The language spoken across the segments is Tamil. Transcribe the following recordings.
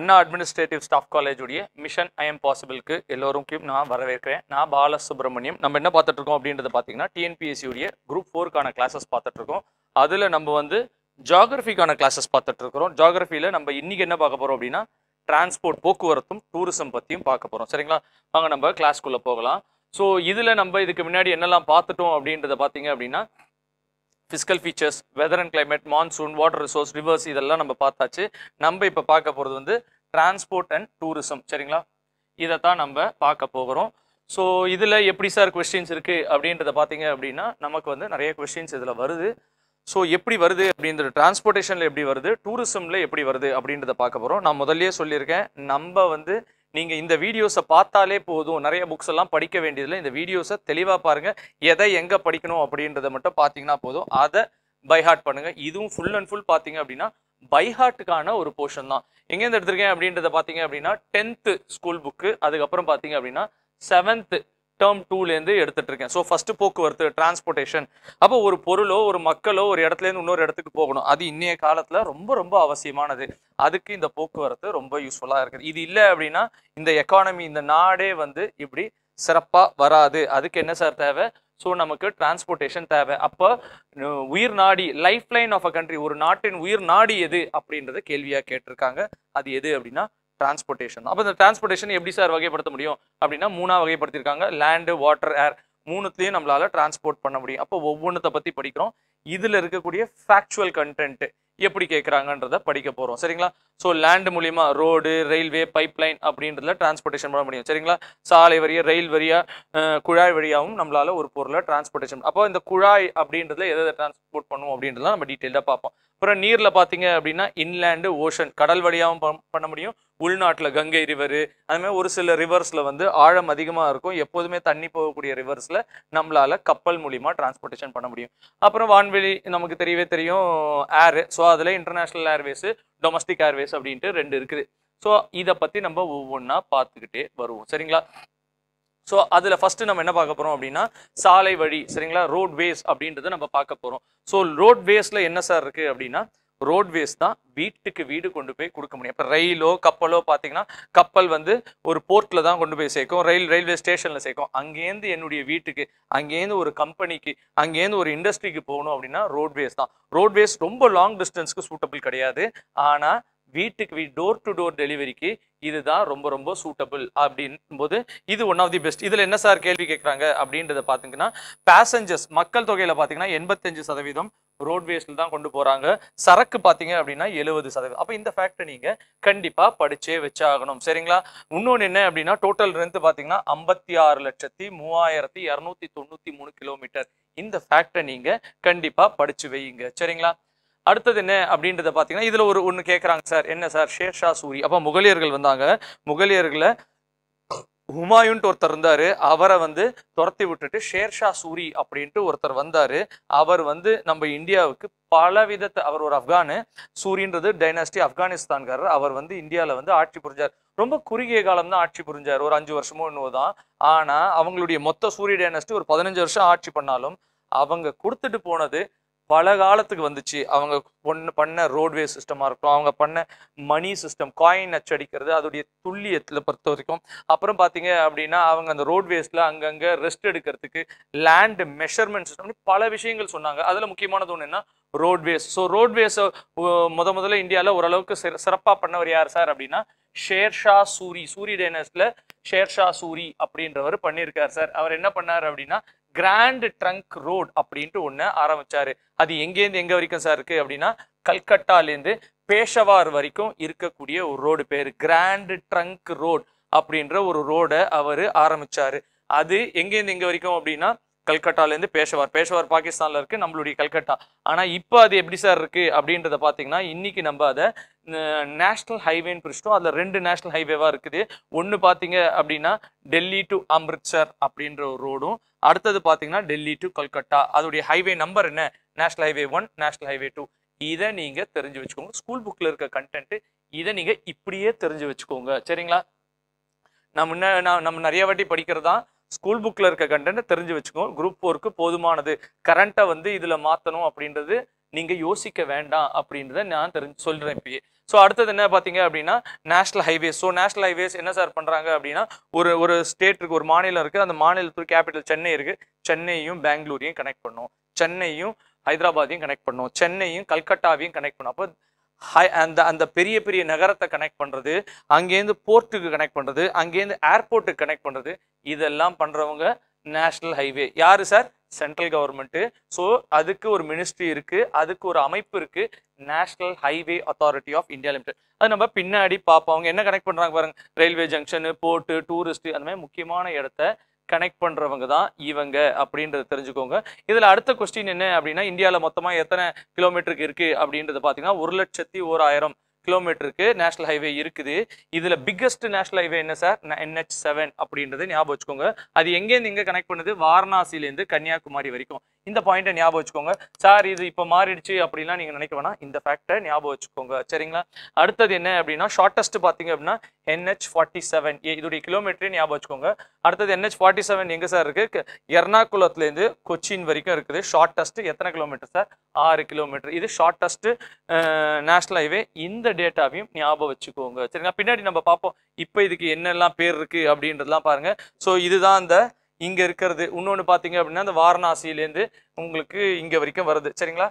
அண்ணா அட்மினிஸ்ட்ரேட்டிவ் ஸ்டாஃப் காலேஜ் உடைய மிஷன் ஐஎம் பாசிபிள்க்கு எல்லோருக்கும் நான் வரவேற்கிறேன் நான் பாலசுப்ரமணியம் நம்ம என்ன பார்த்துட்டு இருக்கோம் அப்படின்றத பார்த்தீங்கன்னா டிஎன்பிஎஸ்சி உடைய குரூப் ஃபோருக்கான கிளாஸஸ் பார்த்துட்டு இருக்கோம் அதில் நம்ம வந்து ஜாகிரஃபிக்கான கிளாஸஸ் பார்த்துட்டு இருக்கிறோம் ஜாகிரஃபியில் நம்ம இன்றைக்கி என்ன பார்க்க போகிறோம் அப்படின்னா டிரான்ஸ்போர்ட் போக்குவரத்தும் டூரிசம் பற்றியும் பார்க்க போகிறோம் சரிங்களா வாங்க நம்ம கிளாஸ்க்குள்ளே போகலாம் ஸோ இதில் நம்ம இதுக்கு முன்னாடி என்னெல்லாம் பார்த்துட்டோம் அப்படின்றத பார்த்தீங்க அப்படின்னா physical features weather and climate monsoon water resource rivers இதெல்லாம் நம்ம பார்த்தாச்சு நம்ம இப்போ பார்க்க போகிறது வந்து டிரான்ஸ்போர்ட் அண்ட் டூரிசம் சரிங்களா இதை தான் நம்ம பார்க்க போகிறோம் ஸோ இதில் எப்படி சார் கொஸ்டின்ஸ் இருக்குது அப்படின்றத பார்த்தீங்க அப்படின்னா நமக்கு வந்து நிறைய கொஸ்டின்ஸ் இதில் வருது ஸோ எப்படி வருது அப்படின்ற டிரான்ஸ்போர்ட்டேஷனில் எப்படி வருது டூரிசமில் எப்படி வருது அப்படின்றத பார்க்க போகிறோம் நான் முதல்லையே சொல்லியிருக்கேன் நம்ம வந்து நீங்கள் இந்த வீடியோஸை பார்த்தாலே போதும் நிறைய புக்ஸ் எல்லாம் படிக்க வேண்டியதில்லை இந்த வீடியோஸை தெளிவாக பாருங்கள் எதை எங்கே படிக்கணும் அப்படின்றத மட்டும் பார்த்தீங்கன்னா போதும் அதை பைஹார்ட் பண்ணுங்கள் இதுவும் ஃபுல் அண்ட் ஃபுல் பார்த்தீங்க அப்படின்னா பைஹார்ட்டுக்கான ஒரு போர்ஷன் தான் எங்கேருந்து எடுத்திருக்கேன் அப்படின்றத பார்த்தீங்க அப்படின்னா டென்த்து ஸ்கூல் புக்கு அதுக்கப்புறம் பார்த்தீங்க அப்படின்னா செவன்த்து டேர்ம் டூலேருந்து எடுத்துகிட்டு இருக்கேன் ஸோ ஃபஸ்ட்டு போக்குவரத்து டிரான்ஸ்போர்ட்டேஷன் அப்போ ஒரு பொருளோ ஒரு மக்களோ ஒரு இடத்துலேருந்து இன்னொரு இடத்துக்கு போகணும் அது இன்றைய காலத்தில் ரொம்ப ரொம்ப அவசியமானது அதுக்கு இந்த போக்குவரத்து ரொம்ப யூஸ்ஃபுல்லாக இருக்குது இது இல்லை அப்படின்னா இந்த எக்கானமி இந்த நாடே வந்து இப்படி சிறப்பாக வராது அதுக்கு என்ன சார் தேவை ஸோ நமக்கு டிரான்ஸ்போர்ட்டேஷன் தேவை அப்போ உயிர் நாடி life line of a country ஒரு நாட்டின் உயிர் நாடி எது அப்படின்றத கேள்வியாக கேட்டிருக்காங்க அது எது அப்படின்னா டிரான்ஸ்போர்ட்டேஷன் அப்போ இந்த டிரான்ஸ்போர்ட்டேஷன் எப்படி சார் வகைப்படுத்த முடியும் அப்படின்னா மூணாக வகைப்படுத்தியிருக்காங்க லேண்டு வாட்டர் ஏர் மூணுத்துலேயும் நம்மளால டிரான்ஸ்போர்ட் பண்ண முடியும் அப்போ ஒவ்வொன்றத்தை பற்றி படிக்கிறோம் இதில் இருக்கக்கூடிய ஃபேக்சுவல் கண்டென்ட் எப்படி கேட்குறாங்கன்றத படிக்க போகிறோம் சரிங்களா ஸோ லேண்டு மூலிமா ரோடு ரயில்வே பைப்லைன் அப்படின்றத டிரான்ஸ்போர்ட்டேஷன் பண்ண முடியும் சரிங்களா சாலை வரியா ரயில் வரியா குழாய் வழியாகவும் நம்மளால் ஒரு பொருளை டிரான்ஸ்போர்ட்டேஷன் அப்போ இந்த குழாய் அப்படின்றதுல எதை டிரான்ஸ்போர்ட் பண்ணுவோம் அப்படின்றதுலாம் நம்ம டீட்டெயிலாக பார்ப்போம் அப்புறம் நீரில் பார்த்தீங்க அப்படின்னா இன்லேண்டு ஓஷன் கடல் வழியாகவும் பண்ண முடியும் உள்நாட்டில் கங்கை ரிவரு அதுமாதிரி ஒரு சில ரிவர்ஸில் வந்து ஆழம் அதிகமாக இருக்கும் எப்போதுமே தண்ணி போகக்கூடிய ரிவர்ஸில் நம்மளால் கப்பல் மூலிமா டிரான்ஸ்போர்ட்டேஷன் பண்ண முடியும் அப்புறம் வான்வெளி நமக்கு தெரியவே தெரியும் ஏர் ஸோ அதில் இன்டர்நேஷ்னல் ஏர்வேஸு டொமஸ்டிக் ஏர்வேஸ் அப்படின்ட்டு ரெண்டு இருக்குது ஸோ இதை பற்றி நம்ம ஒவ்வொன்றா பார்த்துக்கிட்டே வருவோம் சரிங்களா ஸோ அதில் ஃபஸ்ட்டு நம்ம என்ன பார்க்க போகிறோம் அப்படின்னா சாலை வழி சரிங்களா ரோட்வேஸ் அப்படின்றத நம்ம பார்க்க போகிறோம் ஸோ ரோட்வேஸில் என்ன சார் இருக்குது அப்படின்னா ரோட்வேஸ் தான் வீட்டுக்கு வீடு கொண்டு போய் கொடுக்க முடியும் இப்போ ரயிலோ கப்பலோ பார்த்தீங்கன்னா கப்பல் வந்து ஒரு போர்ட்டில் தான் கொண்டு போய் சேர்க்கும் ரயில் ரயில்வே ஸ்டேஷனில் சேர்க்கும் அங்கேருந்து என்னுடைய வீட்டுக்கு அங்கேருந்து ஒரு கம்பெனிக்கு அங்கேருந்து ஒரு இண்டஸ்ட்ரிக்கு போகணும் அப்படின்னா ரோட்வேஸ் தான் ரோட்வேஸ் ரொம்ப லாங் டிஸ்டன்ஸ்க்கு சூட்டபிள் கிடையாது ஆனால் வீட்டுக்கு வீ டோர் டு டோர் டெலிவரிக்கு இதுதான் ரொம்ப ரொம்ப சூட்டபிள் அப்படின் போது இது ஒன் ஆஃப் தி பெஸ்ட் இதில் என்ன சார் கேள்வி கேட்குறாங்க அப்படின்றத பார்த்தீங்கன்னா பேசஞ்சர்ஸ் மக்கள் தொகையில் பார்த்தீங்கன்னா எண்பத்தஞ்சு சதவீதம் ரோட்வேஸ்ன்னு தான் கொண்டு போகிறாங்க சரக்கு பார்த்தீங்க அப்படின்னா எழுபது சதவீதம் அப்போ இந்த ஃபேக்டை நீங்கள் கண்டிப்பாக படித்தே வச்சாகணும் சரிங்களா இன்னொன்று என்ன அப்படின்னா டோட்டல் லென்த் பார்த்தீங்கன்னா ஐம்பத்தி ஆறு லட்சத்தி மூவாயிரத்தி இரநூத்தி தொண்ணூற்றி மூணு கிலோமீட்டர் இந்த ஃபேக்டை நீங்கள் கண்டிப்பாக படித்து வையுங்க சரிங்களா அடுத்தது என்ன அப்படின்றத பார்த்தீங்கன்னா இதில் ஒரு ஒன்று கேட்குறாங்க சார் என்ன சார் ஷேர்ஷா சூரி அப்போ முகலியர்கள் வந்தாங்க முகலியர்களை ஹுமாயூன்ட்டு ஒருத்தர் இருந்தார் அவரை வந்து துரத்தி விட்டுட்டு ஷேர்ஷா சூரி அப்படின்ட்டு ஒருத்தர் வந்தார் அவர் வந்து நம்ம இந்தியாவுக்கு பல விதத்தை அவர் ஒரு ஆப்கானு சூரியன்றது டைனாஸ்டி ஆப்கானிஸ்தான்காரர் அவர் வந்து இந்தியாவில் வந்து ஆட்சி புரிஞ்சார் ரொம்ப குறுகிய காலம் தான் ஆட்சி புரிஞ்சார் ஒரு அஞ்சு வருஷமோ இன்னும் தான் ஆனால் அவங்களுடைய மொத்த சூரிய டைனாஸ்டி ஒரு பதினஞ்சு வருஷம் ஆட்சி பண்ணாலும் அவங்க கொடுத்துட்டு போனது பல காலத்துக்கு வந்துச்சு அவங்க பொண்ணு பண்ண ரோட்வே சிஸ்டமாக இருக்கட்டும் அவங்க பண்ண மணி சிஸ்டம் காயின் அச்சடிக்கிறது அதோடைய துல்லியத்தில் பொறுத்த வரைக்கும் அப்புறம் பார்த்தீங்க அப்படின்னா அவங்க அந்த ரோட்வேஸில் அங்கங்கே ரெஸ்ட் எடுக்கிறதுக்கு லேண்டு மெஷர்மெண்ட் சிஸ்டம் பல விஷயங்கள் சொன்னாங்க அதில் முக்கியமானது ஒன்று என்ன ரோட்வேஸ் ஸோ ரோட்வேஸை முத முதல்ல இந்தியாவில் ஓரளவுக்கு சிற சிறப்பாக பண்ணவர் யார் சார் அப்படின்னா ஷேர்ஷா சூரி சூரி டைனஸ்ல ஷேர்ஷா சூரி அப்படின்றவர் பண்ணியிருக்கார் சார் அவர் என்ன பண்ணார் அப்படின்னா கிராண்ட் ட்ரங்க் ரோட் அப்படின்ட்டு ஒன்று ஆரம்பித்தார் அது எங்கேருந்து எங்கே வரைக்கும் சார் இருக்குது அப்படின்னா கல்கட்டாலேருந்து பேஷவார் வரைக்கும் இருக்கக்கூடிய ஒரு ரோடு பேர் கிராண்ட் ட்ரங்க் ரோடு அப்படின்ற ஒரு ரோடை அவர் ஆரம்பித்தார் அது எங்கேருந்து எங்கே வரைக்கும் அப்படின்னா கல்கட்டாலேருந்து பேஷவார் பேஷவார் பாகிஸ்தானில் இருக்குது நம்மளுடைய கல்கட்டா ஆனால் இப்போ அது எப்படி சார் இருக்குது அப்படின்றத பார்த்தீங்கன்னா இன்றைக்கி நம்ம அதை நேஷ்னல் ஹைவேன்னு பிரிச்சிட்டோம் அதில் ரெண்டு நேஷ்னல் ஹைவேவாக இருக்குது ஒன்று பார்த்தீங்க அப்படின்னா டெல்லி டு அம்ரித்சர் அப்படின்ற ஒரு ரோடும் அடுத்தது பார்த்தீங்கன்னா டெல்லி டு கல்கட்டா அதோடைய ஹைவே நம்பர் என்ன national highway one national highway two இதை நீங்கள் தெரிஞ்சு வச்சுக்கோங்க ஸ்கூல் புக்கில் இருக்க கண்டென்ட்டு இதை நீங்கள் இப்படியே தெரிஞ்சு வச்சுக்கோங்க சரிங்களா நம்ம நான் நம்ம நிறைய வாட்டி படிக்கிறது தான் ஸ்கூல் புக்கில் இருக்க கண்டென்ட்டை தெரிஞ்சு வச்சுக்கோங்க குரூப் ஃபோருக்கு போதுமானது கரண்ட்டை வந்து இதில் மாற்றணும் அப்படின்றது நீங்கள் யோசிக்க வேண்டாம் அப்படின்றத நான் தெரிஞ்சு சொல்கிறேன் இப்பயே ஸோ அடுத்தது என்ன பார்த்தீங்க அப்படின்னா national highways so national highways என்ன சார் பண்ணுறாங்க அப்படின்னா ஒரு ஒரு ஸ்டேட் இருக்குது ஒரு மாநிலம் இருக்குது அந்த மாநிலத்துக்கு கேபிட்டல் சென்னை இருக்குது சென்னையும் பெங்களூரையும் கனெக்ட் பண்ணும் சென்னையும் ஹைதராபாத்தையும் கனெக்ட் பண்ணும் சென்னையும் கல்கட்டாவையும் கனெக்ட் பண்ணும் அப்போ ஹை அந்த அந்த பெரிய பெரிய நகரத்தை கனெக்ட் பண்ணுறது அங்கேருந்து போர்ட்டுக்கு கனெக்ட் பண்ணுறது அங்கேருந்து ஏர்போர்ட்டுக்கு கனெக்ட் பண்ணுறது இதெல்லாம் பண்ணுறவங்க நேஷ்னல் ஹைவே யார் சார் சென்ட்ரல் கவர்மெண்ட்டு ஸோ அதுக்கு ஒரு மினிஸ்ட்ரி இருக்குது அதுக்கு ஒரு அமைப்பு இருக்குது national highway authority of India limited அது நம்ம பின்னாடி பார்ப்போம் அவங்க என்ன கனெக்ட் பண்ணுறாங்க பாருங்க ரயில்வே ஜங்ஷனு போர்ட்டு டூரிஸ்ட்டு அந்த மாதிரி முக்கியமான இடத்த கனெக்ட் பண்ணுறவங்க தான் இவங்க அப்படின்றத தெரிஞ்சுக்கோங்க இதில் அடுத்த கொஸ்டின் என்ன அப்படின்னா இந்தியாவில் மொத்தமாக எத்தனை கிலோமீட்டருக்கு இருக்குது அப்படின்றத பார்த்தீங்கன்னா ஒரு லட்சத்தி ஓராயிரம் கிலோமீட்டருக்கு நேஷனல் ஹைவே இருக்குது இதில் பிக்கஸ்ட் நேஷனல் ஹைவே என்ன சார் என்ஹெச் செவன் அப்படின்றது ஞாபகம் வச்சுக்கோங்க அது எங்கேருந்து இங்கே கனெக்ட் பண்ணுது வாரணாசிலேருந்து கன்னியாகுமரி வரைக்கும் இந்த பாயிண்ட்டை ஞாபகம் வச்சுக்கோங்க சார் இது இப்போ மாறிடுச்சு அப்படிலாம் நீங்கள் நினைக்க வேணாம் இந்த ஃபேக்டை ஞாபகம் வச்சுக்கோங்க சரிங்களா அடுத்தது என்ன அப்படின்னா ஷார்டஸ்ட் பார்த்தீங்க அப்படின்னா என்ஹெச் ஃபார்ட்டி செவன் இதோடைய கிலோமீட்டரே ஞாபகம் வச்சுக்கோங்க அடுத்தது என்ஹெச் ஃபார்ட்டி செவன் எங்கே சார் இருக்குது எர்ணாகுளத்துலேருந்து கொச்சின் வரைக்கும் இருக்குது ஷார்டஸ்ட் எத்தனை கிலோமீட்டர் சார் ஆறு கிலோமீட்டர் இது ஷார்டஸ்ட் நேஷ்னல் ஹைவே இந்த டேட்டாவையும் ஞாபகம் வச்சுக்கோங்க சரிங்களா பின்னாடி நம்ம பார்ப்போம் இப்போ இதுக்கு என்னெல்லாம் பேர் இருக்குது அப்படின்றதெல்லாம் பாருங்கள் ஸோ இதுதான் அந்த இங்கே இருக்கிறது இன்னொன்று பார்த்தீங்க அப்படின்னா அந்த வாரணாசியிலேருந்து உங்களுக்கு இங்கே வரைக்கும் வருது சரிங்களா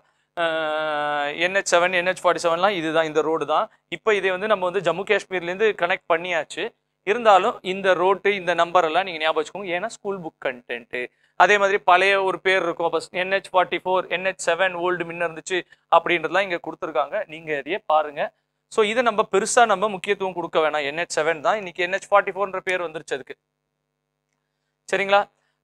என்ஹெச் செவன் என்ஹெச் ஃபார்ட்டி செவன்லாம் இதுதான் இந்த ரோடு தான் இப்போ இதை வந்து நம்ம வந்து ஜம்மு காஷ்மீர்லேருந்து கனெக்ட் பண்ணியாச்சு இருந்தாலும் இந்த ரோட்டு இந்த நம்பர் எல்லாம் நீங்கள் ஞாபகம் வச்சுக்கோங்க ஏன்னா ஸ்கூல் புக் கண்டென்ட்டு அதே மாதிரி பழைய ஒரு பேர் இருக்கும் அப்போ NH forty four NH seven old மின்ன இருந்துச்சு அப்படின்றதுலாம் இங்கே கொடுத்துருக்காங்க நீங்கள் இதையே பாருங்கள் ஸோ இதை நம்ம பெருசாக நம்ம முக்கியத்துவம் கொடுக்க வேணாம் என்ஹெச் செவன் தான் இன்றைக்கி என்ஹெச் ஃபார்ட்டி ஃபோர்ன்ற பேர் வந்துருச்சு அதுக்கு சரிங்களா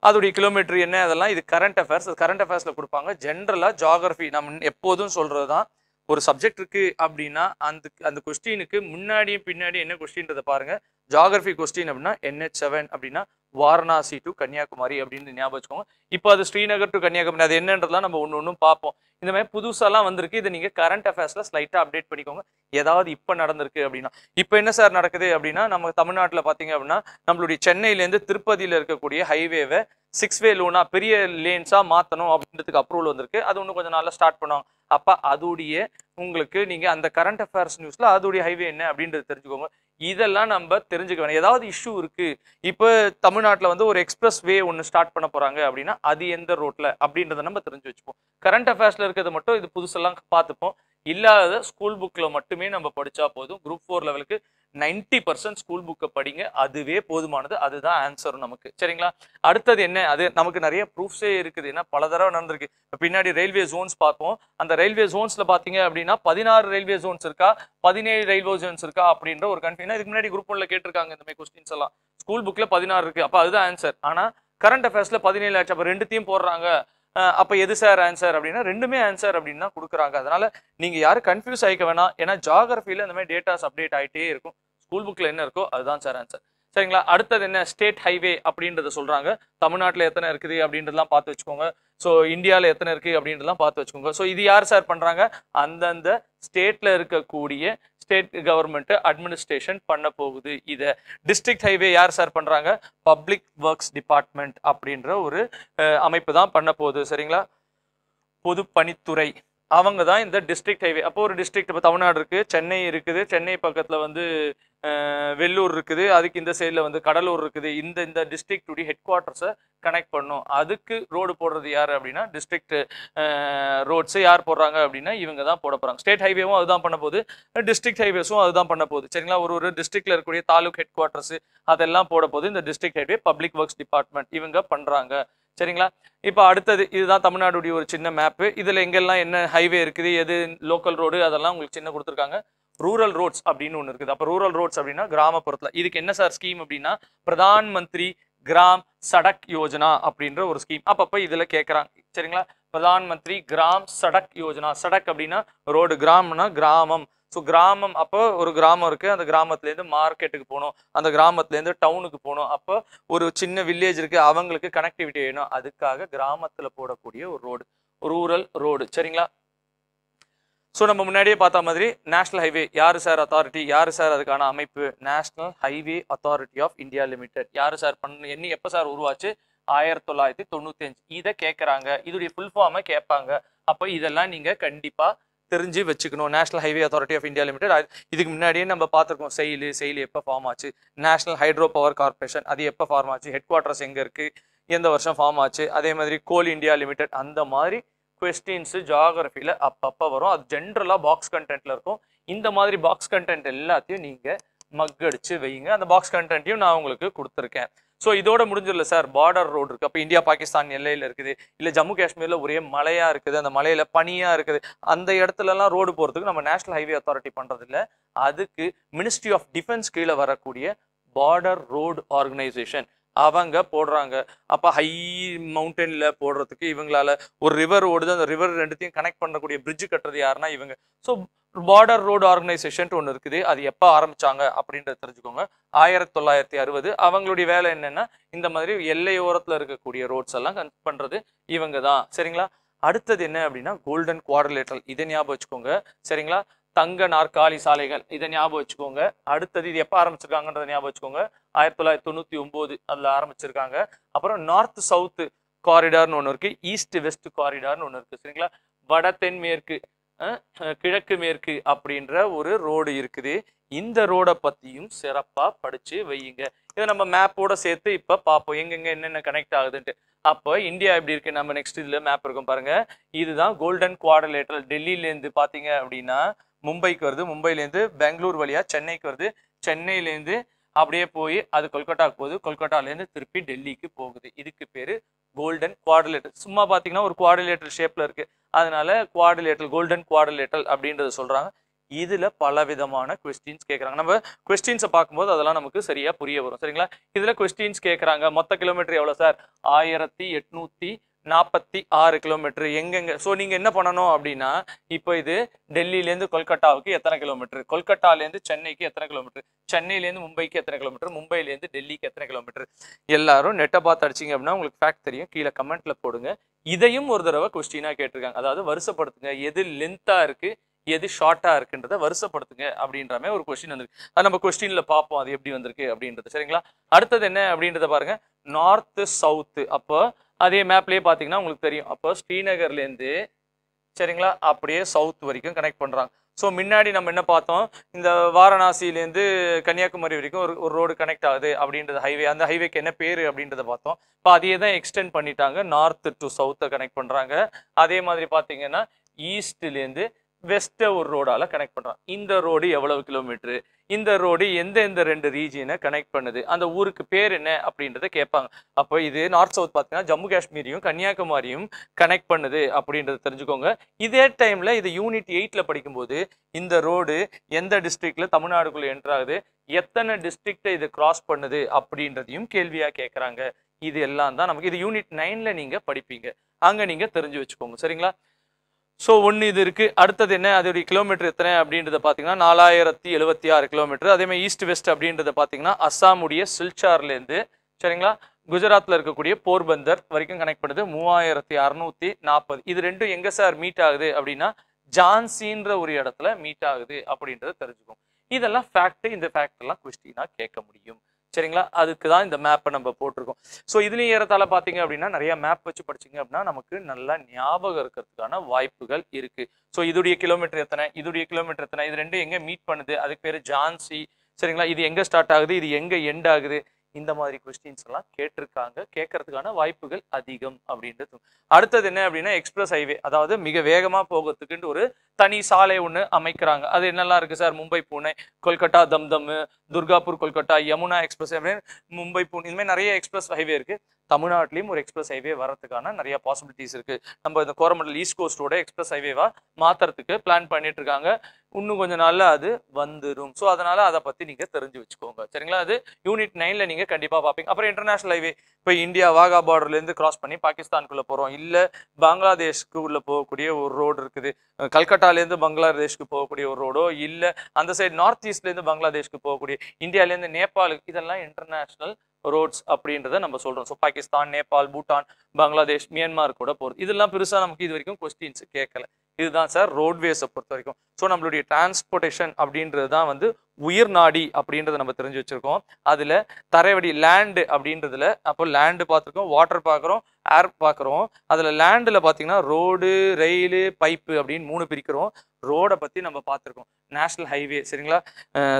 அதோடைய கிலோமீட்டர் என்ன அதெல்லாம் இது கரண்ட் அஃபேர்ஸ் கரண்ட் அஃபேர்ஸில் கொடுப்பாங்க ஜென்ரலாக ஜாகிரஃபி நம்ம எப்போதும் சொல்கிறது தான் ஒரு சப்ஜெக்ட் இருக்குது அப்படின்னா அந்த அந்த கொஸ்டினுக்கு முன்னாடியும் பின்னாடி என்ன கொஸ்டின்றதை பாருங்கள் ஜாகிரஃபி கொஸ்டின் அப்படின்னா என்ஹெச் செவன் அப்படின்னா வாரணாசி டு கன்னியாகுமரி அப்படின்னு ஞாபகம் வச்சுக்கோங்க இப்போ அது ஸ்ரீநகர் டு கன்னியாகுமரி அது என்னன்றதுலாம் நம்ம ஒன்று ஒன்றும் பார்ப்போம் இந்த மாதிரி புதுசாலாம் வந்திருக்கு இதை நீங்கள் கரண்ட் அஃபேர்ஸில் ஸ்லைட்டாக அப்டேட் பண்ணிக்கோங்க ஏதாவது இப்போ நடந்திருக்கு அப்படின்னா இப்போ என்ன சார் நடக்குது அப்படின்னா நம்ம தமிழ்நாட்டில் பார்த்தீங்க அப்படின்னா நம்மளுடைய சென்னையிலேருந்து திருப்பதியில் இருக்கக்கூடிய ஹைவேவை சிக்ஸ் வே லோனா பெரிய லேன்ஸாக மாற்றணும் அப்படின்றதுக்கு அப்ரூவல் வந்திருக்கு அது இன்னும் கொஞ்சம் நாளில் ஸ்டார்ட் பண்ணுவாங்க அப்போ அதோடைய உங்களுக்கு நீங்கள் அந்த கரண்ட் அஃபேர்ஸ் நியூஸில் அதோடைய ஹைவே என்ன அப்படின்றது தெரிஞ்சுக்கோங்க இதெல்லாம் நம்ம தெரிஞ்சுக்க வேணும் ஏதாவது இஷ்யூ இருக்குது இப்போ தமிழ்நாட்டில் வந்து ஒரு எக்ஸ்பிரஸ் வே ஒன்று ஸ்டார்ட் பண்ண போகிறாங்க அப்படின்னா அது எந்த ரோட்டில் அப்படின்றத நம்ம தெரிஞ்சு வச்சுப்போம் கரண்ட் அஃபேர்ஸில் இருக்கிறது மட்டும் இது புதுசெல்லாம் பார்த்துப்போம் இல்லாத ஸ்கூல் புக்கில் மட்டுமே நம்ம படித்தா போதும் குரூப் ஃபோர் லெவலுக்கு நைன்டி பர்சன்ட் ஸ்கூல் புக்கை படிங்க அதுவே போதுமானது அதுதான் ஆன்சரும் நமக்கு சரிங்களா அடுத்தது என்ன அது நமக்கு நிறைய ப்ரூஃப்ஸே இருக்குது ஏன்னா பல தடவை நடந்திருக்கு இப்போ பின்னாடி ரயில்வே ஜோன்ஸ் பார்ப்போம் அந்த ரயில்வே ஜோன்ஸில் பார்த்தீங்க அப்படின்னா பதினாறு ரயில்வே ஜோன்ஸ் இருக்கா பதினேழு ரயில்வே ஜோன்ஸ் இருக்கா அப்படின்ற ஒரு கன்ஃபியூனா இதுக்கு முன்னாடி குரூப் ஒன்ல கேட்டிருக்காங்க இந்த மாதிரி கொஸ்டின்ஸ் எல்லாம் ஸ்கூல் புக்கில் பதினாறு இருக்குது அப்போ அதுதான் ஆன்சர் ஆனால் கரண்ட் அஃபேர்ஸில் பதினேழு ஆச்சு அப்போ ரெண்டுத்தையும் போடுறாங்க அப்போ எது சார் ஆன்சர் அப்படின்னா ரெண்டுமே ஆன்சர் அப்படின்னா கொடுக்குறாங்க அதனால நீங்கள் யாரும் கன்ஃபியூஸ் ஆகிக்க வேணாம் ஏன்னா ஜாகிரஃபியில் இந்த மாதிரி டேட்டாஸ் அப்டேட் ஆகிட்டே இருக்கும் ஸ்கூல் புக்கில் என்ன இருக்கோ அதுதான் சார் ஆன்சர் சரிங்களா அடுத்தது என்ன ஸ்டேட் ஹைவே அப்படின்றத சொல்கிறாங்க தமிழ்நாட்டில் எத்தனை இருக்குது அப்படின்றதெல்லாம் பார்த்து வச்சுக்கோங்க ஸோ இந்தியாவில் எத்தனை இருக்குது அப்படின்றதெல்லாம் பார்த்து வச்சுக்கோங்க ஸோ இது யார் சார் பண்ணுறாங்க அந்தந்த ஸ்டேட்டில் இருக்கக்கூடிய ஸ்டேட் கவர்மெண்ட்டு அட்மினிஸ்ட்ரேஷன் பண்ண போகுது இதை டிஸ்ட்ரிக்ட் ஹைவே யார் சார் பண்ணுறாங்க பப்ளிக் ஒர்க்ஸ் டிபார்ட்மெண்ட் அப்படின்ற ஒரு அமைப்பு தான் பண்ண போகுது சரிங்களா பொதுப்பணித்துறை அவங்க தான் இந்த டிஸ்ட்ரிக்ட் ஹைவே அப்போ ஒரு டிஸ்ட்ரிக்ட் இப்போ தமிழ்நாடு இருக்குது சென்னை இருக்குது சென்னை பக்கத்தில் வந்து வெள்ளூர் இருக்குது அதுக்கு இந்த சைடில் வந்து கடலூர் இருக்குது இந்த இந்த டிஸ்ட்ரிக்டுடைய ஹெட் குவார்ட்டர்ஸை கனெக்ட் பண்ணும் அதுக்கு ரோடு போடுறது யார் அப்படின்னா டிஸ்ட்ரிக்ட் ரோட்ஸு யார் போடுறாங்க அப்படின்னா இவங்க தான் போட போகிறாங்க ஸ்டேட் ஹைவேவும் அதுதான் பண்ண போகுது டிஸ்ட்ரிக்ட் ஹைவேஸும் அதுதான் பண்ண போகுது சரிங்களா ஒரு ஒரு டிஸ்ட்ரிக்டில் இருக்கக்கூடிய தாலுக் ஹெட் குவார்ட்டர்ஸு அதெல்லாம் போட போது இந்த district highway public works department இவங்க பண்ணுறாங்க சரிங்களா இப்போ அடுத்தது இதுதான் தமிழ்நாடுடைய ஒரு சின்ன மேப்பு இதில் எங்கெல்லாம் என்ன ஹைவே இருக்குது எது லோக்கல் ரோடு அதெல்லாம் உங்களுக்கு சின்ன கொடுத்துருக்காங்க ரூரல் ரோட்ஸ் அப்படின்னு ஒன்று இருக்குது அப்போ ரூரல் ரோட்ஸ் அப்படின்னா கிராமப்புறத்தில் இதுக்கு என்ன சார் ஸ்கீம் அப்படின்னா பிரதான் மந்திரி கிராம் சடக் யோஜனா அப்படின்ற ஒரு ஸ்கீம் அப்பப்போ இதில் கேட்குறாங்க சரிங்களா பிரதான் மந்திரி கிராம் சடக் யோஜனா சடக் அப்படின்னா ரோடு கிராம்னா கிராமம் ஸோ கிராமம் அப்போ ஒரு கிராமம் இருக்குது அந்த கிராமத்துலேருந்து மார்க்கெட்டுக்கு போகணும் அந்த கிராமத்துலேருந்து டவுனுக்கு போகணும் அப்போ ஒரு சின்ன வில்லேஜ் இருக்குது அவங்களுக்கு கனெக்டிவிட்டி வேணும் அதுக்காக கிராமத்தில் போடக்கூடிய ஒரு ரோடு ரூரல் ரோடு சரிங்களா ஸோ நம்ம முன்னாடியே பார்த்த மாதிரி நேஷனல் ஹைவே யார் சார் அத்தாரிட்டி யார் சார் அதுக்கான அமைப்பு national highway authority of India limited யார் சார் பண்ண என்ன எப்போ சார் உருவாச்சு ஆயிரத்தி தொள்ளாயிரத்தி தொண்ணூற்றி அஞ்சு இதை கேட்குறாங்க இதோடைய ஃபுல் ஃபார்மை கேட்பாங்க அப்போ இதெல்லாம் நீங்கள் கண்டிப்பாக தெரிஞ்சு வச்சுக்கணும் national highway authority of India limited இதுக்கு முன்னாடியே நம்ம பார்த்துருக்கோம் செயலு செயல் எப்போ ஃபார்ம் ஆச்சு நேஷனல் ஹைட்ரோ பவர் கார்பரேஷன் அது எப்போ ஃபார்ம் ஆச்சு ஹெட் குவார்ட்டர்ஸ் எங்கே இருக்குது எந்த வருஷம் ஃபார்ம் ஆச்சு அதே மாதிரி கோல் இந்தியா லிமிடெட் அந்த மாதிரி கொஸ்டின்ஸு ஜாகிரஃபியில் அப்பப்போ வரும் அது ஜென்ரலாக பாக்ஸ் கண்டென்ட்டில் இருக்கும் இந்த மாதிரி பாக்ஸ் கண்டென்ட் எல்லாத்தையும் நீங்கள் மக்கடிச்சு வைங்க அந்த பாக்ஸ் கண்டென்ட்டையும் நான் உங்களுக்கு கொடுத்துருக்கேன் ஸோ இதோட முடிஞ்சிடல சார் பார்டர் ரோடு இருக்குது அப்போ இந்தியா பாகிஸ்தான் எல்லையில் இருக்குது இல்லை ஜம்மு காஷ்மீரில் ஒரே மலையாக இருக்குது அந்த மலையில் பனியாக இருக்குது அந்த இடத்துலலாம் ரோடு போகிறதுக்கு நம்ம நேஷனல் ஹைவே அத்தாரிட்டி பண்ணுறதில்ல அதுக்கு மினிஸ்ட்ரி ஆஃப் டிஃபென்ஸ் கீழே வரக்கூடிய பார்டர் ரோடு ஆர்கனைசேஷன் அவங்க போடுறாங்க அப்போ ஹை மவுண்டனில் போடுறதுக்கு இவங்களால ஒரு ரிவர் ஓடுது அந்த ரிவர் ரெண்டுத்தையும் கனெக்ட் பண்ணக்கூடிய பிரிட்ஜ் கட்டுறது யாருன்னா இவங்க ஸோ பார்டர் ரோடு ஆர்கனைசேஷன் ஒன்று இருக்குது அது எப்போ ஆரம்பித்தாங்க அப்படின்றத தெரிஞ்சுக்கோங்க ஆயிரத்தி தொள்ளாயிரத்தி அறுபது அவங்களுடைய வேலை என்னென்னா இந்த மாதிரி எல்லையோரத்தில் இருக்கக்கூடிய ரோட்ஸ் எல்லாம் கன் பண்ணுறது இவங்க தான் சரிங்களா அடுத்தது என்ன அப்படின்னா கோல்டன் குவாட்ரலேட்ரல் இதை ஞாபகம் வச்சுக்கோங்க சரிங்களா தங்க நாற்காலி சாலைகள் இதை ஞாபகம் வச்சுக்கோங்க அடுத்தது இது எப்போ ஆரம்பிச்சிருக்காங்கன்றதை ஞாபகம் வச்சுக்கோங்க ஆயிரத்தி தொள்ளாயிரத்தி தொண்ணூற்றி ஒம்பது அதில் ஆரம்பிச்சிருக்காங்க அப்புறம் நார்த் சவுத்து காரிடார்னு ஒன்று இருக்குது ஈஸ்ட் வெஸ்ட் காரிடார்னு ஒன்று இருக்குது சரிங்களா வட தென் மேற்கு கிழக்கு மேற்கு அப்படின்ற ஒரு ரோடு இருக்குது இந்த ரோடை பற்றியும் சிறப்பாக படித்து வையுங்க இதை நம்ம மேப்போடு சேர்த்து இப்போ பார்ப்போம் எங்கெங்கே என்னென்ன கனெக்ட் ஆகுதுன்ட்டு அப்போ இந்தியா எப்படி இருக்குது நம்ம நெக்ஸ்ட் இதில் மேப் இருக்கும் பாருங்கள் இதுதான் கோல்டன் குவாடலேட்டர் டெல்லியிலேருந்து பார்த்தீங்க அப்படின்னா மும்பைக்கு வருது மும்பைலேருந்து பெங்களூர் வழியாக சென்னைக்கு வருது சென்னையிலேருந்து அப்படியே போய் அது கொல்கட்டாவுக்கு போகுது கொல்கட்டாலேருந்து திருப்பி டெல்லிக்கு போகுது இதுக்கு பேர் கோல்டன் குவாடிலேட்டர் சும்மா பார்த்தீங்கன்னா ஒரு குவாடிலேட்டர் ஷேப்பில் இருக்குது அதனால குவாடிலேட்டல் கோல்டன் குவாடிலேட்டல் அப்படின்றத சொல்கிறாங்க இதில் பல விதமான கொஸ்டின்ஸ் கேட்குறாங்க நம்ம கொஸ்டின்ஸை பார்க்கும்போது அதெல்லாம் நமக்கு சரியாக புரிய வரும் சரிங்களா இதில் கொஸ்டின்ஸ் கேட்குறாங்க மொத்த கிலோமீட்டர் எவ்வளோ சார் ஆயிரத்தி எட்நூற்றி நாற்பத்தி ஆறு கிலோமீட்டர் எங்கெங்க ஸோ நீங்கள் என்ன பண்ணணும் அப்படின்னா இப்போ இது டெல்லியிலேருந்து கொல்கட்டாவுக்கு எத்தனை கிலோமீட்டர் கொல்கட்டாலேருந்து சென்னைக்கு எத்தனை கிலோமீட்டர் சென்னையிலேருந்து மும்பைக்கு எத்தனை கிலோமீட்டர் மும்பையிலேருந்து டெல்லிக்கு எத்தனை கிலோமீட்டர் எல்லாரும் நெட்டை பார்த்து அடிச்சிங்க அப்படின்னா உங்களுக்கு ஃபேக்ட் தெரியும் கீழே கமெண்ட்டில் போடுங்க இதையும் ஒரு தடவை கொஸ்டினாக கேட்டிருக்காங்க அதாவது வருஷப்படுத்துங்க எது லென்த்தாக இருக்குது எது ஷார்ட்டாக இருக்குன்றதை வருஷப்படுத்துங்க அப்படின்ற மாதிரி ஒரு கொஸ்டின் வந்திருக்கு அது நம்ம கொஸ்டினில் பார்ப்போம் அது எப்படி வந்திருக்கு அப்படின்றது சரிங்களா அடுத்தது என்ன அப்படின்றத பாருங்கள் நார்த்து சவுத்து அப்போ அதே மேப்லேயே பார்த்தீங்கன்னா உங்களுக்கு தெரியும் அப்போ ஸ்ரீநகர்லேருந்து சரிங்களா அப்படியே சவுத் வரைக்கும் கனெக்ட் பண்ணுறாங்க ஸோ முன்னாடி நம்ம என்ன பார்த்தோம் இந்த வாரணாசியிலேருந்து கன்னியாகுமரி வரைக்கும் ஒரு ஒரு ரோடு கனெக்ட் ஆகுது அப்படின்றது ஹைவே அந்த ஹைவேக்கு என்ன பேர் அப்படின்றத பார்த்தோம் இப்போ அதையே தான் எக்ஸ்டெண்ட் பண்ணிட்டாங்க நார்த்து டு சவுத்தை கனெக்ட் பண்ணுறாங்க அதே மாதிரி பார்த்தீங்கன்னா ஈஸ்ட்லேருந்து வெஸ்ட்டை ஒரு ரோடால் கனெக்ட் பண்ணுறான் இந்த ரோடு எவ்வளவு கிலோமீட்ரு இந்த ரோடு எந்த எந்த ரெண்டு ரீஜியனை கனெக்ட் பண்ணுது அந்த ஊருக்கு பேர் என்ன அப்படின்றத கேட்பாங்க அப்போ இது நார்த் சவுத் பார்த்தீங்கன்னா ஜம்மு காஷ்மீரையும் கன்னியாகுமரியும் கனெக்ட் பண்ணுது அப்படின்றத தெரிஞ்சுக்கோங்க இதே டைமில் இது யூனிட் எயிட்டில் படிக்கும்போது இந்த ரோடு எந்த டிஸ்ட்ரிக்டில் தமிழ்நாடுக்குள்ளே என்ட்ராகுது எத்தனை டிஸ்ட்ரிக்டை இது கிராஸ் பண்ணுது அப்படின்றதையும் கேள்வியாக கேட்குறாங்க இது எல்லாம் தான் நமக்கு இது யூனிட் நைனில் நீங்கள் படிப்பீங்க அங்கே நீங்கள் தெரிஞ்சு வச்சுக்கோங்க சரிங்களா ஸோ ஒன்று இது இருக்குது அடுத்தது என்ன அதோடைய கிலோமீட்டர் எத்தனை அப்படின்றத பார்த்தீங்கன்னா நாலாயிரத்தி எழுபத்தி ஆறு கிலோமீட்டர் அதேமாதிரி ஈஸ்ட் வெஸ்ட் அப்படின்றத பார்த்தீங்கன்னா அஸ்ஸாமுடைய சில்சார்லேருந்து சரிங்களா குஜராத்தில் இருக்கக்கூடிய போர்பந்தர் வரைக்கும் கனெக்ட் பண்ணுது மூவாயிரத்தி அறநூற்றி நாற்பது இது ரெண்டும் எங்கே சார் மீட் ஆகுது அப்படின்னா ஜான்சின்ற ஒரு இடத்துல மீட் ஆகுது அப்படின்றத தெரிஞ்சுக்கும் இதெல்லாம் ஃபேக்ட் இந்த ஃபேக்ட்லாம் கொஸ்டினாக கேட்க முடியும் சரிங்களா அதுக்கு தான் இந்த மேப்பை நம்ம போட்டிருக்கோம் ஸோ இதுலேயும் ஏறத்தால பார்த்தீங்க அப்படின்னா நிறைய மேப் வச்சு படிச்சிங்க அப்படின்னா நமக்கு நல்லா ஞாபகம் இருக்கிறதுக்கான வாய்ப்புகள் இருக்குது ஸோ இதுடைய கிலோமீட்டர் எத்தனை இதுடைய கிலோமீட்டர் எத்தனை இது ரெண்டும் எங்கே மீட் பண்ணுது அதுக்கு பேர் ஜான்சி சரிங்களா இது எங்கே ஸ்டார்ட் ஆகுது இது எங்கே எண்ட் ஆகுது இந்த மாதிரி கொஸ்டின்ஸ் எல்லாம் கேட்டிருக்காங்க கேட்கறதுக்கான வாய்ப்புகள் அதிகம் அப்படின்றது அடுத்தது என்ன அப்படின்னா எக்ஸ்பிரஸ் ஹைவே அதாவது மிக வேகமா போகிறதுக்குன்ட்டு ஒரு தனி சாலை ஒன்று அமைக்கிறாங்க அது என்னெல்லாம் இருக்கு சார் மும்பை பூனை கொல்கட்டா தம்தம் துர்காபூர் கொல்கட்டா யமுனா எக்ஸ்பிரஸ் மும்பை இந்த மாதிரி நிறைய எக்ஸ்பிரஸ் ஹைவே இருக்கு தமிழ்நாட்டிலையும் ஒரு எக்ஸ்பிரஸ் ஹைவே வரதுக்கான நிறைய பாசிபிலிட்டிஸ் இருக்குது நம்ம இந்த கோரமண்டல் ஈஸ்ட் கோஸ்டோட எக்ஸ்பிரஸ் ஹைவேவா மாத்துறதுக்கு பிளான் பண்ணிட்டு இருக்காங்க இன்னும் கொஞ்ச நாளில் அது வந்துடும் ஸோ அதனால் அதை பற்றி நீங்கள் தெரிஞ்சு வச்சுக்கோங்க சரிங்களா அது யூனிட் நைனில் நீங்கள் கண்டிப்பாக பார்ப்பீங்க அப்புறம் இன்டர்நேஷனல் ஹைவே இப்போ இந்தியா வாகா பார்டர்லேருந்து கிராஸ் பண்ணி பாகிஸ்தானுக்குள்ளே போகிறோம் இல்லை பங்களாதேஷ்க்கு உள்ளே போகக்கூடிய ஒரு ரோடு இருக்குது இருந்து பங்களாதேஷ்க்கு போகக்கூடிய ஒரு ரோடோ இல்லை அந்த சைடு நார்த் இருந்து பங்களாதேஷ்க்கு போகக்கூடிய இருந்து நேபாளுக்கு இதெல்லாம் இன்டர்நேஷ்னல் ரோட்ஸ் அப்படின்றத நம்ம சொல்கிறோம் ஸோ பாகிஸ்தான் நேபாள் பூட்டான் பங்களாதேஷ் மியான்மார் கூட போகிறது இதெல்லாம் பெருசாக நமக்கு இது வரைக்கும் கொஸ்டின்ஸ் கேட்கல இதுதான் சார் ரோட்வேஸை பொறுத்த வரைக்கும் ஸோ நம்மளுடைய டிரான்ஸ்போர்ட்டேஷன் அப்படின்றது தான் வந்து உயிர் நாடி அப்படின்றத நம்ம தெரிஞ்சு வச்சுருக்கோம் அதில் தரைவடி லேண்டு அப்படின்றதுல அப்போ லேண்டு பார்த்துருக்கோம் வாட்டர் பார்க்குறோம் ஏர் பார்க்குறோம் அதில் லேண்டில் பார்த்தீங்கன்னா ரோடு ரயிலு பைப்பு அப்படின்னு மூணு பிரிக்கிறோம் ரோடை பற்றி நம்ம பார்த்துருக்கோம் நேஷ்னல் ஹைவே சரிங்களா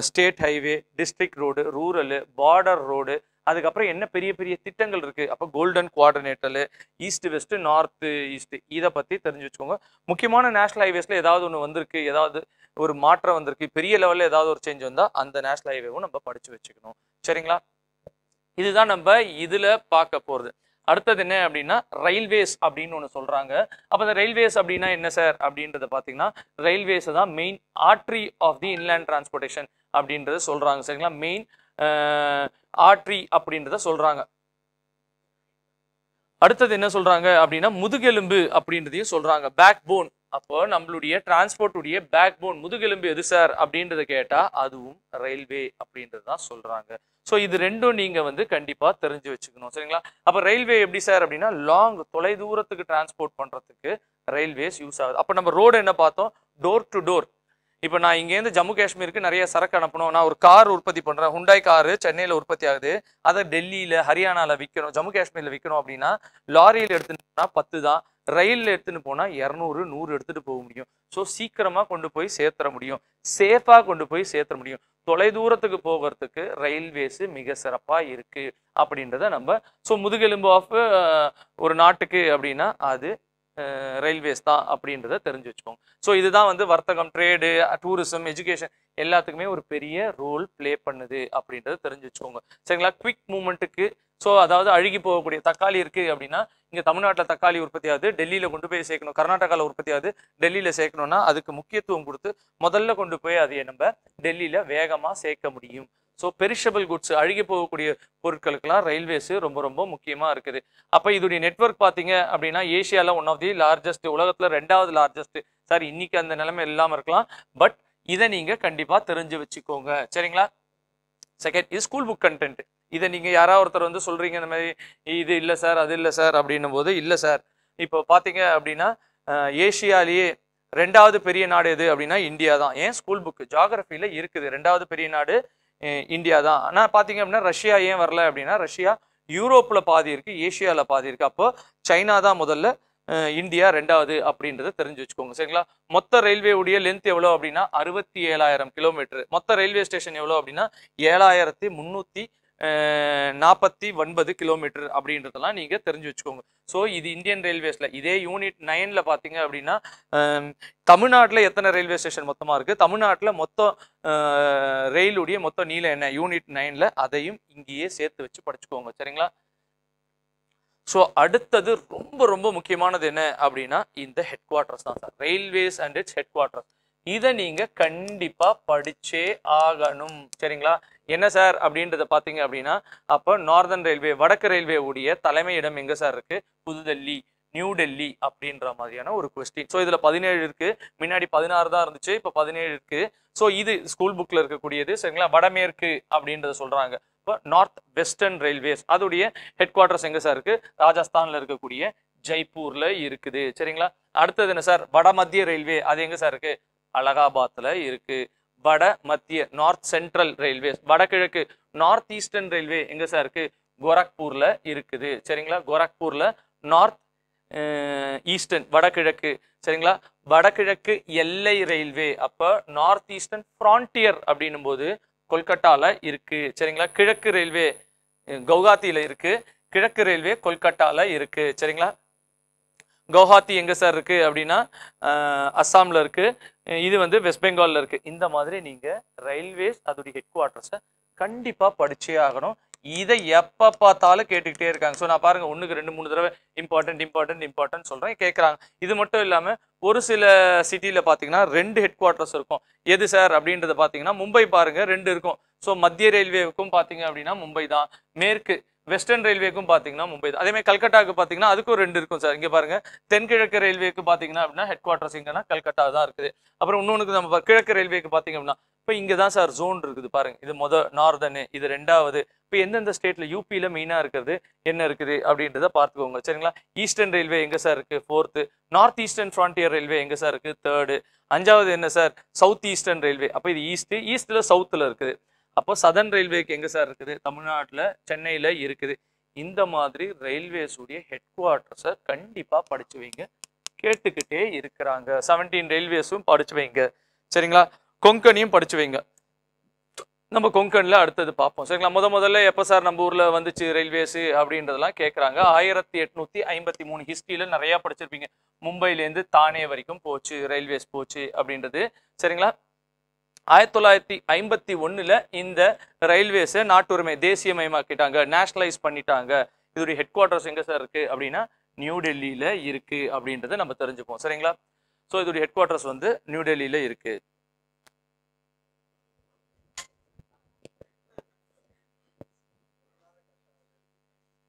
state highway district road rural border road அதுக்கப்புறம் என்ன பெரிய பெரிய திட்டங்கள் இருக்குது அப்போ golden quadrilateral east west north east இதை பற்றி தெரிஞ்சு வச்சுக்கோங்க முக்கியமான நேஷனல் ஹைவேஸில் ஏதாவது ஒன்று வந்திருக்கு ஏதாவது ஒரு மாற்றம் வந்திருக்கு பெரிய லெவலில் ஏதாவது ஒரு சேஞ்ச் வந்தால் அந்த நேஷனல் ஹைவேவும் நம்ம படித்து வச்சுக்கணும் சரிங்களா இதுதான் நம்ம இதில் பார்க்க போகிறது அடுத்தது என்ன அப்படின்னா ரயில்வேஸ் அப்படின்னு ஒன்று சொல்கிறாங்க அப்போ இந்த ரயில்வேஸ் அப்படின்னா என்ன சார் அப்படின்றத பார்த்தீங்கன்னா ரயில்வேஸை தான் main artery of the inland transportation அப்படின்றத சொல்கிறாங்க சரிங்களா மெயின் ஆற்றி அப்படின்றத சொல்கிறாங்க அடுத்தது என்ன சொல்கிறாங்க அப்படின்னா முதுகெலும்பு அப்படின்றதையும் சொல்கிறாங்க பேக் போன் அப்போ நம்மளுடைய டிரான்ஸ்போர்ட்டுடைய பேக் போன் முதுகெலும்பு எது சார் அப்படின்றத கேட்டால் அதுவும் ரயில்வே அப்படின்றது தான் சொல்கிறாங்க ஸோ இது ரெண்டும் நீங்கள் வந்து கண்டிப்பாக தெரிஞ்சு வச்சுக்கணும் சரிங்களா அப்போ ரயில்வே எப்படி சார் அப்படின்னா லாங் தொலை தூரத்துக்கு டிரான்ஸ்போர்ட் பண்ணுறதுக்கு ரயில்வேஸ் யூஸ் ஆகுது அப்போ நம்ம ரோடு என்ன பார்த்தோம் டோர் டு டோர் இப்போ நான் இங்கேருந்து ஜம்மு காஷ்மீருக்கு நிறைய சரக்கு அனுப்பணும் நான் ஒரு கார் உற்பத்தி பண்ணுறேன் ஹுண்டாய் காரு சென்னையில் உற்பத்தி ஆகுது அதை டெல்லியில் ஹரியானாவில் விற்கணும் ஜம்மு காஷ்மீரில் விற்கணும் அப்படின்னா லாரியில் எடுத்துன்னு போனால் பத்து தான் ரயிலில் எடுத்துன்னு போனால் இரநூறு நூறு எடுத்துகிட்டு போக முடியும் ஸோ சீக்கிரமாக கொண்டு போய் சேர்த்துற முடியும் சேஃபாக கொண்டு போய் சேர்த்துற முடியும் தொலை தூரத்துக்கு போகிறதுக்கு ரயில்வேஸு மிக சிறப்பாக இருக்குது அப்படின்றத நம்ம ஸோ முதுகெலும்பு ஆஃப் ஒரு நாட்டுக்கு அப்படின்னா அது ரயில்வேஸ் தான் அப்படின்றத தெரிஞ்சு வச்சுக்கோங்க ஸோ இதுதான் வந்து வர்த்தகம் ட்ரேடு டூரிசம் எஜுகேஷன் எல்லாத்துக்குமே ஒரு பெரிய ரோல் ப்ளே பண்ணுது அப்படின்றத தெரிஞ்சு வச்சுக்கோங்க சரிங்களா குவிக் மூமெண்ட்டுக்கு ஸோ அதாவது அழுகி போகக்கூடிய தக்காளி இருக்குது அப்படின்னா இங்கே தமிழ்நாட்டில் தக்காளி உற்பத்தியாவது டெல்லியில் கொண்டு போய் சேர்க்கணும் கர்நாடகாவில் உற்பத்தியாவது டெல்லியில் சேர்க்கணும்னா அதுக்கு முக்கியத்துவம் கொடுத்து முதல்ல கொண்டு போய் அதை நம்ம டெல்லியில் வேகமாக சேர்க்க முடியும் ஸோ பெரிஷபிள் குட்ஸ் அழுகி போகக்கூடிய பொருட்களுக்கெல்லாம் ரயில்வேஸு ரொம்ப ரொம்ப முக்கியமாக இருக்குது அப்போ இதோடைய நெட்ஒர்க் பார்த்தீங்க அப்படின்னா ஏஷியாவில் ஒன் ஆஃப் தி லார்ஜஸ்ட் உலகத்தில் ரெண்டாவது லார்ஜஸ்ட் சார் இன்னைக்கு அந்த நிலைமை இல்லாமல் இருக்கலாம் பட் இதை நீங்கள் கண்டிப்பாக தெரிஞ்சு வச்சுக்கோங்க சரிங்களா செகண்ட் இது ஸ்கூல் புக் கண்டென்ட் இதை நீங்கள் யாராவது ஒருத்தர் வந்து சொல்கிறீங்க இந்த மாதிரி இது இல்லை சார் அது இல்லை சார் அப்படின்னும் போது இல்லை சார் இப்போ பார்த்தீங்க அப்படின்னா ஏஷியாலேயே ரெண்டாவது பெரிய நாடு எது அப்படின்னா இந்தியா தான் ஏன் ஸ்கூல் புக் ஜாகிரஃபியில் இருக்குது ரெண்டாவது பெரிய நாடு இந்தியா தான் ஆனால் பார்த்தீங்க அப்படின்னா ரஷ்யா ஏன் வரல அப்படின்னா ரஷ்யா யூரோப்பில் பாதி இருக்குது ஏஷியாவில் பாதி இருக்குது அப்போ சைனா தான் முதல்ல இந்தியா ரெண்டாவது அப்படின்றத தெரிஞ்சு வச்சுக்கோங்க சரிங்களா மொத்த ரயில்வே உடைய லென்த் எவ்வளோ அப்படின்னா அறுபத்தி ஏழாயிரம் கிலோமீட்டர் மொத்த ரயில்வே ஸ்டேஷன் எவ்வளோ அப்படின்னா ஏழாயிரத்தி முந்நூற்றி நாற்பத்தி ஒன்பது கிலோமீட்டர் அப்படின்றதெல்லாம் நீங்கள் தெரிஞ்சு வச்சுக்கோங்க ஸோ இது இந்தியன் ரயில்வேஸில் இதே யூனிட் நைனில் பார்த்தீங்க அப்படின்னா தமிழ்நாட்டில் எத்தனை ரயில்வே ஸ்டேஷன் மொத்தமாக இருக்குது தமிழ்நாட்டில் மொத்தம் ரயிலுடைய மொத்தம் நீளம் என்ன யூனிட் நைனில் அதையும் இங்கேயே சேர்த்து வச்சு படிச்சுக்கோங்க சரிங்களா ஸோ அடுத்தது ரொம்ப ரொம்ப முக்கியமானது என்ன அப்படின்னா இந்த ஹெட் குவார்ட்டர்ஸ் தான் sir railways and its headquarters இதை நீங்கள் கண்டிப்பாக படிச்சே ஆகணும் சரிங்களா என்ன சார் அப்படின்றத பார்த்தீங்க அப்படின்னா அப்போ நார்தர்ன் ரயில்வே வடக்கு ரயில்வே உடைய தலைமையிடம் எங்கே சார் இருக்குது புதுடெல்லி நியூ டெல்லி அப்படின்ற மாதிரியான ஒரு கொஸ்டின் ஸோ இதில் பதினேழு இருக்குது முன்னாடி பதினாறு தான் இருந்துச்சு இப்போ பதினேழு இருக்குது ஸோ இது ஸ்கூல் புக்கில் இருக்கக்கூடியது சரிங்களா வடமேற்கு அப்படின்றத சொல்கிறாங்க இப்போ நார்த் வெஸ்டர்ன் ரயில்வேஸ் அதோடைய ஹெட் குவார்ட்டர்ஸ் எங்கே சார் இருக்குது ராஜஸ்தானில் இருக்கக்கூடிய ஜெய்ப்பூரில் இருக்குது சரிங்களா அடுத்தது என்ன சார் வடமத்திய ரயில்வே அது எங்கே சார் இருக்குது அலகாபாத்தில் இருக்குது வட மத்திய நார்த் சென்ட்ரல் ரயில்வேஸ் வடகிழக்கு நார்த் ஈஸ்டர்ன் ரயில்வே எங்கே சார் இருக்குது கோரக்பூரில் இருக்குது சரிங்களா கோரக்பூரில் நார்த் ஈஸ்டர்ன் வடகிழக்கு சரிங்களா வடகிழக்கு எல்லை ரயில்வே அப்போ நார்த் ஈஸ்டர்ன் ஃப்ராண்டியர் அப்படின்னும் போது கொல்கட்டாவில் இருக்குது சரிங்களா கிழக்கு ரயில்வே கவுகாத்தியில் இருக்குது கிழக்கு ரயில்வே கொல்கட்டாவில் இருக்குது சரிங்களா கவுஹாத்தி எங்கே சார் இருக்குது அப்படின்னா அஸ்ஸாமில் இருக்குது இது வந்து வெஸ்ட் பெங்காலில் இருக்குது இந்த மாதிரி நீங்கள் ரயில்வேஸ் அதோடைய ஹெட் குவார்ட்டர்ஸை கண்டிப்பாக படிச்சே ஆகணும் இதை எப்போ பார்த்தாலும் கேட்டுக்கிட்டே இருக்காங்க ஸோ நான் பாருங்கள் ஒன்றுக்கு ரெண்டு மூணு தடவை இம்பார்ட்டன்ட் இம்பார்ட்டன்ட் இம்பார்ட்டன் சொல்கிறேன் கேட்குறாங்க இது மட்டும் இல்லாமல் ஒரு சில சிட்டியில் பார்த்தீங்கன்னா ரெண்டு ஹெட் குவார்ட்டர்ஸ் இருக்கும் எது சார் அப்படின்றத பார்த்தீங்கன்னா மும்பை பாருங்கள் ரெண்டு இருக்கும் ஸோ மத்திய ரயில்வேவுக்கும் பார்த்தீங்க அப்படின்னா மும்பை தான் மேற்கு வெஸ்டர்ன் ரயில்வேக்கும் பார்த்தீங்கன்னா மும்பை அதே மாதிரி கல்கட்டாவுக்கு பார்த்தீங்கன்னா அதுக்கும் ரெண்டு இருக்கும் சார் இங்கே பாருங்கள் தென்கிழக்கு ரயில்வேக்கு பார்த்தீங்கன்னா அப்படின்னா ஹெட் குவார்டர்ஸ் இங்கன்னா கல்கட்டா தான் இருக்குது அப்புறம் இன்னொன்று நம்ம கிழக்கு ரயில்வேக்கு பார்த்தீங்க அப்படின்னா இப்போ இங்கே தான் சார் ஜோன் இருக்குது பாருங்கள் இது மொதல் நார்தனு இது ரெண்டாவது இப்போ எந்தெந்த ஸ்டேட்டில் யூபியில் மெயினாக இருக்கிறது என்ன இருக்குது அப்படின்றத பார்த்துக்கோங்க சரிங்களா ஈஸ்டர்ன் ரயில்வே எங்கே சார் இருக்குது fourth north eastern frontier railway எங்கே சார் இருக்குது தேர்டு அஞ்சாவது என்ன சார் சவுத் ஈஸ்டர்ன் ரயில்வே அப்போ இது ஈஸ்ட்டு ஈஸ்ட்டில் சவுத்தில் இருக்குது அப்போ சதன் ரயில்வேக்கு எங்கே சார் இருக்குது தமிழ்நாட்டில் சென்னையில் இருக்குது இந்த மாதிரி ரயில்வேஸுடைய ஹெட் குவார்ட்டர்ஸை கண்டிப்பாக படிச்சு வைங்க கேட்டுக்கிட்டே இருக்கிறாங்க செவன்டீன் ரயில்வேஸும் படிச்சு வைங்க சரிங்களா கொங்கனியும் படிச்சு வைங்க நம்ம கொங்கனில் அடுத்தது பார்ப்போம் சரிங்களா முத முதல்ல எப்போ சார் நம்ம ஊரில் வந்துச்சு ரயில்வேஸு அப்படின்றதெல்லாம் கேட்குறாங்க ஆயிரத்தி எட்நூற்றி ஐம்பத்தி மூணு ஹிஸ்ட்ரியில் நிறையா படிச்சிருப்பீங்க மும்பைலேருந்து தானே வரைக்கும் போச்சு ரயில்வேஸ் போச்சு அப்படின்றது சரிங்களா ஆயிரத்தி தொள்ளாயிரத்தி ஐம்பத்தி ஒன்றில் இந்த ரயில்வேஸை நாட்டுரிமை தேசியமயமாக்கிட்டாங்க நேஷனலைஸ் பண்ணிட்டாங்க இதோடைய ஹெட் குவார்ட்டர்ஸ் எங்கே சார் இருக்குது அப்படின்னா நியூ டெல்லியில் இருக்குது அப்படின்றத நம்ம தெரிஞ்சுப்போம் சரிங்களா ஸோ இதோடைய ஹெட் குவார்ட்டர்ஸ் வந்து நியூ டெல்லியில் இருக்குது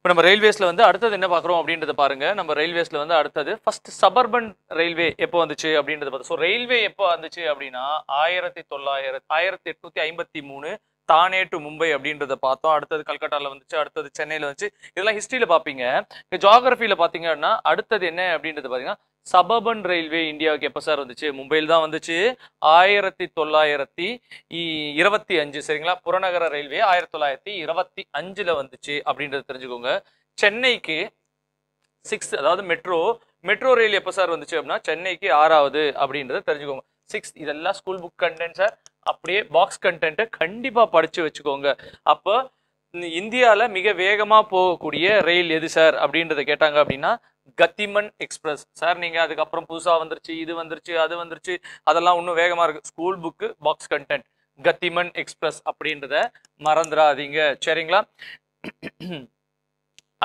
இப்போ நம்ம ரயில்வேஸில் வந்து அடுத்தது என்ன பார்க்குறோம் அப்படின்றத பாருங்கள் நம்ம ரயில்வேஸில் வந்து அடுத்தது ஃபர்ஸ்ட் சபர்பன் ரயில்வே எப்போ வந்துச்சு அப்படின்றத பார்த்து ஸோ ரயில்வே எப்போ வந்துச்சு அப்படின்னா ஆயிரத்தி தொள்ளாயிரத்தி ஆயிரத்தி எட்நூற்றி ஐம்பத்தி மூணு தானே டு மும்பை அப்படின்றத பார்த்தோம் அடுத்தது கல்கட்டாவில் வந்துச்சு அடுத்தது சென்னையில் வந்துச்சு இதெல்லாம் ஹிஸ்ட்ரியில் பார்ப்பீங்க இங்கே ஜியாகிரஃபியில் பார்த்தீங்க அப்படின்னா அடுத்தது என்ன அப்படின்றது பார்த்தீங்கன்னா சபபன் ரயில்வே இந்தியாவுக்கு எப்போ சார் வந்துச்சு மும்பையில் தான் வந்துச்சு ஆயிரத்தி தொள்ளாயிரத்தி இருபத்தி அஞ்சு சரிங்களா புறநகர ரயில்வே ஆயிரத்தி தொள்ளாயிரத்தி இருபத்தி அஞ்சில் வந்துச்சு அப்படின்றத தெரிஞ்சுக்கோங்க சென்னைக்கு சிக்ஸ் அதாவது மெட்ரோ மெட்ரோ ரயில் எப்போ சார் வந்துச்சு அப்படின்னா சென்னைக்கு ஆறாவது அப்படின்றத தெரிஞ்சுக்கோங்க சிக்ஸ்த் இதெல்லாம் ஸ்கூல் புக் கண்டென்ட் சார் அப்படியே பாக்ஸ் கண்டென்ட்டை கண்டிப்பாக படித்து வச்சுக்கோங்க அப்போ இந்தியாவில் மிக வேகமாக போகக்கூடிய ரயில் எது சார் அப்படின்றத கேட்டாங்க அப்படின்னா கத்திமன் எக்ஸ்பிரஸ் சார் நீங்கள் அதுக்கப்புறம் புதுசாக வந்துருச்சு இது வந்துருச்சு அது வந்துருச்சு அதெல்லாம் இன்னும் வேகமாக இருக்குது school book box content Gatimaan express அப்படின்றத மறந்துடாதீங்க சரிங்களா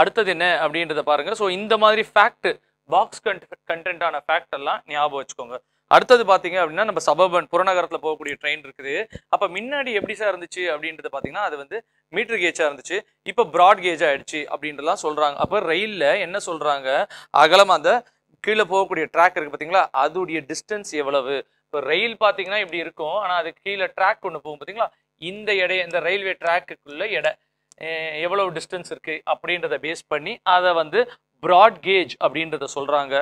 அடுத்தது என்ன அப்படின்றத பாருங்கள் ஸோ இந்த மாதிரி ஃபேக்ட் பாக்ஸ் கண்ட் கண்டென்ட்டான ஃபேக்ட் எல்லாம் ஞாபகம் வச்சுக்கோங்க அடுத்தது பார்த்தீங்க அப்படின்னா நம்ம சபபன் புறநகரத்தில் போகக்கூடிய ட்ரெயின் இருக்குது அப்போ முன்னாடி எப்படி சார் இருந்துச்சு அப்படின்றது பார்த்தீங்கன்னா அது வந்து மீட்டர் கேஜாக இருந்துச்சு இப்போ ப்ராட் கேஜ் ஆயிடுச்சு அப்படின்றலாம் சொல்கிறாங்க அப்போ ரயிலில் என்ன சொல்கிறாங்க அகலமாக அந்த கீழே போகக்கூடிய ட்ராக் இருக்குது பார்த்தீங்களா அதோடைய டிஸ்டன்ஸ் எவ்வளவு இப்போ ரயில் பார்த்தீங்கன்னா இப்படி இருக்கும் ஆனால் அது கீழே ட்ராக் ஒன்று போகும் பார்த்தீங்களா இந்த எடை இந்த ரயில்வே ட்ராக்குக்குள்ள எடை எவ்வளவு டிஸ்டன்ஸ் இருக்குது அப்படின்றத பேஸ் பண்ணி அதை வந்து ப்ராட் கேஜ் அப்படின்றத சொல்கிறாங்க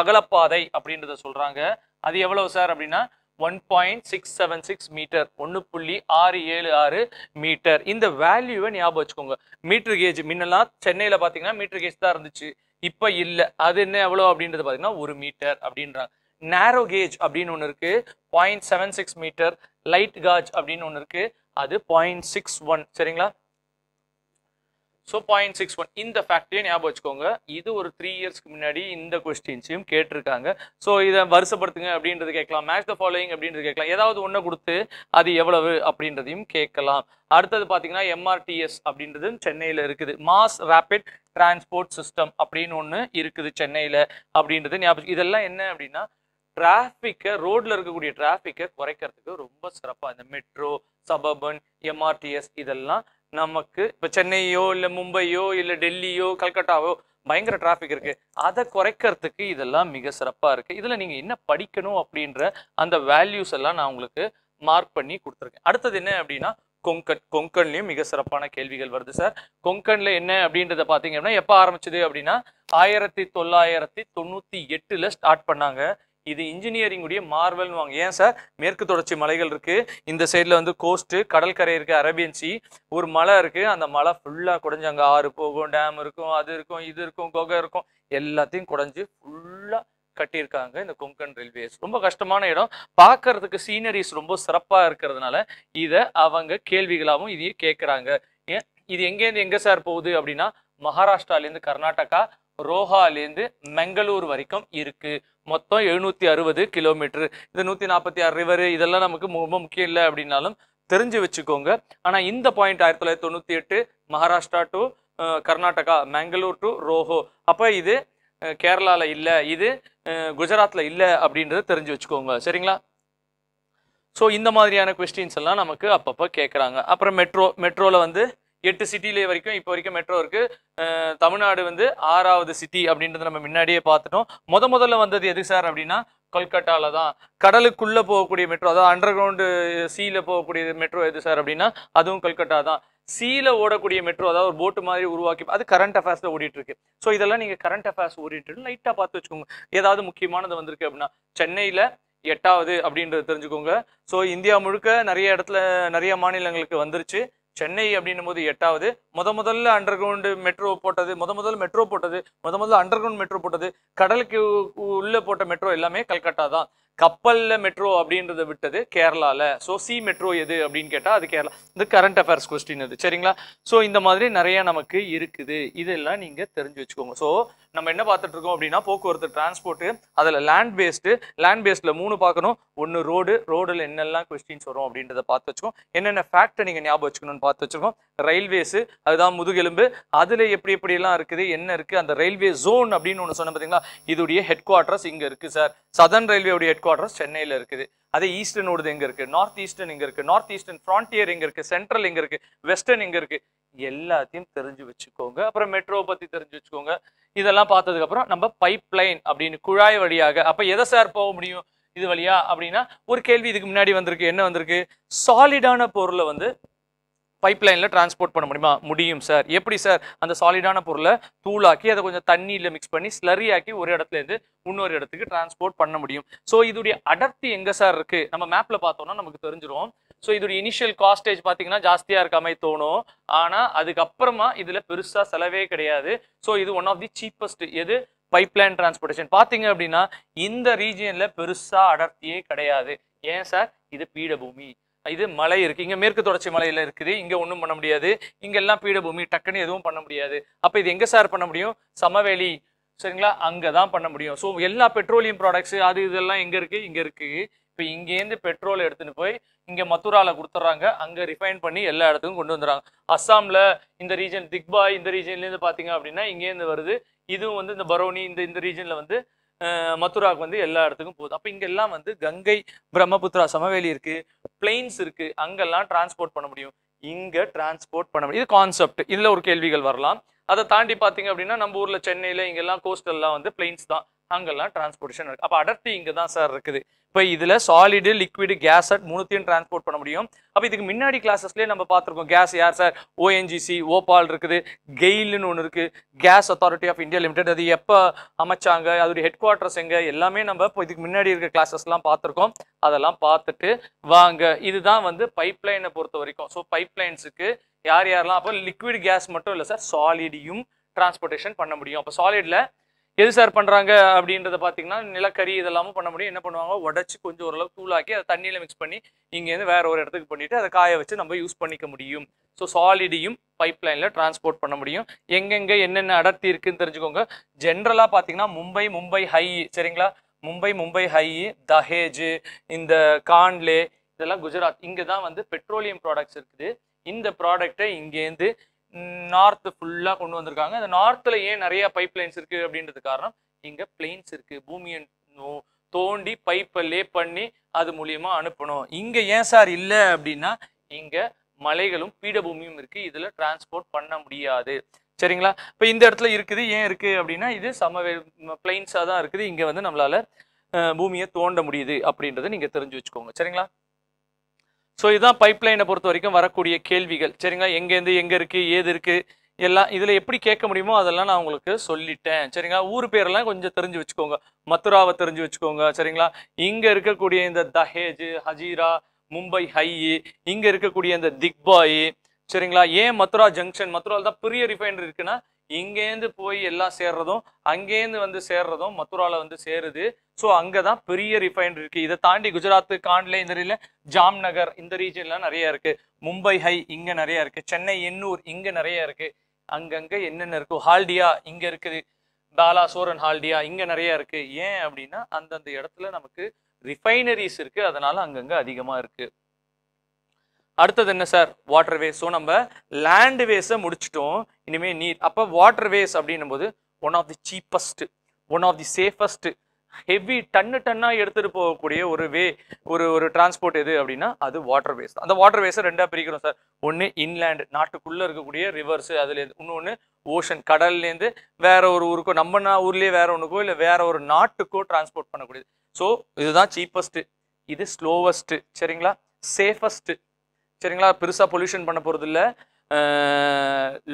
அகலப்பாதை அப்படின்றத சொல்கிறாங்க அது எவ்வளவு சார் அப்படின்னா one point six seven six metre ஒன்று புள்ளி ஆறு ஏழு ஆறு மீட்டர் இந்த வேல்யூவை ஞாபகம் வச்சுக்கோங்க மீட்டர் கேஜ் முன்னெல்லாம் சென்னையில் பார்த்தீங்கன்னா மீட்டர் கேஜ் தான் இருந்துச்சு இப்போ இல்லை அது என்ன எவ்வளோ அப்படின்றது பார்த்தீங்கன்னா ஒரு மீட்டர் அப்படின்றாங்க நேரோ கேஜ் அப்படின்னு ஒன்று இருக்குது point seven six metre light gauge அப்படின்னு ஒன்று இருக்குது அது பாயிண்ட் சிக்ஸ் ஒன் சரிங்களா ஸோ பாயிண்ட் சிக்ஸ் ஒன் இந்த ஃபேக்ட்ரியை ஞாபகம் வச்சுக்கோங்க இது ஒரு த்ரீ இயர்ஸ்க்கு முன்னாடி இந்த கொஸ்டின்ஸையும் கேட்டிருக்காங்க ஸோ இதை வருஷப்படுத்துங்க அப்படின்றது கேட்கலாம் மேட்ச் த ஃபாலோயிங் அப்படின்றது கேட்கலாம் ஏதாவது ஒன்று கொடுத்து அது எவ்வளவு அப்படின்றதையும் கேட்கலாம் அடுத்தது பார்த்தீங்கன்னா எம்ஆர்டிஎஸ் அப்படின்றது சென்னையில் இருக்குது மாஸ் ரேபிட் டிரான்ஸ்போர்ட் சிஸ்டம் அப்படின்னு ஒன்று இருக்குது சென்னையில் அப்படின்றது ஞாபகம் இதெல்லாம் என்ன அப்படின்னா டிராஃபிக்கை ரோட்டில் இருக்கக்கூடிய டிராஃபிக்கை குறைக்கிறதுக்கு ரொம்ப சிறப்பாக இந்த மெட்ரோ சபர்பன் எம்ஆர்டிஎஸ் இதெல்லாம் நமக்கு இப்போ சென்னையோ இல்லை மும்பையோ இல்லை டெல்லியோ கல்கட்டாவோ பயங்கர டிராஃபிக் இருக்கு அதை குறைக்கிறதுக்கு இதெல்லாம் மிக சிறப்பாக இருக்கு இதில் நீங்கள் என்ன படிக்கணும் அப்படின்ற அந்த வேல்யூஸ் எல்லாம் நான் உங்களுக்கு மார்க் பண்ணி கொடுத்துருக்கேன் அடுத்தது என்ன அப்படின்னா கொங்கன் கொங்கன்லையும் மிக சிறப்பான கேள்விகள் வருது சார் கொங்கன்ல என்ன அப்படின்றத பார்த்தீங்க அப்படின்னா எப்போ ஆரம்பிச்சது அப்படின்னா ஆயிரத்தி தொள்ளாயிரத்தி தொண்ணூற்றி எட்டில் ஸ்டார்ட் பண்ணாங்க இது இன்ஜினியரிங்குடைய மார்வல்னு வாங்க ஏன் சார் மேற்கு தொடர்ச்சி மலைகள் இருக்குது இந்த சைடில் வந்து கோஸ்ட்டு கடற்கரை இருக்குது அரேபியன் சி ஒரு மலை இருக்குது அந்த மலை ஃபுல்லாக குடைஞ்சு அங்கே ஆறு போகும் டேம் இருக்கும் அது இருக்கும் இது இருக்கும் கொகை இருக்கும் எல்லாத்தையும் குடைஞ்சு ஃபுல்லாக கட்டியிருக்காங்க இந்த கொங்கன் ரயில்வேஸ் ரொம்ப கஷ்டமான இடம் பார்க்கறதுக்கு சீனரிஸ் ரொம்ப சிறப்பாக இருக்கிறதுனால இதை அவங்க கேள்விகளாகவும் இதையும் கேட்குறாங்க ஏன் இது எங்கேருந்து எங்கே சார் போகுது அப்படின்னா மகாராஷ்டிராலேருந்து கர்நாடகா ரோஹாலேருந்து மங்களூர் வரைக்கும் இருக்குது மொத்தம் எழுநூற்றி அறுபது கிலோமீட்டர் இந்த நூற்றி நாற்பத்தி ஆறு ரிவரு இதெல்லாம் நமக்கு ரொம்ப முக்கியம் இல்லை அப்படின்னாலும் தெரிஞ்சு வச்சுக்கோங்க ஆனால் இந்த பாயிண்ட் ஆயிரத்தி தொள்ளாயிரத்தி தொண்ணூற்றி எட்டு மகாராஷ்டிரா டு கர்நாடகா மேங்களூர் டு ரோஹோ அப்போ இது கேரளாவில் இல்லை இது குஜராத்தில் இல்லை அப்படின்றத தெரிஞ்சு வச்சுக்கோங்க சரிங்களா ஸோ இந்த மாதிரியான கொஸ்டின்ஸ் எல்லாம் நமக்கு அப்பப்போ கேட்குறாங்க அப்புறம் மெட்ரோ மெட்ரோவில் வந்து எட்டு சிட்டிலே வரைக்கும் இப்போ வரைக்கும் மெட்ரோ இருக்குது தமிழ்நாடு வந்து ஆறாவது சிட்டி அப்படின்றத நம்ம முன்னாடியே பார்த்துட்டோம் முத முதல்ல வந்தது எது சார் அப்படின்னா கொல்கட்டால தான் கடலுக்குள்ளே போகக்கூடிய மெட்ரோ அதாவது அண்டர் கிரவுண்டு சீயில் போகக்கூடிய மெட்ரோ எது சார் அப்படின்னா அதுவும் கொல்கட்டா தான் சீல ஓடக்கூடிய மெட்ரோ அதாவது ஒரு போட்டு மாதிரி உருவாக்கி அது கரண்ட் அஃபேர்ஸில் ஓடிட்டு இருக்கு ஸோ இதெல்லாம் நீங்கள் கரண்ட் அஃபேர்ஸ் ஓடிட்டு லைட்டாக பார்த்து வச்சுக்கோங்க ஏதாவது முக்கியமானது வந்திருக்கு அப்படின்னா சென்னையில் எட்டாவது அப்படின்றது தெரிஞ்சுக்கோங்க ஸோ இந்தியா முழுக்க நிறைய இடத்துல நிறைய மாநிலங்களுக்கு வந்துருச்சு சென்னை அப்படின்னும் போது எட்டாவது முத முதல்ல அண்டர் கிரவுண்டு மெட்ரோ போட்டது முத முதல்ல மெட்ரோ போட்டது முத முதல்ல அண்டர் கிரவுண்ட் மெட்ரோ போட்டது கடலுக்கு உள்ளே போட்ட மெட்ரோ எல்லாமே கல்கட்டா தான் கப்பலில் மெட்ரோ அப்படின்றத விட்டது கேரளாவில் ஸோ சி மெட்ரோ எது அப்படின்னு கேட்டால் அது கேரளா இந்த கரண்ட் அஃபேர்ஸ் கொஸ்டின் அது சரிங்களா ஸோ இந்த மாதிரி நிறையா நமக்கு இருக்குது இதெல்லாம் நீங்கள் தெரிஞ்சு வச்சுக்கோங்க ஸோ நம்ம என்ன பார்த்துட்ருக்கோம் அப்படின்னா போக்குவரத்து டிரான்ஸ்போர்ட்டு அதில் லேண்ட் பேஸ்டு லேண்ட் பேஸ்டில் மூணு பார்க்கணும் ஒன்று ரோடு ரோடில் என்னெல்லாம் கொஸ்டின்ஸ் வரும் அப்படின்றத பார்த்து வச்சுக்கோம் என்னென்ன ஃபேக்டை நீங்கள் ஞாபகம் வச்சுக்கணும்னு பார்த்து வச்சுக்கோம் ரயில்வேஸு அதுதான் முதுகெலும்பு அதில் எப்படி எப்படியெல்லாம் இருக்குது என்ன இருக்குது அந்த ரயில்வே ஜோன் அப்படின்னு ஒன்று சொன்ன பார்த்தீங்களா இதோடைய ஹெட் குவார்ட்டர்ஸ் இங்கே இருக்குது சார் சதர்ன் ரயில்வேவுடைய ஹெட் குவார்ட்டர்ஸ் சென்னையில் இருக்குது அதே ஈஸ்டர்ன் ஓடுது எங்கே இருக்குது நார்த் ஈஸ்டர்ன் இங்கே இருக்குது நார்த் ஈஸ்டர்ன் ஃப்ரான்டியர் எங்கே இருக்குது சென்ட்ரல் இங்கே இருக்குது வெஸ்டர்ன் இங்கே இருக்குது எல்லாத்தையும் தெரிஞ்சு வச்சுக்கோங்க அப்புறம் மெட்ரோ பற்றி தெரிஞ்சு வச்சுக்கோங்க இதெல்லாம் பார்த்ததுக்கப்புறம் நம்ம பைப் லைன் அப்படின்னு குழாய் வழியாக அப்போ எதை சார் போக முடியும் இது வழியா அப்படின்னா ஒரு கேள்வி இதுக்கு முன்னாடி வந்திருக்கு என்ன வந்திருக்கு சாலிடான பொருளை வந்து பைப் லைனில் டிரான்ஸ்போர்ட் பண்ண முடியுமா முடியும் சார் எப்படி சார் அந்த சாலிடான பொருளை தூளாக்கி அதை கொஞ்சம் தண்ணியில் மிக்ஸ் பண்ணி ஸ்லரி ஆக்கி ஒரு இடத்துலேருந்து இன்னொரு இடத்துக்கு டிரான்ஸ்போர்ட் பண்ண முடியும் ஸோ இதோடைய அடர்த்தி எங்கே சார் இருக்குது நம்ம மேப்பில் பார்த்தோம்னா நமக்கு தெரிஞ்சிடும் ஸோ இதோடைய இனிஷியல் காஸ்டேஜ் பார்த்தீங்கன்னா ஜாஸ்தியாக இருக்காமல் தோணும் ஆனால் அதுக்கப்புறமா இதில் பெருசாக செலவே கிடையாது ஸோ இது ஒன் ஆஃப் தி சீப்பஸ்ட் எது பைப்லைன் டிரான்ஸ்போர்டேஷன் பார்த்தீங்க அப்படின்னா இந்த ரீஜியனில் பெருசாக அடர்த்தியே கிடையாது ஏன் சார் இது பீடபூமி இது மலை இருக்குது இங்கே மேற்கு தொடர்ச்சி மலையில் இருக்குது இங்கே ஒன்றும் பண்ண முடியாது இங்கெல்லாம் பீடபூமி டக்குன்னு எதுவும் பண்ண முடியாது அப்போ இது எங்கே சார் பண்ண முடியும் சமவெளி சரிங்களா அங்கே தான் பண்ண முடியும் ஸோ எல்லா பெட்ரோலியம் ப்ராடக்ட்ஸு அது இதெல்லாம் எங்கே இருக்குது இங்கே இருக்குது இப்போ இங்கேருந்து பெட்ரோல் எடுத்துகிட்டு போய் இங்கே மதுராவில் கொடுத்துட்றாங்க அங்கே ரிஃபைன் பண்ணி எல்லா இடத்துக்கும் கொண்டு வந்துடுறாங்க அஸ்ஸாமில் இந்த ரீஜன் திக்பாய் இந்த ரீஜன்லேருந்து பார்த்தீங்க அப்படின்னா இங்கேருந்து வருது இதுவும் வந்து இந்த பரோனி இந்த இந்த ரீஜனில் வந்து மதுராவுக்கு வந்து எல்லா இடத்துக்கும் போகுது அப்போ இங்கெல்லாம் வந்து கங்கை பிரம்மபுத்திரா சமவெளி இருக்குது பிளெயின்ஸ் இருக்குது அங்கெல்லாம் டிரான்ஸ்போர்ட் பண்ண முடியும் இங்கே டிரான்ஸ்போர்ட் பண்ண முடியும் இது கான்செப்ட் இதில் ஒரு கேள்விகள் வரலாம் அதை தாண்டி பார்த்தீங்க அப்படின்னா நம்ம ஊரில் சென்னையில் இங்கெல்லாம் கோஸ்டல்லாம் வந்து பிளெயின்ஸ் தான் அங்கெல்லாம் டிரான்ஸ்போர்டேஷன் இருக்குது அப்போ அடர்த்தி இங்கே தான் சார் இருக்குது இப்போ இதில் சாலிடு லிக்விடு கேஸ் அட் மூணுத்தையும் டிரான்ஸ்போர்ட் பண்ண முடியும் அப்போ இதுக்கு முன்னாடி கிளாஸஸ்லேயே நம்ம பார்த்துருக்கோம் கேஸ் யார் சார் ஓஎன்ஜிசி ஓபால் இருக்குது கெயில்னு ஒன்று இருக்குது gas authority of India limited அது எப்போ அமைச்சாங்க அதோடைய ஹெட் குவார்ட்டர்ஸ் எங்கே எல்லாமே நம்ம இப்போ இதுக்கு முன்னாடி இருக்கிற கிளாஸஸ்லாம் பார்த்துருக்கோம் அதெல்லாம் பார்த்துட்டு வாங்க இதுதான் வந்து பைப் லைனை பொறுத்த வரைக்கும் ஸோ பைப் லைன்ஸுக்கு யார் யாரெல்லாம் அப்போ லிக்விட் கேஸ் மட்டும் இல்லை சார் சாலிடையும் டிரான்ஸ்போர்ட்டேஷன் பண்ண முடியும் அப்போ சாலிடில் எது சார் பண்ணுறாங்க அப்படின்றத பார்த்தீங்கன்னா நிலக்கரி இதெல்லாமும் பண்ண முடியும் என்ன பண்ணுவாங்க உடச்சி கொஞ்சம் ஓரளவு தூளாக்கி அதை தண்ணியில் மிக்ஸ் பண்ணி இங்கேருந்து வேறு ஒரு இடத்துக்கு பண்ணிவிட்டு அதை காய வச்சு நம்ம யூஸ் பண்ணிக்க முடியும் ஸோ சாலிடையும் பைப் லைனில் டிரான்ஸ்போர்ட் பண்ண முடியும் எங்கெங்கே என்னென்ன அடர்த்தி இருக்குதுன்னு தெரிஞ்சுக்கோங்க ஜென்ரலாக பார்த்தீங்கன்னா மும்பை மும்பை ஹை சரிங்களா மும்பை மும்பை ஹை தஹேஜ் இந்த கான்லே இதெல்லாம் குஜராத் இங்கே தான் வந்து பெட்ரோலியம் ப்ராடக்ட்ஸ் இருக்குது இந்த ப்ராடக்டை இங்கேருந்து நார்த்து ஃபுல்லாக கொண்டு வந்திருக்காங்க இந்த நார்த்தில் ஏன் நிறையா பைப் லைன்ஸ் இருக்குது அப்படின்றது காரணம் இங்கே பிளெயின்ஸ் இருக்குது பூமியை தோண்டி பைப்பை லே பண்ணி அது மூலியமாக அனுப்பணும் இங்கே ஏன் சார் இல்லை அப்படின்னா இங்கே மலைகளும் பீடபூமியும் இருக்குது இதில் டிரான்ஸ்போர்ட் பண்ண முடியாது சரிங்களா இப்போ இந்த இடத்துல இருக்குது ஏன் இருக்குது அப்படின்னா இது சமவே பிளைன்ஸாக தான் இருக்குது இங்கே வந்து நம்மளால் பூமியை தோண்ட முடியுது அப்படின்றத நீங்கள் தெரிஞ்சு வச்சுக்கோங்க சரிங்களா ஸோ இதுதான் பைப் லைனை பொறுத்த வரைக்கும் வரக்கூடிய கேள்விகள் சரிங்களா எங்கேருந்து எங்கே இருக்குது ஏது இருக்குது எல்லாம் இதில் எப்படி கேட்க முடியுமோ அதெல்லாம் நான் உங்களுக்கு சொல்லிட்டேன் சரிங்களா ஊர் பேரெல்லாம் கொஞ்சம் தெரிஞ்சு வச்சுக்கோங்க மதுராவை தெரிஞ்சு வச்சுக்கோங்க சரிங்களா இங்கே இருக்கக்கூடிய இந்த தஹேஜ் ஹஜீரா மும்பை ஹை இங்கே இருக்கக்கூடிய இந்த திக்பாய் சரிங்களா ஏன் மதுரா ஜங்ஷன் மதுராவில் தான் பெரிய ரிஃபைனரி இருக்குன்னா இங்கேருந்து போய் எல்லாம் சேர்றதும் அங்கேருந்து வந்து சேர்றதும் மதுராவில் வந்து சேருது ஸோ அங்கே தான் பெரிய ரிஃபைனரி இருக்குது இதை தாண்டி குஜராத் காண்ட்லே இந்த ரீல ஜாம்நகர் இந்த ரீஜன்லாம் நிறையா இருக்குது மும்பை ஹை இங்கே நிறையா இருக்குது சென்னை எண்ணூர் இங்கே நிறையா இருக்குது அங்கங்கே என்னென்ன இருக்கும் ஹால்டியா இங்கே இருக்குது பாலா சோரன் ஹால்டியா இங்கே நிறையா இருக்குது ஏன் அப்படின்னா அந்தந்த இடத்துல நமக்கு ரிஃபைனரிஸ் இருக்குது அதனால் அங்கங்கே அதிகமாக இருக்குது அடுத்தது என்ன சார் வாட்டர் வேஸ் ஸோ நம்ம லேண்ட் வேஸை முடிச்சிட்டோம் இனிமேல் நீட் அப்போ வாட்டர் வேஸ் அப்படின்னும் போது one of the cheapest one of the safest heavy ton டன்னாக எடுத்துகிட்டு போகக்கூடிய ஒரு வே ஒரு ஒரு டிரான்ஸ்போர்ட் எது அப்படின்னா அது வாட்டர் வேஸ் அந்த வாட்டர் வேஸை ரெண்டாக பிரிக்கிறோம் சார் ஒன்று இன்லேண்டு நாட்டுக்குள்ளே இருக்கக்கூடிய ரிவர்ஸு அதுலேருந்து இன்னொன்று ஓஷன் கடல்லேருந்து வேற ஒரு ஊருக்கோ நம்ம ஊர்லேயே வேற ஒன்றுக்கோ இல்லை வேற ஒரு நாட்டுக்கோ டிரான்ஸ்போர்ட் பண்ணக்கூடியது ஸோ இதுதான் சீப்பஸ்ட்டு இது ஸ்லோவஸ்ட்டு சரிங்களா சேஃபஸ்ட்டு சரிங்களா பெருசாக பொல்யூஷன் பண்ண போகிறது இல்லை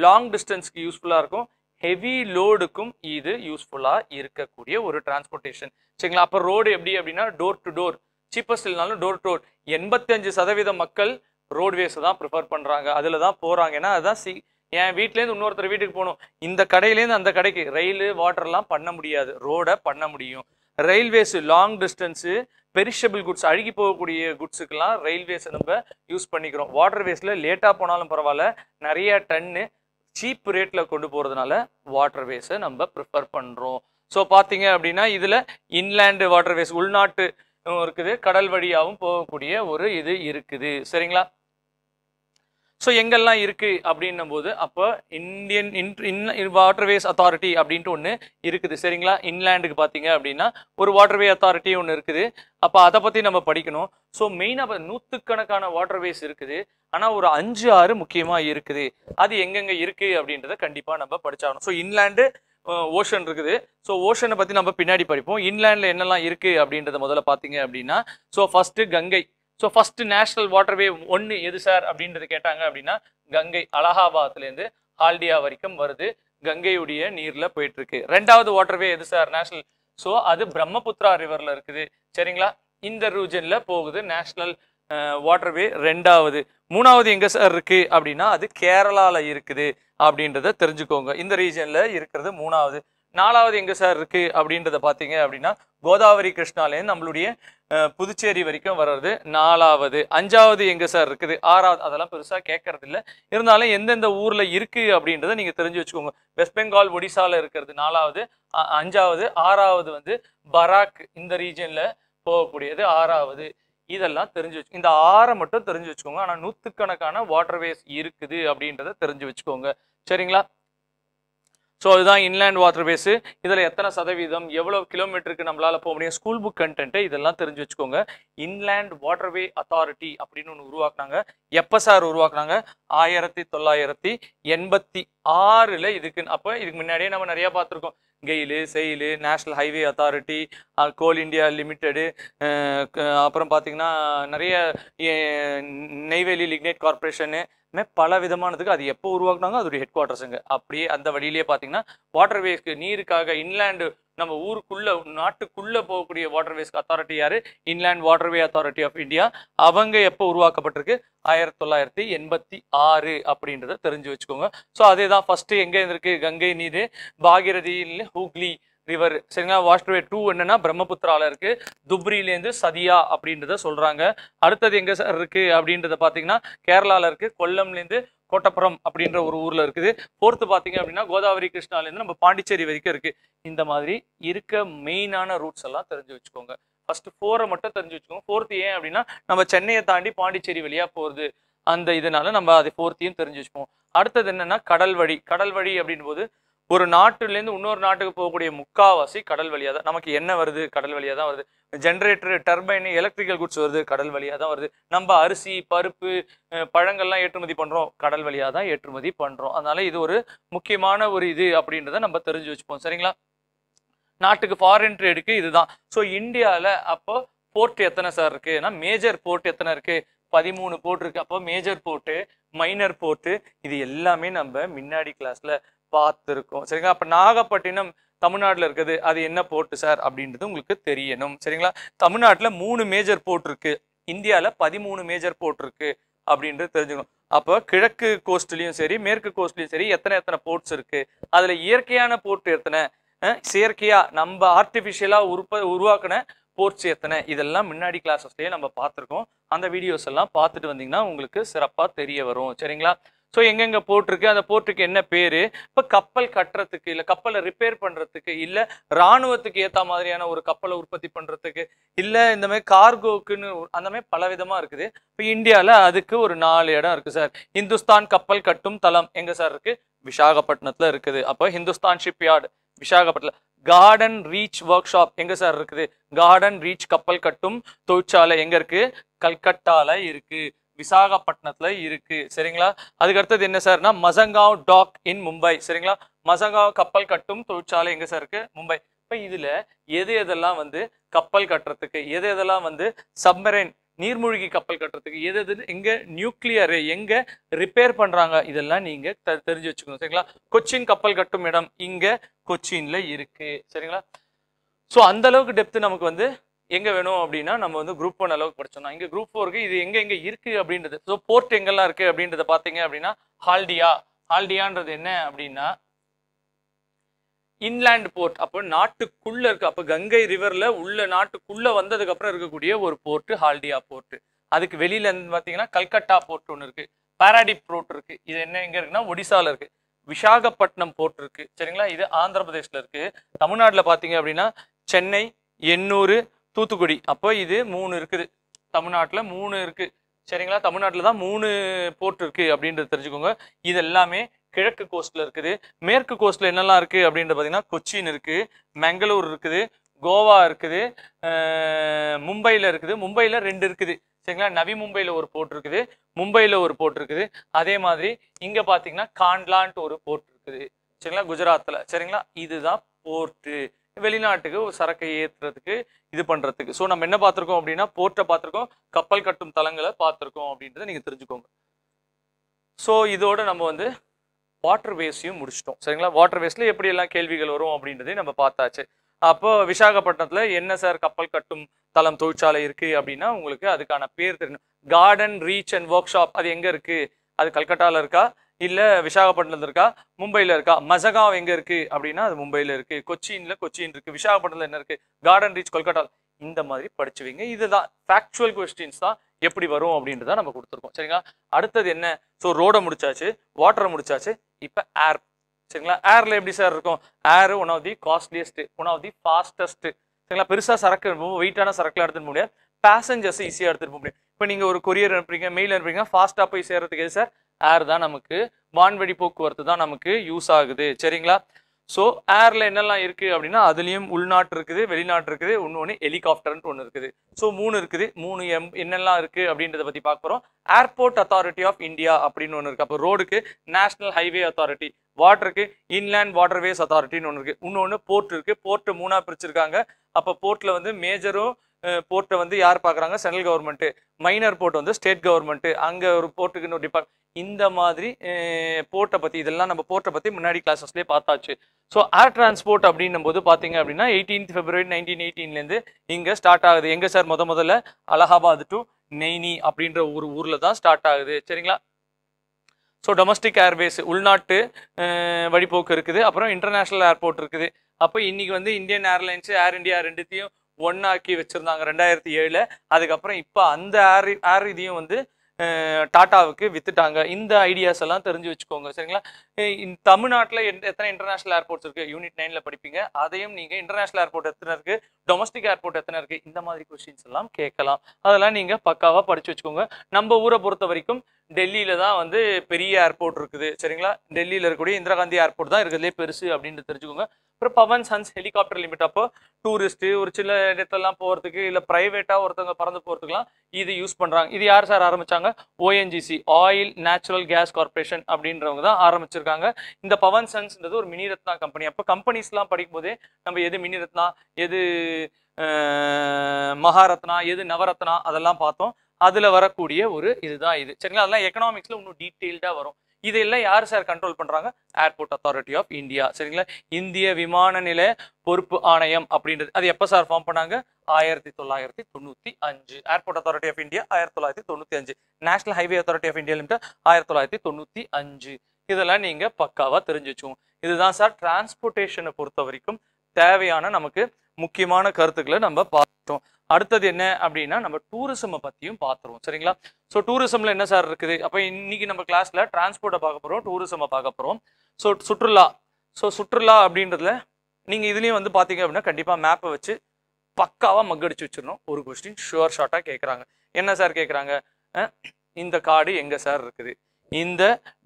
லாங் டிஸ்டன்ஸ்க்கு யூஸ்ஃபுல்லாக இருக்கும் ஹெவி லோடுக்கும் இது யூஸ்ஃபுல்லாக இருக்கக்கூடிய ஒரு டிரான்ஸ்போர்ட்டேஷன் சரிங்களா அப்போ ரோடு எப்படி அப்படின்னா டோர் டு டோர் சீப்பஸ்ட் இல்லைனாலும் டோர் டு டோர் எண்பத்தஞ்சு சதவீத மக்கள் ரோட்வேஸை தான் ப்ரிஃபர் பண்ணுறாங்க அதில் தான் போகிறாங்க ஏன்னா அதுதான் சி என் வீட்லேருந்து இன்னொருத்தர் வீட்டுக்கு போகணும் இந்த கடையிலேருந்து அந்த கடைக்கு ரயில் வாட்டர்லாம் பண்ண முடியாது ரோடை பண்ண முடியும் railways long distance perishable goods அழுகி போகக்கூடிய குட்ஸுக்கெல்லாம் ரயில்வேஸை நம்ம யூஸ் பண்ணிக்கிறோம் வாட்டர்வேஸில் லேட்டாக போனாலும் பரவாயில்ல நிறைய டன்னு சீப் ரேட்டில் கொண்டு போகிறதுனால வாட்டர்வேஸை நம்ம ப்ரிஃபர் பண்ணுறோம் ஸோ பார்த்தீங்க அப்படின்னா இதில் இன்லேண்டு வாட்டர்வேஸ் உள்நாட்டு இருக்குது கடல் வழியாகவும் போகக்கூடிய ஒரு இது இருக்குது சரிங்களா ஸோ எங்கெல்லாம் இருக்குது அப்படின்னும் போது அப்போ இந்தியன் இன் வாட்டர்வேஸ் அத்தாரிட்டி அப்படின்ட்டு ஒன்று இருக்குது சரிங்களா இன்லேண்டுக்கு பார்த்தீங்க அப்படின்னா ஒரு வாட்டர்வே அத்தாரிட்டி ஒன்று இருக்குது அப்போ அதை பற்றி நம்ம படிக்கணும் ஸோ மெயினாக நூற்றுக்கணக்கான வாட்டர்வேஸ் இருக்குது ஆனால் ஒரு அஞ்சு ஆறு முக்கியமாக இருக்குது அது எங்கெங்கே இருக்குது அப்படின்றத கண்டிப்பாக நம்ம படித்தாகணும் ஸோ இன்லேண்டு ஓஷன் இருக்குது ஸோ ஓஷனை பற்றி நம்ம பின்னாடி படிப்போம் இன்லேண்டில் என்னெல்லாம் இருக்குது அப்படின்றத முதல்ல பார்த்தீங்க அப்படின்னா so first Ganga so first national waterway ஒன்று எது சார் அப்படின்றது கேட்டாங்க அப்படின்னா கங்கை அலகாபாத்லேருந்து ஹால்டியா வரைக்கும் வருது கங்கையுடைய நீரில் போயிட்டுருக்கு ரெண்டாவது வாட்டர்வே எது சார் நேஷ்னல் ஸோ அது பிரம்மபுத்ரா ரிவரில் இருக்குது சரிங்களா இந்த ரீஜனில் போகுது நேஷ்னல் வாட்டர்வே ரெண்டாவது மூணாவது எங்கே சார் இருக்குது அப்படின்னா அது கேரளாவில் இருக்குது அப்படின்றத தெரிஞ்சுக்கோங்க இந்த ரீஜனில் இருக்கிறது மூணாவது நாலாவது எங்கே சார் இருக்குது அப்படின்றத பார்த்தீங்க அப்படின்னா கோதாவரி கிருஷ்ணாலேருந்து நம்மளுடைய புதுச்சேரி வரைக்கும் வர்றது நாலாவது அஞ்சாவது எங்கே சார் இருக்குது ஆறாவது அதெல்லாம் பெருசாக கேட்கறது இல்லை இருந்தாலும் எந்தெந்த ஊரில் இருக்குது அப்படின்றத நீங்கள் தெரிஞ்சு வச்சுக்கோங்க வெஸ்ட் பெங்கால் ஒடிசாவில் இருக்கிறது நாலாவது அஞ்சாவது ஆறாவது வந்து பராக் இந்த ரீஜனில் போகக்கூடியது ஆறாவது இதெல்லாம் தெரிஞ்சு வச்சு இந்த ஆறை மட்டும் தெரிஞ்சு வச்சுக்கோங்க ஆனால் நூற்றுக்கணக்கான வாட்டர்வேஸ் இருக்குது அப்படின்றத தெரிஞ்சு வச்சுக்கோங்க சரிங்களா ஸோ அதுதான் இன்லேண்ட் வாட்டர் பேஸு இதில் எத்தனை சதவீதம் எவ்வளோ கிலோமீட்டருக்கு நம்மளால் போக முடியும் ஸ்கூல் புக் கண்டென்ட்டு இதெல்லாம் தெரிஞ்சு வச்சுக்கோங்க இன்லேண்ட் வாட்டர்வே அத்தாரிட்டி அப்படின்னு ஒன்று உருவாக்குனாங்க எப்போ சார் உருவாக்குனாங்க ஆயிரத்தி தொள்ளாயிரத்தி எண்பத்தி ஆறில் இதுக்கு அப்போ இதுக்கு முன்னாடியே நம்ம நிறையா பார்த்துருக்கோம் GAIL SAIL national highway authority coal India limited அப்புறம் பார்த்திங்கன்னா நிறைய நெய்வேலி லிக்னேட் கார்பரேஷனு பல விதமானதுக்கு அது எப்போ உருவாக்குனாங்க அதோடைய ஹெட் குவார்ட்டர்ஸுங்க அப்படியே அந்த வழியிலேயே பார்த்தீங்கன்னா வாட்டர்வேஸ்க்கு நீருக்காக இன்லேண்டு நம்ம ஊருக்குள்ள நாட்டுக்குள்ளே போகக்கூடிய வாட்டர்வேஸ்க்கு அத்தாரிட்டி யார் inland waterway authority of India அவங்க எப்போ உருவாக்கப்பட்டிருக்கு ஆயிரத்தி தொள்ளாயிரத்தி எண்பத்தி ஆறு அப்படின்றத தெரிஞ்சு வச்சுக்கோங்க ஸோ அதே தான் ஃபஸ்ட்டு எங்கே இருந்திருக்கு கங்கை நீர் பாகிரதியில் ஹூக்லி ரிவர் சரிங்களா வாஷ்ட் வே டூ என்னன்னா பிரம்மபுத்திரால இருக்கு துப்ரிலேருந்து சதியா அப்படின்றத சொல்றாங்க அடுத்தது எங்க சார் இருக்கு அப்படின்றத பாத்தீங்கன்னா கேரளால இருக்கு கொல்லம்லேருந்து கோட்டப்புறம் அப்படின்ற ஒரு ஊரில் இருக்குது ஃபோர்த்து பார்த்தீங்க அப்படின்னா கோதாவரி கிருஷ்ணாலேருந்து நம்ம பாண்டிச்சேரி வரைக்கும் இருக்குது இந்த மாதிரி இருக்க மெயினான ரூட்ஸ் எல்லாம் தெரிஞ்சு வச்சுக்கோங்க ஃபர்ஸ்ட் ஃபோரை மட்டும் தெரிஞ்சு வச்சுக்கோங்க ஃபோர்த்து ஏன் அப்படின்னா நம்ம சென்னையை தாண்டி பாண்டிச்சேரி வழியா போகுது அந்த இதனால நம்ம அது ஃபோர்த்தையும் தெரிஞ்சு வச்சுப்போம் அடுத்தது என்னென்னா கடல் வழி கடல் வழி அப்படின் போது ஒரு நாட்டிலேருந்து இன்னொரு நாட்டுக்கு போகக்கூடிய முக்காவாசி கடல் வழியாக தான் நமக்கு என்ன வருது கடல் வழியாக தான் வருது ஜென்ரேட்டர் டர்பைன் எலக்ட்ரிக்கல் குட்ஸ் வருது கடல் வழியாக தான் வருது நம்ம அரிசி பருப்பு பழங்கள்லாம் ஏற்றுமதி பண்ணுறோம் கடல் வழியாக தான் ஏற்றுமதி பண்ணுறோம் அதனால இது ஒரு முக்கியமான ஒரு இது அப்படின்றத நம்ம தெரிஞ்சு வச்சுப்போம் சரிங்களா நாட்டுக்கு ஃபாரின் ட்ரேடுக்கு இதுதான் ஸோ இந்தியாவில் அப்போ போர்ட் எத்தனை சார் இருக்குன்னா மேஜர் போர்ட் எத்தனை இருக்கு பதிமூணு போர்ட் இருக்கு அப்போ மேஜர் போர்ட்டு மைனர் போர்ட்டு இது எல்லாமே நம்ம முன்னாடி கிளாஸ்ல பார்த்துருக்கோம் சரிங்களா அப்போ நாகப்பட்டினம் தமிழ்நாட்டில் இருக்குது அது என்ன போர்ட்டு சார் அப்படின்றது உங்களுக்கு தெரியணும் சரிங்களா தமிழ்நாட்டில் மூணு மேஜர் போர்ட் இருக்கு இந்தியாவில் பதிமூணு மேஜர் போர்ட் இருக்கு அப்படின்றது தெரிஞ்சுக்கணும் அப்போ கிழக்கு கோஸ்ட்லேயும் சரி மேற்கு கோஸ்ட்லேயும் சரி எத்தனை எத்தனை போர்ட்ஸ் இருக்குது அதில் இயற்கையான போர்ட் எத்தனை செயற்கையாக நம்ம ஆர்டிஃபிஷியலாக உருப்ப உருவாக்கின போர்ட்ஸ் எத்தனை இதெல்லாம் முன்னாடி கிளாஸஸ்லேயே நம்ம பார்த்துருக்கோம் அந்த வீடியோஸ் எல்லாம் பார்த்துட்டு வந்தீங்கன்னா உங்களுக்கு சிறப்பாக தெரிய வரும் சரிங்களா ஸோ எங்கெங்கே போட்டிருக்கு அந்த போர்ட்டுக்கு என்ன பேர் இப்போ கப்பல் கட்டுறதுக்கு இல்லை கப்பலை ரிப்பேர் பண்ணுறதுக்கு இல்லை இராணுவத்துக்கு ஏற்ற மாதிரியான ஒரு கப்பலை உற்பத்தி பண்ணுறதுக்கு இல்லை இந்த மாதிரி கார்கோக்குன்னு அந்த மாதிரி பல விதமாக இருக்குது இப்போ இந்தியாவில் அதுக்கு ஒரு நாலு இடம் இருக்குது சார் இந்துஸ்தான் கப்பல் கட்டும் தளம் எங்கே சார் இருக்குது விசாகப்பட்டினத்தில் இருக்குது அப்போ Hindustan shipyard Visakhapatnam garden reach workshop எங்கே சார் இருக்குது கார்டன் ரீச் கப்பல் கட்டும் தொழிற்சாலை எங்கே இருக்குது கல்கட்டாவில் இருக்குது விசாகப்பட்டினத்தில் இருக்குது சரிங்களா அதுக்கு அடுத்தது என்ன சார்னா மசங்காவ் டாக் இன் மும்பை சரிங்களா மசங்காவ் கப்பல் கட்டும் தொழிற்சாலை எங்கே சார் இருக்குது மும்பை இப்போ இதில் எது எதெல்லாம் வந்து கப்பல் கட்டுறதுக்கு எது எதெல்லாம் வந்து சப்மரைன் நீர்மூழ்கி கப்பல் கட்டுறதுக்கு எது எது எங்கே நியூக்ளியர் எங்கே ரிப்பேர் பண்ணுறாங்க இதெல்லாம் நீங்கள் தெரிஞ்சு வச்சுக்கணும் சரிங்களா கொச்சின் கப்பல் கட்டும் இடம் இங்கே கொச்சின்ல இருக்குது சரிங்களா ஸோ அந்த அளவுக்கு டெப்த்து நமக்கு வந்து எங்கே வேணும் அப்படின்னா நம்ம வந்து குரூப் ஒன் அளவுக்கு படிச்சோம்னா இங்கே குரூப் ஃபோருக்கு இது எங்கே எங்கே இருக்குது அப்படின்றது ஸோ போர்ட் எங்கெல்லாம் இருக்குது அப்படின்றத பார்த்தீங்க அப்படின்னா ஹால்டியா ஹால்டியான்றது என்ன அப்படின்னா இன்லேண்ட் போர்ட் அப்போ நாட்டுக்குள்ளே இருக்குது அப்போ கங்கை ரிவரில் உள்ள நாட்டுக்குள்ளே வந்ததுக்கப்புறம் இருக்கக்கூடிய ஒரு போர்ட்டு ஹால்டியா போர்ட்டு அதுக்கு வெளியில இருந்து பார்த்தீங்கன்னா கல்கட்டா போர்ட் ஒன்று இருக்குது பாராடிப் போர்ட் இருக்குது இது என்ன எங்கே இருக்குன்னா ஒடிசாவில் இருக்குது விசாகப்பட்டினம் போர்ட் இருக்குது சரிங்களா இது ஆந்திர பிரதேஷில் இருக்குது தமிழ்நாட்டில் பார்த்தீங்க அப்படின்னா சென்னை எண்ணூர் தூத்துக்குடி அப்போ இது மூணு இருக்குது தமிழ்நாட்டில் மூணு இருக்குது சரிங்களா தமிழ்நாட்டில் தான் மூணு போர்ட் இருக்குது அப்படின்றது தெரிஞ்சுக்கோங்க இது எல்லாமே கிழக்கு கோஸ்ட்டில் இருக்குது மேற்கு கோஸ்ட்டில் என்னெல்லாம் இருக்குது அப்படின்றது பார்த்தீங்கன்னா கொச்சின் இருக்குது மங்களூர் இருக்குது கோவா இருக்குது மும்பையில் இருக்குது மும்பையில் ரெண்டு இருக்குது சரிங்களா நவி மும்பையில் ஒரு போர்ட் இருக்குது மும்பையில் ஒரு போர்ட் இருக்குது அதே மாதிரி இங்கே பார்த்தீங்கன்னா காண்ட்லான்ட்டு ஒரு போர்ட் இருக்குது சரிங்களா குஜராத்தில் சரிங்களா இதுதான் போர்ட்டு வெளிநாட்டுக்கு சரக்கை ஏற்றுறதுக்கு இது பண்ணுறதுக்கு ஸோ நம்ம என்ன பார்த்துருக்கோம் அப்படின்னா போர்ட்டை பார்த்துருக்கோம் கப்பல் கட்டும் தளங்களை பார்த்துருக்கோம் அப்படின்றத நீங்கள் தெரிஞ்சுக்கோங்க ஸோ இதோட நம்ம வந்து வாட்டர் வேஸையும் முடிச்சிட்டோம் சரிங்களா வாட்டர் வேஸ்ட்ல எப்படி எல்லாம் கேள்விகள் வரும் அப்படின்றதையும் நம்ம பார்த்தாச்சு அப்போ விசாகப்பட்டினத்தில் என்ன சார் கப்பல் கட்டும் தளம் தொழிற்சாலை இருக்குது அப்படின்னா உங்களுக்கு அதுக்கான பேர் தெரியணும் garden reach and workshop அது எங்கே இருக்குது அது கல்கட்டாவில் இருக்கா இல்லை விசாகப்பட்டினத்தில் இருக்கா மும்பையில் இருக்கா மசகாவ் எங்கே இருக்குது அப்படின்னா அது மும்பையில் இருக்குது கொச்சின்ல கொச்சின் இருக்குது விசாகப்பட்டினத்தில் என்ன இருக்குது கார்டன் ரீச் கொல்கட்டா இந்த மாதிரி படிச்சுவீங்க இதுதான் ஃபேக்சுவல் கொஸ்டின்ஸ் தான் எப்படி வரும் அப்படின்றத நம்ம கொடுத்துருக்கோம் சரிங்களா அடுத்தது என்ன ஸோ ரோடை முடிச்சாச்சு வாட்டரை முடிச்சாச்சு இப்போ ஏர் சரிங்களா ஏரில் எப்படி சார் இருக்கும் air one of the costliest one of the fastest சரிங்களா பெருசாக சரக்கு வெயிட்டான சரக்குலாம் எடுத்துட்டு முடியாது பேசஞ்சர்ஸ் ஈஸியாக எடுத்துகிட்டு போக முடியும் இப்போ நீங்கள் ஒரு கொரியர் அனுப்புறீங்க மெயில் அனுப்புறீங்க ஃபாஸ்ட்டாக போய் சேர்றதுக்கு எது சார் ஏர் தான் நமக்கு வான்வழி போக்குவரத்து தான் நமக்கு யூஸ் ஆகுது சரிங்களா ஸோ ஏரில் என்னெல்லாம் இருக்குது அப்படின்னா அதுலேயும் உள்நாட்டு இருக்குது வெளிநாட்டு இருக்குது ஒன்று ஒன்று ஹெலிகாப்டர்ன்ட்டு ஒன்று இருக்குது ஸோ மூணு இருக்குது மூணு எம் என்னெல்லாம் இருக்குது அப்படின்றத பற்றி பார்க்க போகிறோம் ஏர்போர்ட் அத்தாரிட்டி ஆஃப் இந்தியா அப்படின்னு ஒன்று இருக்குது அப்போ ரோடுக்கு நேஷனல் ஹைவே அத்தாரிட்டி வாட்டருக்கு இன்லேண்ட் வாட்டர்வேஸ் அத்தாரிட்டின்னு ஒன்று இருக்குது இன்னொன்று போர்ட் இருக்குது போர்ட்டு மூணாக பிரிச்சிருக்காங்க அப்போ போர்ட்டில் வந்து மேஜரும் போர்ட்டை வந்து யார் பார்க்குறாங்க சென்ட்ரல் கவர்மெண்ட்டு மைனர் போர்ட் வந்து ஸ்டேட் கவர்மெண்ட்டு அங்கே ஒரு போர்ட்டுக்குன்னு ஒரு டிபார்ட் இந்த மாதிரி போர்ட்டை பற்றி இதெல்லாம் நம்ம போர்ட்டை பற்றி முன்னாடி கிளாஸஸ்லேயே பார்த்தாச்சு ஸோ ஏர் டிரான்ஸ்போர்ட் அப்படின்னும் போது பார்த்தீங்க அப்படின்னா எயிட்டீன் பிப்ரவரி நைன்டீன் எயிட்டீன்லேருந்து இங்கே ஸ்டார்ட் ஆகுது எங்கே சார் முத முதல்ல அலகாபாத் டு நெய்னி அப்படின்ற ஒரு ஊரில் தான் ஸ்டார்ட் ஆகுது சரிங்களா ஸோ டொமஸ்டிக் ஏர்வேஸ் உள்நாட்டு வழிபோக்கு இருக்குது அப்புறம் இன்டர்நேஷ்னல் ஏர்போர்ட் இருக்குது அப்போ இன்றைக்கி வந்து இந்தியன் ஏர்லைன்ஸ் ஏர் இண்டியா ரெண்டுத்தையும் ஒன்னாக்கி வச்சுருந்தாங்க ரெண்டாயிரத்தி ஏழில் அதுக்கப்புறம் இப்போ அந்த ஏர் ஏர் இதையும் வந்து டாட்டாவுக்கு வித்துட்டாங்க இந்த ஐடியாஸ் எல்லாம் தெரிஞ்சு வச்சுக்கோங்க சரிங்களா தமிழ்நாட்டில் எத்தனை இன்டர்நேஷனல் ஏர்போர்ட்ஸ் இருக்கு யூனிட் நைனில் படிப்பீங்க அதையும் நீங்க இன்டர்நேஷனல் ஏர்போர்ட் எத்தனை இருக்கு டொமஸ்டிக் ஏர்போர்ட் எத்தனை இருக்கு இந்த மாதிரி கொஸ்டின்ஸ் எல்லாம் கேட்கலாம் அதெல்லாம் நீங்க பக்காவா படிச்சு வச்சுக்கோங்க நம்ம ஊரை பொறுத்த வரைக்கும் டெல்லியில தான் வந்து பெரிய ஏர்போர்ட் இருக்குது சரிங்களா டெல்லியில் இருக்கக்கூடிய இந்திரா காந்தி ஏர்போர்ட் தான் இருக்கிறதுலே பெருசு அப்படின்னு தெரிஞ்சுக்கோங்க அப்புறம் பவன் சன்ஸ் ஹெலிகாப்டர் லிமிட் அப்போ டூரிஸ்ட்டு ஒரு சில இடத்தெல்லாம் போகிறதுக்கு இல்லை ப்ரைவேட்டாக ஒருத்தவங்க பறந்து போகிறதுக்குலாம் இது யூஸ் பண்ணுறாங்க இது யார் சார் ஆரம்பித்தாங்க ONGC oil natural gas corporation அப்படின்றவங்க தான் ஆரம்பிச்சிருக்காங்க கொடுத்துருக்காங்க இந்த பவன் சன்ஸ்ன்றது ஒரு மினி ரத்னா கம்பெனி அப்போ கம்பெனிஸ்லாம் போதே நம்ம எது மினி ரத்னா எது மகாரத்னா எது நவரத்னா அதெல்லாம் பார்த்தோம் அதில் வரக்கூடிய ஒரு இதுதான் இது சரிங்களா அதெல்லாம் எக்கனாமிக்ஸில் இன்னும் டீட்டெயில்டாக வரும் இதெல்லாம் யார் சார் கண்ட்ரோல் பண்ணுறாங்க ஏர்போர்ட் அத்தாரிட்டி ஆஃப் இந்தியா சரிங்களா இந்திய விமான நிலைய பொறுப்பு ஆணையம் அப்படின்றது அது எப்போ சார் ஃபார்ம் பண்ணாங்க ஆயிரத்தி தொள்ளாயிரத்தி தொண்ணூற்றி அஞ்சு ஏர்போர்ட் அத்தாரிட்டி ஆஃப் இந்தியா ஆயிரத்தி தொள்ளாயிரத்தி தொண்ணூற்றி அஞ்சு national highway authority of India limited ஆயிரத்தி தொள்ளாயிரத்தி தொண்ணூற்றி அஞ்சு இதெல்லாம் நீங்கள் பக்காவாக தெரிஞ்சு வச்சுக்கோங்க இதுதான் சார் டிரான்ஸ்போர்ட்டேஷனை பொறுத்த வரைக்கும் தேவையான நமக்கு முக்கியமான கருத்துக்களை நம்ம பார்த்தோம் அடுத்தது என்ன அப்படின்னா நம்ம டூரிசமை பற்றியும் பார்த்துருவோம் சரிங்களா ஸோ டூரிசமில் என்ன சார் இருக்குது அப்போ இன்னைக்கு நம்ம கிளாஸில் டிரான்ஸ்போர்ட்டை பார்க்க போகிறோம் டூரிசமை பார்க்க போகிறோம் ஸோ சுற்றுலா ஸோ சுற்றுலா அப்படின்றதுல நீங்கள் இதுலேயும் வந்து பார்த்தீங்க அப்படின்னா கண்டிப்பாக மேப்பை வச்சு பக்காவாக மக்கடிச்சு வச்சிடணும் ஒரு கொஸ்டின் ஷுவர் ஷார்ட்டாக கேட்குறாங்க என்ன சார் கேட்குறாங்க இந்த காடு எங்கே சார் இருக்குது இந்த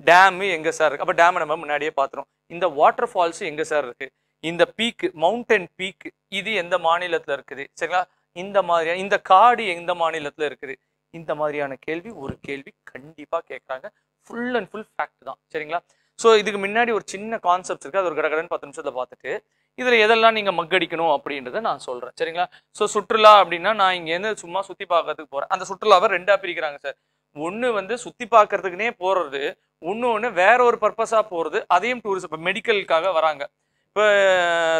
டேமு எங்கே சார் இருக்குது அப்போ டேமை நம்ம முன்னாடியே பார்த்துரும் இந்த வாட்டர் ஃபால்ஸ் எங்கே சார் இருக்குது இந்த பீக்கு மவுண்டன் பீக்கு இது எந்த மாநிலத்தில் இருக்குது சரிங்களா இந்த மாதிரியான இந்த காடு எந்த மாநிலத்தில் இருக்குது இந்த மாதிரியான கேள்வி ஒரு கேள்வி கண்டிப்பாக கேட்குறாங்க ஃபுல் அண்ட் ஃபுல் ஃபேக்ட் தான் சரிங்களா ஸோ இதுக்கு முன்னாடி ஒரு சின்ன கான்செப்ட் இருக்குது அது ஒரு கடகடன்னு பத்து நிமிஷத்தில் பார்த்துட்டு இதில் எதெல்லாம் நீங்கள் மக்கடிக்கணும் அப்படின்றத நான் சொல்கிறேன் சரிங்களா ஸோ சுற்றுலா அப்படின்னா நான் இங்கேருந்து சும்மா சுற்றி பார்க்கறதுக்கு போகிறேன் அந்த சுற்றுலாவை ரெண்டாக பிரிக்கிறாங்க சார் ஒன்று வந்து சுற்றி பார்க்கறதுக்குனே போகிறது ஒன்று வேற ஒரு பர்பஸாக போகிறது அதையும் டூரிசம் இப்போ மெடிக்கலுக்காக வராங்க இப்போ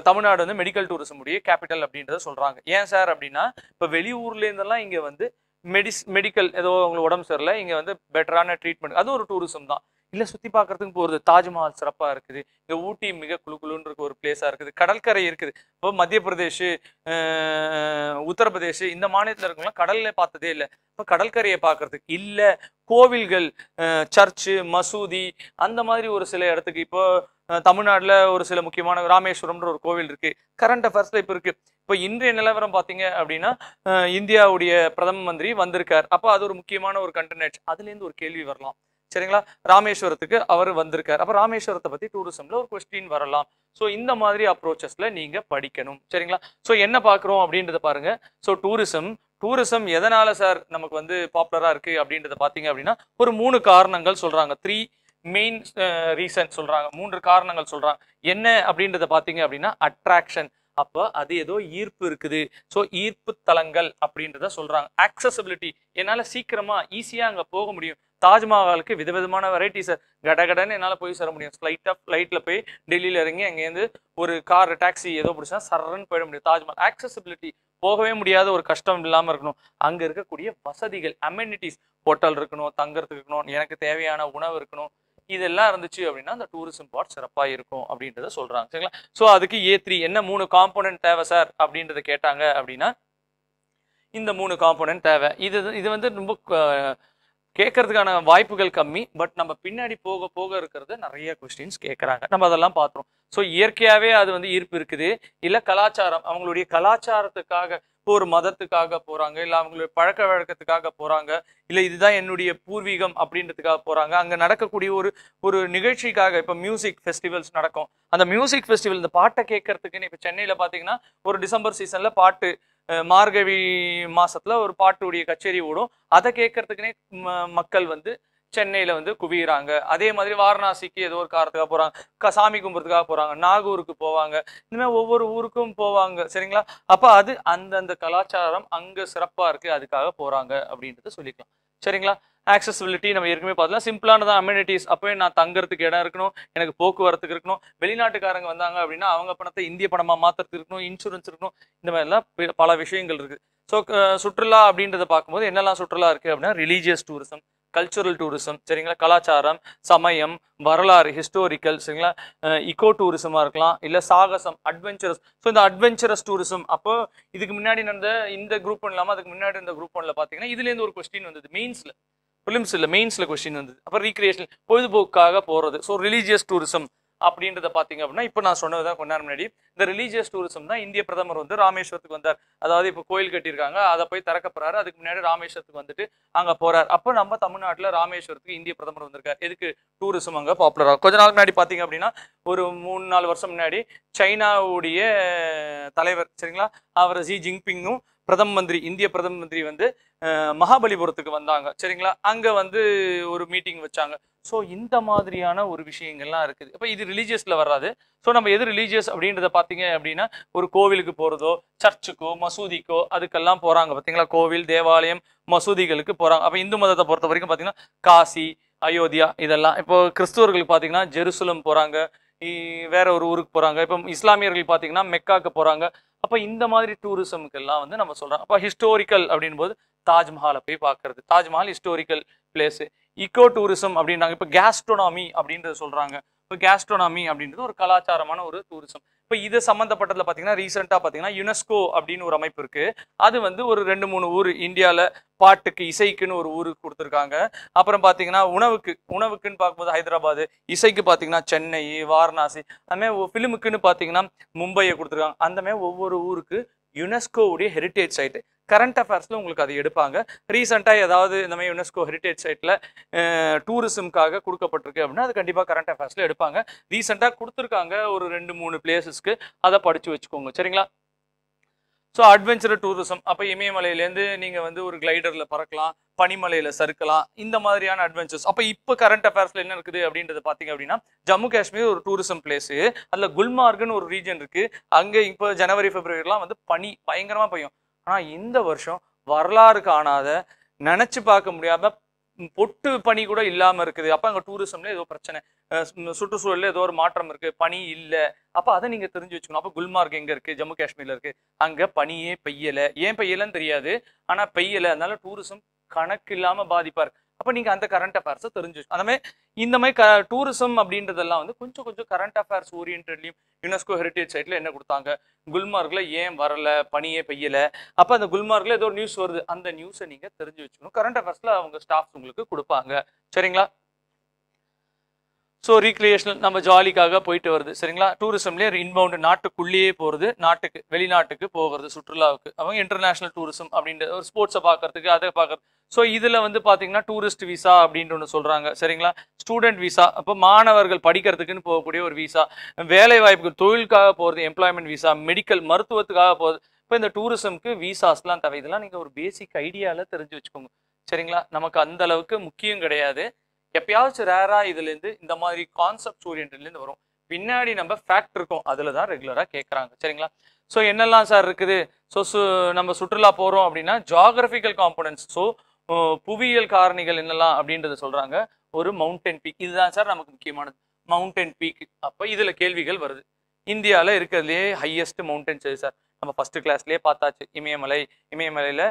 தமிழ்நாடு வந்து மெடிக்கல் டூரிசம் உடைய கேபிட்டல் அப்படின்றத சொல்கிறாங்க ஏன் சார் அப்படின்னா இப்போ வெளியூர்லேருந்தெல்லாம் இங்கே வந்து மெடிஸ் மெடிக்கல் ஏதோ உங்களுக்கு உடம்பு சரியில்லை இங்கே வந்து பெட்டரான ட்ரீட்மெண்ட் அது ஒரு டூரிசம் தான் இல்லை சுற்றி பார்க்குறதுக்கு போகிறது தாஜ்மஹால் சிறப்பாக இருக்குது இந்த ஊட்டி மிக குழு குழுன்னு இருக்க ஒரு பிளேஸாக இருக்குது கடற்கரை இருக்குது இப்போ மத்திய பிரதேஷ் உத்தரப்பிரதேஷ் இந்த மாநிலத்தில் இருக்கலாம் கடலில் பார்த்ததே இல்லை இப்போ கடற்கரையை பார்க்குறதுக்கு இல்லை கோவில்கள் சர்ச்சு மசூதி அந்த மாதிரி ஒரு சில இடத்துக்கு இப்போ தமிழ்நாட்டில் ஒரு சில முக்கியமான ராமேஸ்வரம்ன்ற ஒரு கோவில் இருக்கு கரண்ட் அஃபேர்ஸ்ல இப்போ இருக்கு இப்போ இன்றைய நிலவரம் பார்த்தீங்க அப்படின்னா இந்தியாவுடைய பிரதம மந்திரி வந்திருக்கார் அப்போ அது ஒரு முக்கியமான ஒரு கண்டனேட் அதுலேருந்து ஒரு கேள்வி வரலாம் சரிங்களா ராமேஸ்வரத்துக்கு அவர் வந்திருக்கார் அப்போ ராமேஸ்வரத்தை பற்றி டூரிசம்ல ஒரு கொஸ்டின் வரலாம் ஸோ இந்த மாதிரி அப்ரோச்சஸில் நீங்கள் படிக்கணும் சரிங்களா ஸோ என்ன பார்க்குறோம் அப்படின்றத பாருங்க ஸோ டூரிசம் டூரிசம் எதனால சார் நமக்கு வந்து பாப்புலராக இருக்குது அப்படின்றத பார்த்தீங்க அப்படின்னா ஒரு மூணு காரணங்கள் சொல்கிறாங்க த்ரீ மெயின் ரீசன் சொல்கிறாங்க மூன்று காரணங்கள் சொல்கிறாங்க என்ன அப்படின்றத பார்த்தீங்க அப்படின்னா அட்ராக்ஷன் அப்போ அது ஏதோ ஈர்ப்பு இருக்குது ஸோ ஈர்ப்பு தலங்கள் அப்படின்றத சொல்கிறாங்க ஆக்சசபிலிட்டி என்னால் சீக்கிரமாக ஈஸியாக அங்கே போக முடியும் தாஜ்மஹாலுக்கு விதவிதமான வெரைட்டிஸ் கடகடன்னு என்னால் போய் சேர முடியும் ஃப்ளைட்டாக ஃப்ளைட்டில் போய் டெல்லியில் இறங்கி அங்கேருந்து ஒரு கார் டாக்ஸி ஏதோ பிடிச்சா சரன்னு போயிட முடியும் தாஜ்மஹால் ஆக்சசபிலிட்டி போகவே முடியாத ஒரு கஷ்டம் இல்லாமல் இருக்கணும் அங்கே இருக்கக்கூடிய வசதிகள் அமெனிட்டிஸ் ஹோட்டல் இருக்கணும் தங்கிறதுக்கு இருக்கணும் எனக்கு தேவையான உணவு இருக்கணும் இதெல்லாம் இருந்துச்சு அப்படின்னா அந்த டூரிசம் பார்ட் சிறப்பாக இருக்கும் அப்படின்றத சொல்கிறாங்க சரிங்களா ஸோ அதுக்கு ஏ த்ரீ என்ன மூணு காம்போனன்ட் தேவை சார் அப்படின்றத கேட்டாங்க அப்படின்னா இந்த மூணு காம்போனன்ட் தேவை இது இது வந்து ரொம்ப கேட்கறதுக்கான வாய்ப்புகள் கம்மி பட் நம்ம பின்னாடி போக போக இருக்கிறத நிறைய கொஸ்டின்ஸ் கேட்குறாங்க நம்ம அதெல்லாம் பார்த்துரும் ஸோ இயற்கையாகவே அது வந்து ஈர்ப்பு இருக்குது இல்லை கலாச்சாரம் அவங்களுடைய கலாச்சாரத்துக்காக இப்போ ஒரு மதத்துக்காக போறாங்க இல்லை அவங்களுடைய பழக்க வழக்கத்துக்காக போறாங்க இல்லை இதுதான் என்னுடைய பூர்வீகம் அப்படின்றதுக்காக போறாங்க அங்கே நடக்கக்கூடிய ஒரு ஒரு நிகழ்ச்சிக்காக இப்போ மியூசிக் ஃபெஸ்டிவல்ஸ் நடக்கும் அந்த மியூசிக் ஃபெஸ்டிவல் இந்த பாட்டை கேட்கறதுக்குன்னு இப்போ சென்னையில் பார்த்தீங்கன்னா ஒரு டிசம்பர் சீசன்ல பாட்டு மார்கழி மாசத்துல ஒரு பாட்டுடைய கச்சேரி ஓடும் அதை கேட்கறதுக்குனே மக்கள் வந்து சென்னையில் வந்து குவியிறாங்க அதே மாதிரி வாரணாசிக்கு ஏதோ ஒரு காரத்துக்காக போகிறாங்க சாமி கும்பிட்றதுக்காக போகிறாங்க நாகூருக்கு போவாங்க இந்தமாதிரி ஒவ்வொரு ஊருக்கும் போவாங்க சரிங்களா அப்போ அது அந்தந்த கலாச்சாரம் அங்கே சிறப்பாக இருக்குது அதுக்காக போகிறாங்க அப்படின்றத சொல்லிக்கலாம் சரிங்களா ஆக்சசிபிலிட்டி நம்ம ஏற்கனவே பார்த்தலாம் சிம்பிளானதான் அம்யூனிட்டிஸ் அப்போ நான் தங்குறதுக்கு இடம் இருக்கணும் எனக்கு போக்குவரத்துக்கு இருக்கணும் வெளிநாட்டுக்காரங்க வந்தாங்க அப்படின்னா அவங்க பணத்தை இந்திய பணமாக மாற்றுறதுக்கு இருக்கணும் இன்சூரன்ஸ் இருக்கணும் இந்த மாதிரிலாம் பல விஷயங்கள் இருக்குது ஸோ சுற்றுலா அப்படின்றத பார்க்கும்போது என்னெல்லாம் சுற்றுலா இருக்குது அப்படின்னா ரிலீஜியஸ் டூரிசம் கல்ச்சுரல் டூரிசம் சரிங்களா கலாச்சாரம் சமயம் வரலாறு ஹிஸ்டோரிக்கல் சரிங்களா இக்கோ டூரிசமாக இருக்கலாம் இல்லை சாகசம் அட்வென்ச்சரஸ் ஸோ இந்த அட்வென்ச்சரஸ் டூரிசம் அப்போ இதுக்கு முன்னாடி நடந்த இந்த குரூப் ஒன் இல்லாமல் அதுக்கு முன்னாடி இருந்த குரூப் ஒன்ல பார்த்தீங்கன்னா இதுலேருந்து ஒரு கொஸ்டின் வந்தது மெயின்ஸில் ஃபிலிம்ஸ் இல்லை மெயின்ஸில் கொஸ்டின் வந்தது அப்போ ரீக்ரியேஷன் பொழுதுபோக்காக போகிறது ஸோ ரிலீஜியஸ் டூரிசம் அப்படின்றத பார்த்தீங்க அப்படின்னா இப்போ நான் சொன்னது தான் கொஞ்ச நேரம் முன்னாடி இந்த ரிலீஜியஸ் டூரிசம் தான் இந்திய பிரதமர் வந்து ராமேஸ்வரத்துக்கு வந்தார் அதாவது இப்போ கோயில் கட்டியிருக்காங்க அதை போய் திறக்க போறாரு அதுக்கு முன்னாடி ராமேஸ்வரத்துக்கு வந்துட்டு அங்கே போகிறார் அப்போ நம்ம தமிழ்நாட்டில் ராமேஸ்வரத்துக்கு இந்திய பிரதமர் வந்திருக்காரு எதுக்கு டூரிசம் அங்கே பாப்புலராக கொஞ்ச நாள் முன்னாடி பார்த்தீங்க அப்படின்னா ஒரு மூணு நாலு வருஷம் முன்னாடி சைனாவுடைய தலைவர் சரிங்களா அவர் ஜி ஜின்பிங்கும் பிரதம மந்திரி இந்திய பிரதம மந்திரி வந்து மகாபலிபுரத்துக்கு வந்தாங்க சரிங்களா அங்கே வந்து ஒரு மீட்டிங் வச்சாங்க ஸோ இந்த மாதிரியான ஒரு விஷயங்கள்லாம் இருக்குது இப்போ இது ரிலீஜியஸில் வராது ஸோ நம்ம எது ரிலீஜியஸ் அப்படின்றத பார்த்தீங்க அப்படின்னா ஒரு கோவிலுக்கு போகிறதோ சர்ச்சுக்கோ மசூதிக்கோ அதுக்கெல்லாம் போகிறாங்க பார்த்தீங்களா கோவில் தேவாலயம் மசூதிகளுக்கு போகிறாங்க அப்போ இந்து மதத்தை பொறுத்த வரைக்கும் பார்த்தீங்கன்னா காசி அயோத்தியா இதெல்லாம் இப்போ கிறிஸ்துவர்களுக்கு பார்த்தீங்கன்னா ஜெருசலம் போகிறாங்க வேற ஒரு ஊருக்கு போகிறாங்க இப்போ இஸ்லாமியர்கள் பார்த்தீங்கன்னா மெக்காக்கு போகிறாங்க அப்போ இந்த மாதிரி டூரிசமுக்கெல்லாம் வந்து நம்ம சொல்கிறோம் அப்போ ஹிஸ்டோரிக்கல் அப்படின் போது தாஜ்மஹாலை போய் பார்க்கறது Taj Mahal historical place eco tourism அப்படின்றாங்க இப்போ கேஸ்ட்ரோனாமி அப்படின்றத சொல்கிறாங்க இப்போ கேஸ்ட்ரோனாமி அப்படின்றது ஒரு கலாச்சாரமான ஒரு டூரிசம் இப்போ இது சம்மந்தப்பட்டதில் பார்த்தீங்கன்னா ரீசெண்டாக பார்த்தீங்கன்னா யுனெஸ்கோ அப்படின்னு ஒரு அமைப்பு இருக்குது அது வந்து ஒரு ரெண்டு மூணு ஊர் இந்தியாவில் பாட்டுக்கு இசைக்குன்னு ஒரு ஊருக்கு கொடுத்துருக்காங்க அப்புறம் பார்த்தீங்கன்னா உணவுக்கு உணவுக்குன்னு பார்க்கும்போது ஹைதராபாத் இசைக்கு பார்த்தீங்கன்னா சென்னை வாரணாசி அதுமாதிரி ஃபிலிமுக்குன்னு பார்த்தீங்கன்னா மும்பையை கொடுத்துருக்காங்க அந்தமாதிரி ஒவ்வொரு ஊருக்கு யுனெஸ்கோவுடைய ஹெரிட்டேஜ் சைட்டு கரண்ட் அஃபேர்ஸில் உங்களுக்கு அது எடுப்பாங்க ரீசெண்டாக ஏதாவது இந்த மாதிரி யுனெஸ்கோ ஹெரிட்டேஜ் சைட்டில் டூரிசம்காக கொடுக்கப்பட்டிருக்கு அப்படின்னா அது கண்டிப்பாக கரண்ட் அஃபேர்ஸில் எடுப்பாங்க ரீசெண்டாக கொடுத்துருக்காங்க ஒரு ரெண்டு மூணு பிளேசஸ்க்கு அதை படித்து வச்சுக்கோங்க சரிங்களா ஸோ அட்வென்ச்சர் டூரிசம் அப்போ இமயமலையிலேருந்து நீங்கள் வந்து ஒரு கிளைடரில் பறக்கலாம் பனிமலையில் சறுக்கலாம் இந்த மாதிரியான அட்வென்ச்சர்ஸ் அப்போ இப்போ கரண்ட் அஃபேர்ஸில் என்ன இருக்குது அப்படின்றத பார்த்தீங்க அப்படின்னா ஜம்மு காஷ்மீர் ஒரு டூரிசம் பிளேஸு அதில் குல்மார்க்னு ஒரு ரீஜன் இருக்குது அங்கே இப்போ ஜனவரி பிப்ரவரிலாம் வந்து பனி பயங்கரமாக பெய்யும் ஆனால் இந்த வருஷம் வரலாறு காணாத நினச்சி பார்க்க முடியாமல் பொட்டு பனி கூட இல்லாமல் இருக்குது அப்போ அங்கே டூரிசம்ல ஏதோ பிரச்சனை சுற்றுச்சூழலில் ஏதோ ஒரு மாற்றம் இருக்குது பனி இல்லை அப்போ அதை நீங்கள் தெரிஞ்சு வச்சுக்கணும் அப்போ குல்மார்க் எங்கே இருக்குது ஜம்மு காஷ்மீரில் இருக்குது அங்கே பனியே பெய்யலை ஏன் பெய்யலைன்னு தெரியாது ஆனால் பெய்யலை அதனால டூரிசம் கணக்கு இல்லாமல் பாதிப்பார் அப்போ நீங்கள் அந்த கரண்ட் அஃபேர்ஸை தெரிஞ்சு அந்த மாதிரி இந்த மாதிரி க டூரிசம் அப்படின்றதெல்லாம் வந்து கொஞ்சம் கொஞ்சம் கரண்ட் அஃபேர்ஸ் ஓரியன்ட்லேயும் யுனெஸ்கோ ஹெரிட்டேஜ் சைட்டில் என்ன கொடுத்தாங்க குல்மார்கில் ஏன் வரல பனியே பெய்யலை அப்போ அந்த குல்மார்கில் ஏதோ ஒரு நியூஸ் வருது அந்த நியூஸை நீங்கள் தெரிஞ்சு வச்சுக்கணும் கரண்ட் அஃபேர்ஸில் அவங்க ஸ்டாஃப்ஸ் உங்களுக்கு கொடுப்பாங்க சரிங்களா ஸோ ரீக்ரியேஷனல் நம்ம ஜாலிக்காக போயிட்டு வருது சரிங்களா டூரிசம்லேயே இன்பவுண்டு நாட்டுக்குள்ளேயே போகிறது நாட்டுக்கு வெளிநாட்டுக்கு போகிறது சுற்றுலாவுக்கு அவங்க இன்டர்நேஷ்னல் டூரிசம் அப்படின்ற ஒரு ஸ்போர்ட்ஸை பார்க்கறதுக்கு அதை பார்க்குறது ஸோ இதில் வந்து பார்த்தீங்கன்னா டூரிஸ்ட் விசா அப்படின்ட்டு ஒன்று சொல்கிறாங்க சரிங்களா ஸ்டூடெண்ட் விசா அப்போ மாணவர்கள் படிக்கிறதுக்குன்னு போகக்கூடிய ஒரு விசா வேலை வாய்ப்புகள் தொழிலுக்காக போகிறது எம்ப்ளாய்மெண்ட் விசா மெடிக்கல் மருத்துவத்துக்காக போகிறது இப்போ இந்த டூரிசம்க்கு விசாஸ்லாம் தவிர இதெல்லாம் நீங்கள் ஒரு பேசிக் ஐடியாவில் தெரிஞ்சு வச்சுக்கோங்க சரிங்களா நமக்கு அந்த அளவுக்கு முக்கியம் கிடையாது எப்பயாச்சும் ரேராக இதுலேருந்து இந்த மாதிரி கான்செப்ட் ஓரியன்ட்லேருந்து வரும் பின்னாடி நம்ம ஃபேக்ட் இருக்கும் அதில் தான் ரெகுலராக கேட்குறாங்க சரிங்களா ஸோ என்னெல்லாம் சார் இருக்குது ஸோ சு நம்ம சுற்றுலா போகிறோம் அப்படின்னா ஜாகிரபிக்கல் காம்பனன்ஸ் ஸோ புவியியல் காரணிகள் என்னெல்லாம் அப்படின்றத சொல்கிறாங்க ஒரு மவுண்டன் பீக் இதுதான் சார் நமக்கு முக்கியமானது மவுண்டன் பீக் அப்போ இதில் கேள்விகள் வருது இந்தியாவில் இருக்கிறதுலே ஹையஸ்ட் மவுண்டன்ஸ் சார் நம்ம ஃபஸ்ட்டு கிளாஸ்லேயே பார்த்தாச்சு இமயமலை இமயமலையில்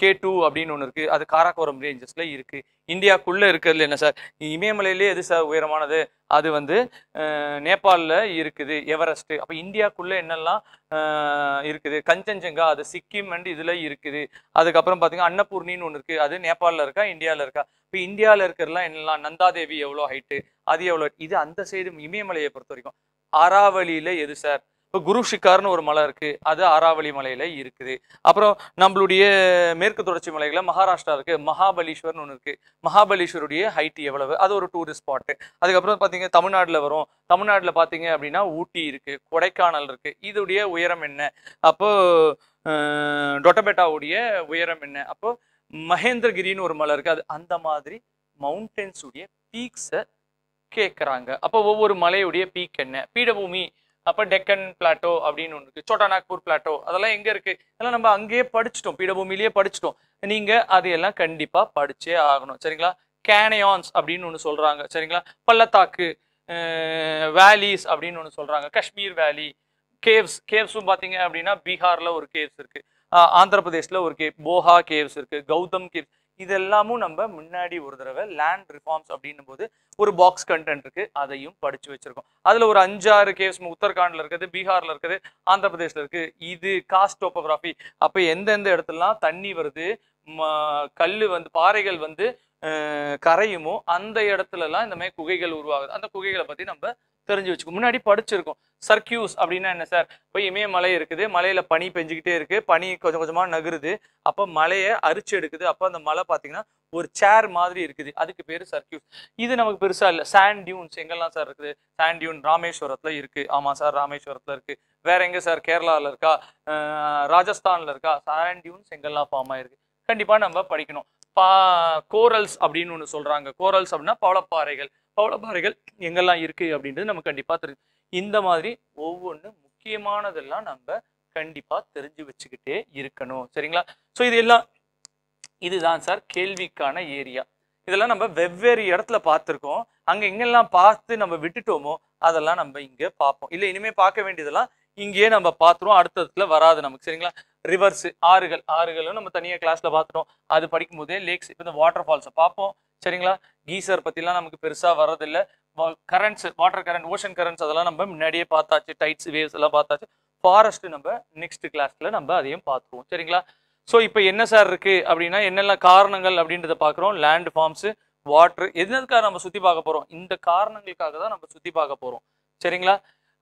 கே டூ அப்படின்னு ஒன்று இருக்குது அது காராக்கோரம் ரேஞ்சஸில் இருக்குது இந்தியாவுக்குள்ளே இருக்கிறதுல என்ன சார் இமயமலையிலே எது சார் உயரமானது அது வந்து நேபாளில் இருக்குது எவரெஸ்ட்டு அப்போ இந்தியாவுக்குள்ளே என்னெல்லாம் இருக்குது கஞ்சஞ்சங்கா அது சிக்கிம் அண்ட் இதில் இருக்குது அதுக்கப்புறம் பார்த்தீங்கன்னா அன்னபூர்ணின்னு ஒன்று இருக்குது அது நேபாளில் இருக்கா இந்தியாவில் இருக்கா இப்போ இந்தியாவில் இருக்கிறதுலாம் என்னெல்லாம் நந்தாதேவி எவ்வளோ ஹைட்டு அது எவ்வளோ இது அந்த சைடு இமயமலையை பொறுத்த வரைக்கும் அறாவளியில் எது சார் இப்போ குரு ஷிகார்னு ஒரு மலை இருக்குது அது ஆராவளி மலையில் இருக்குது அப்புறம் நம்மளுடைய மேற்கு தொடர்ச்சி மலையில் மகாராஷ்டிரா இருக்குது மகாபலீஸ்வர்னு ஒன்று இருக்குது மகாபலீஸ்வருடைய ஹைட் எவ்வளவு அது ஒரு டூரிஸ்ட் ஸ்பாட்டு அதுக்கப்புறம் பார்த்தீங்க தமிழ்நாட்டில் வரும் தமிழ்நாட்டில் பார்த்தீங்க அப்படின்னா ஊட்டி இருக்குது கொடைக்கானல் இருக்குது இதோடைய உயரம் என்ன அப்போது டொட்டபேட்டாவுடைய உயரம் என்ன அப்போது மகேந்திரகிரின்னு ஒரு மலை இருக்குது அது அந்த மாதிரி மவுண்டன்ஸுடைய பீக்ஸை கேட்குறாங்க அப்போ ஒவ்வொரு மலையுடைய பீக் என்ன பீடபூமி அப்போ டெக்கன் பிளாட்டோ அப்படின்னு ஒன்று இருக்குது சோட்டா நாக்பூர் பிளாட்டோ அதெல்லாம் எங்கே இருக்குது அதெல்லாம் நம்ம அங்கேயே படிச்சிட்டோம் பீடபூமிலேயே படிச்சிட்டோம் நீங்கள் அதையெல்லாம் கண்டிப்பாக படிச்சே ஆகணும் சரிங்களா கேனயான்ஸ் அப்படின்னு ஒன்று சொல்கிறாங்க சரிங்களா பள்ளத்தாக்கு வேலிஸ் அப்படின்னு ஒன்று சொல்கிறாங்க காஷ்மீர் வேலி கேவ்ஸ் கேவ்ஸும் பார்த்தீங்க அப்படின்னா பீகாரில் ஒரு கேவ்ஸ் இருக்குது ஆந்திர ஒரு கேவ் போஹா கேவ்ஸ் இருக்குது கௌதம் கேவ்ஸ் இதெல்லாமும் நம்ம முன்னாடி ஒரு தடவை லேண்ட் ரிஃபார்ம்ஸ் அப்படின்னும் போது ஒரு பாக்ஸ் கண்டென்ட் இருக்கு அதையும் படிச்சு வச்சிருக்கோம் அதுல ஒரு அஞ்சாறு கேஸ் உத்தரகாண்ட்ல இருக்குது பீகார்ல இருக்குது ஆந்திர பிரதேஷ்ல இருக்கு இது காஸ்ட் டோப்போகிராஃபி அப்ப எந்தெந்த இடத்துலலாம் தண்ணி வருது கல் வந்து பாறைகள் வந்து கரையுமோ அந்த இடத்துலலாம் இந்த மாதிரி குகைகள் உருவாகுது அந்த குகைகளை பத்தி நம்ம தெரிஞ்சு வச்சுக்கோ முன்னாடி படிச்சிருக்கோம் சர்க்கியூஸ் அப்படின்னா என்ன சார் இப்போ இமயமலை இருக்குது மலையில் பனி பெஞ்சுக்கிட்டே இருக்கு பனி கொஞ்சம் கொஞ்சமாக நகருது அப்போ மலையை அரிச்சு எடுக்குது அப்போ அந்த மலை பார்த்தீங்கன்னா ஒரு சேர் மாதிரி இருக்குது அதுக்கு பேர் சர்க்கியூஸ் இது நமக்கு பெருசாக இல்லை சாண்ட் டியூன்ஸ் எங்கெல்லாம் சார் இருக்குது சாண்ட் டியூன் ராமேஸ்வரத்தில் இருக்குது ஆமாம் சார் ராமேஸ்வரத்தில் இருக்குது வேற எங்கே சார் கேரளாவில் இருக்கா ராஜஸ்தானில் இருக்கா சாண்ட் டியூன்ஸ் எங்கெல்லாம் ஃபார்ம் ஆயிருக்கு கண்டிப்பாக நம்ம படிக்கணும் பா கோரல்ஸ் அப்படின்னு ஒன்று சொல்கிறாங்க கோரல்ஸ் அப்படின்னா பவளப்பாறைகள் பவளப்பாறைகள் எங்கெல்லாம் இருக்கு அப்படின்றது நம்ம கண்டிப்பா தெரிஞ்சு இந்த மாதிரி ஒவ்வொன்று முக்கியமானதெல்லாம் நம்ம கண்டிப்பா தெரிஞ்சு வச்சுக்கிட்டே இருக்கணும் சரிங்களா ஸோ இது எல்லாம் இதுதான் சார் கேள்விக்கான ஏரியா இதெல்லாம் நம்ம வெவ்வேறு இடத்துல பார்த்துருக்கோம் அங்கே எங்கெல்லாம் பார்த்து நம்ம விட்டுட்டோமோ அதெல்லாம் நம்ம இங்கே பார்ப்போம் இல்லை இனிமேல் பார்க்க வேண்டியதெல்லாம் இங்கேயே நம்ம பார்த்துருவோம் அடுத்ததுல வராது நமக்கு சரிங்களா ரிவர்ஸு ஆறுகள் ஆறுகளும் நம்ம தனியாக கிளாஸில் பார்த்துட்டோம் அது படிக்கும் போதே லேக்ஸ் இப்போ இந்த வாட்டர் ஃபால்ஸை பார்ப்போம் சரிங்களா கீசர் பற்றிலாம் நமக்கு பெருசாக வரதில்லை currents water current ocean currents அதெல்லாம் நம்ம முன்னாடியே பார்த்தாச்சு டைட்ஸ் வேவ்ஸ் எல்லாம் பார்த்தாச்சு ஃபாரஸ்ட் நம்ம நெக்ஸ்ட் கிளாஸில் நம்ம அதையும் பார்த்துருவோம் சரிங்களா ஸோ இப்போ என்ன சார் இருக்கு அப்படின்னா என்னென்ன காரணங்கள் அப்படின்றத பார்க்குறோம் லேண்ட் ஃபார்ம்ஸு வாட்ரு எதுக்காக நம்ம சுற்றி பார்க்க போகிறோம் இந்த காரணங்களுக்காக தான் நம்ம சுற்றி பார்க்க போகிறோம் சரிங்களா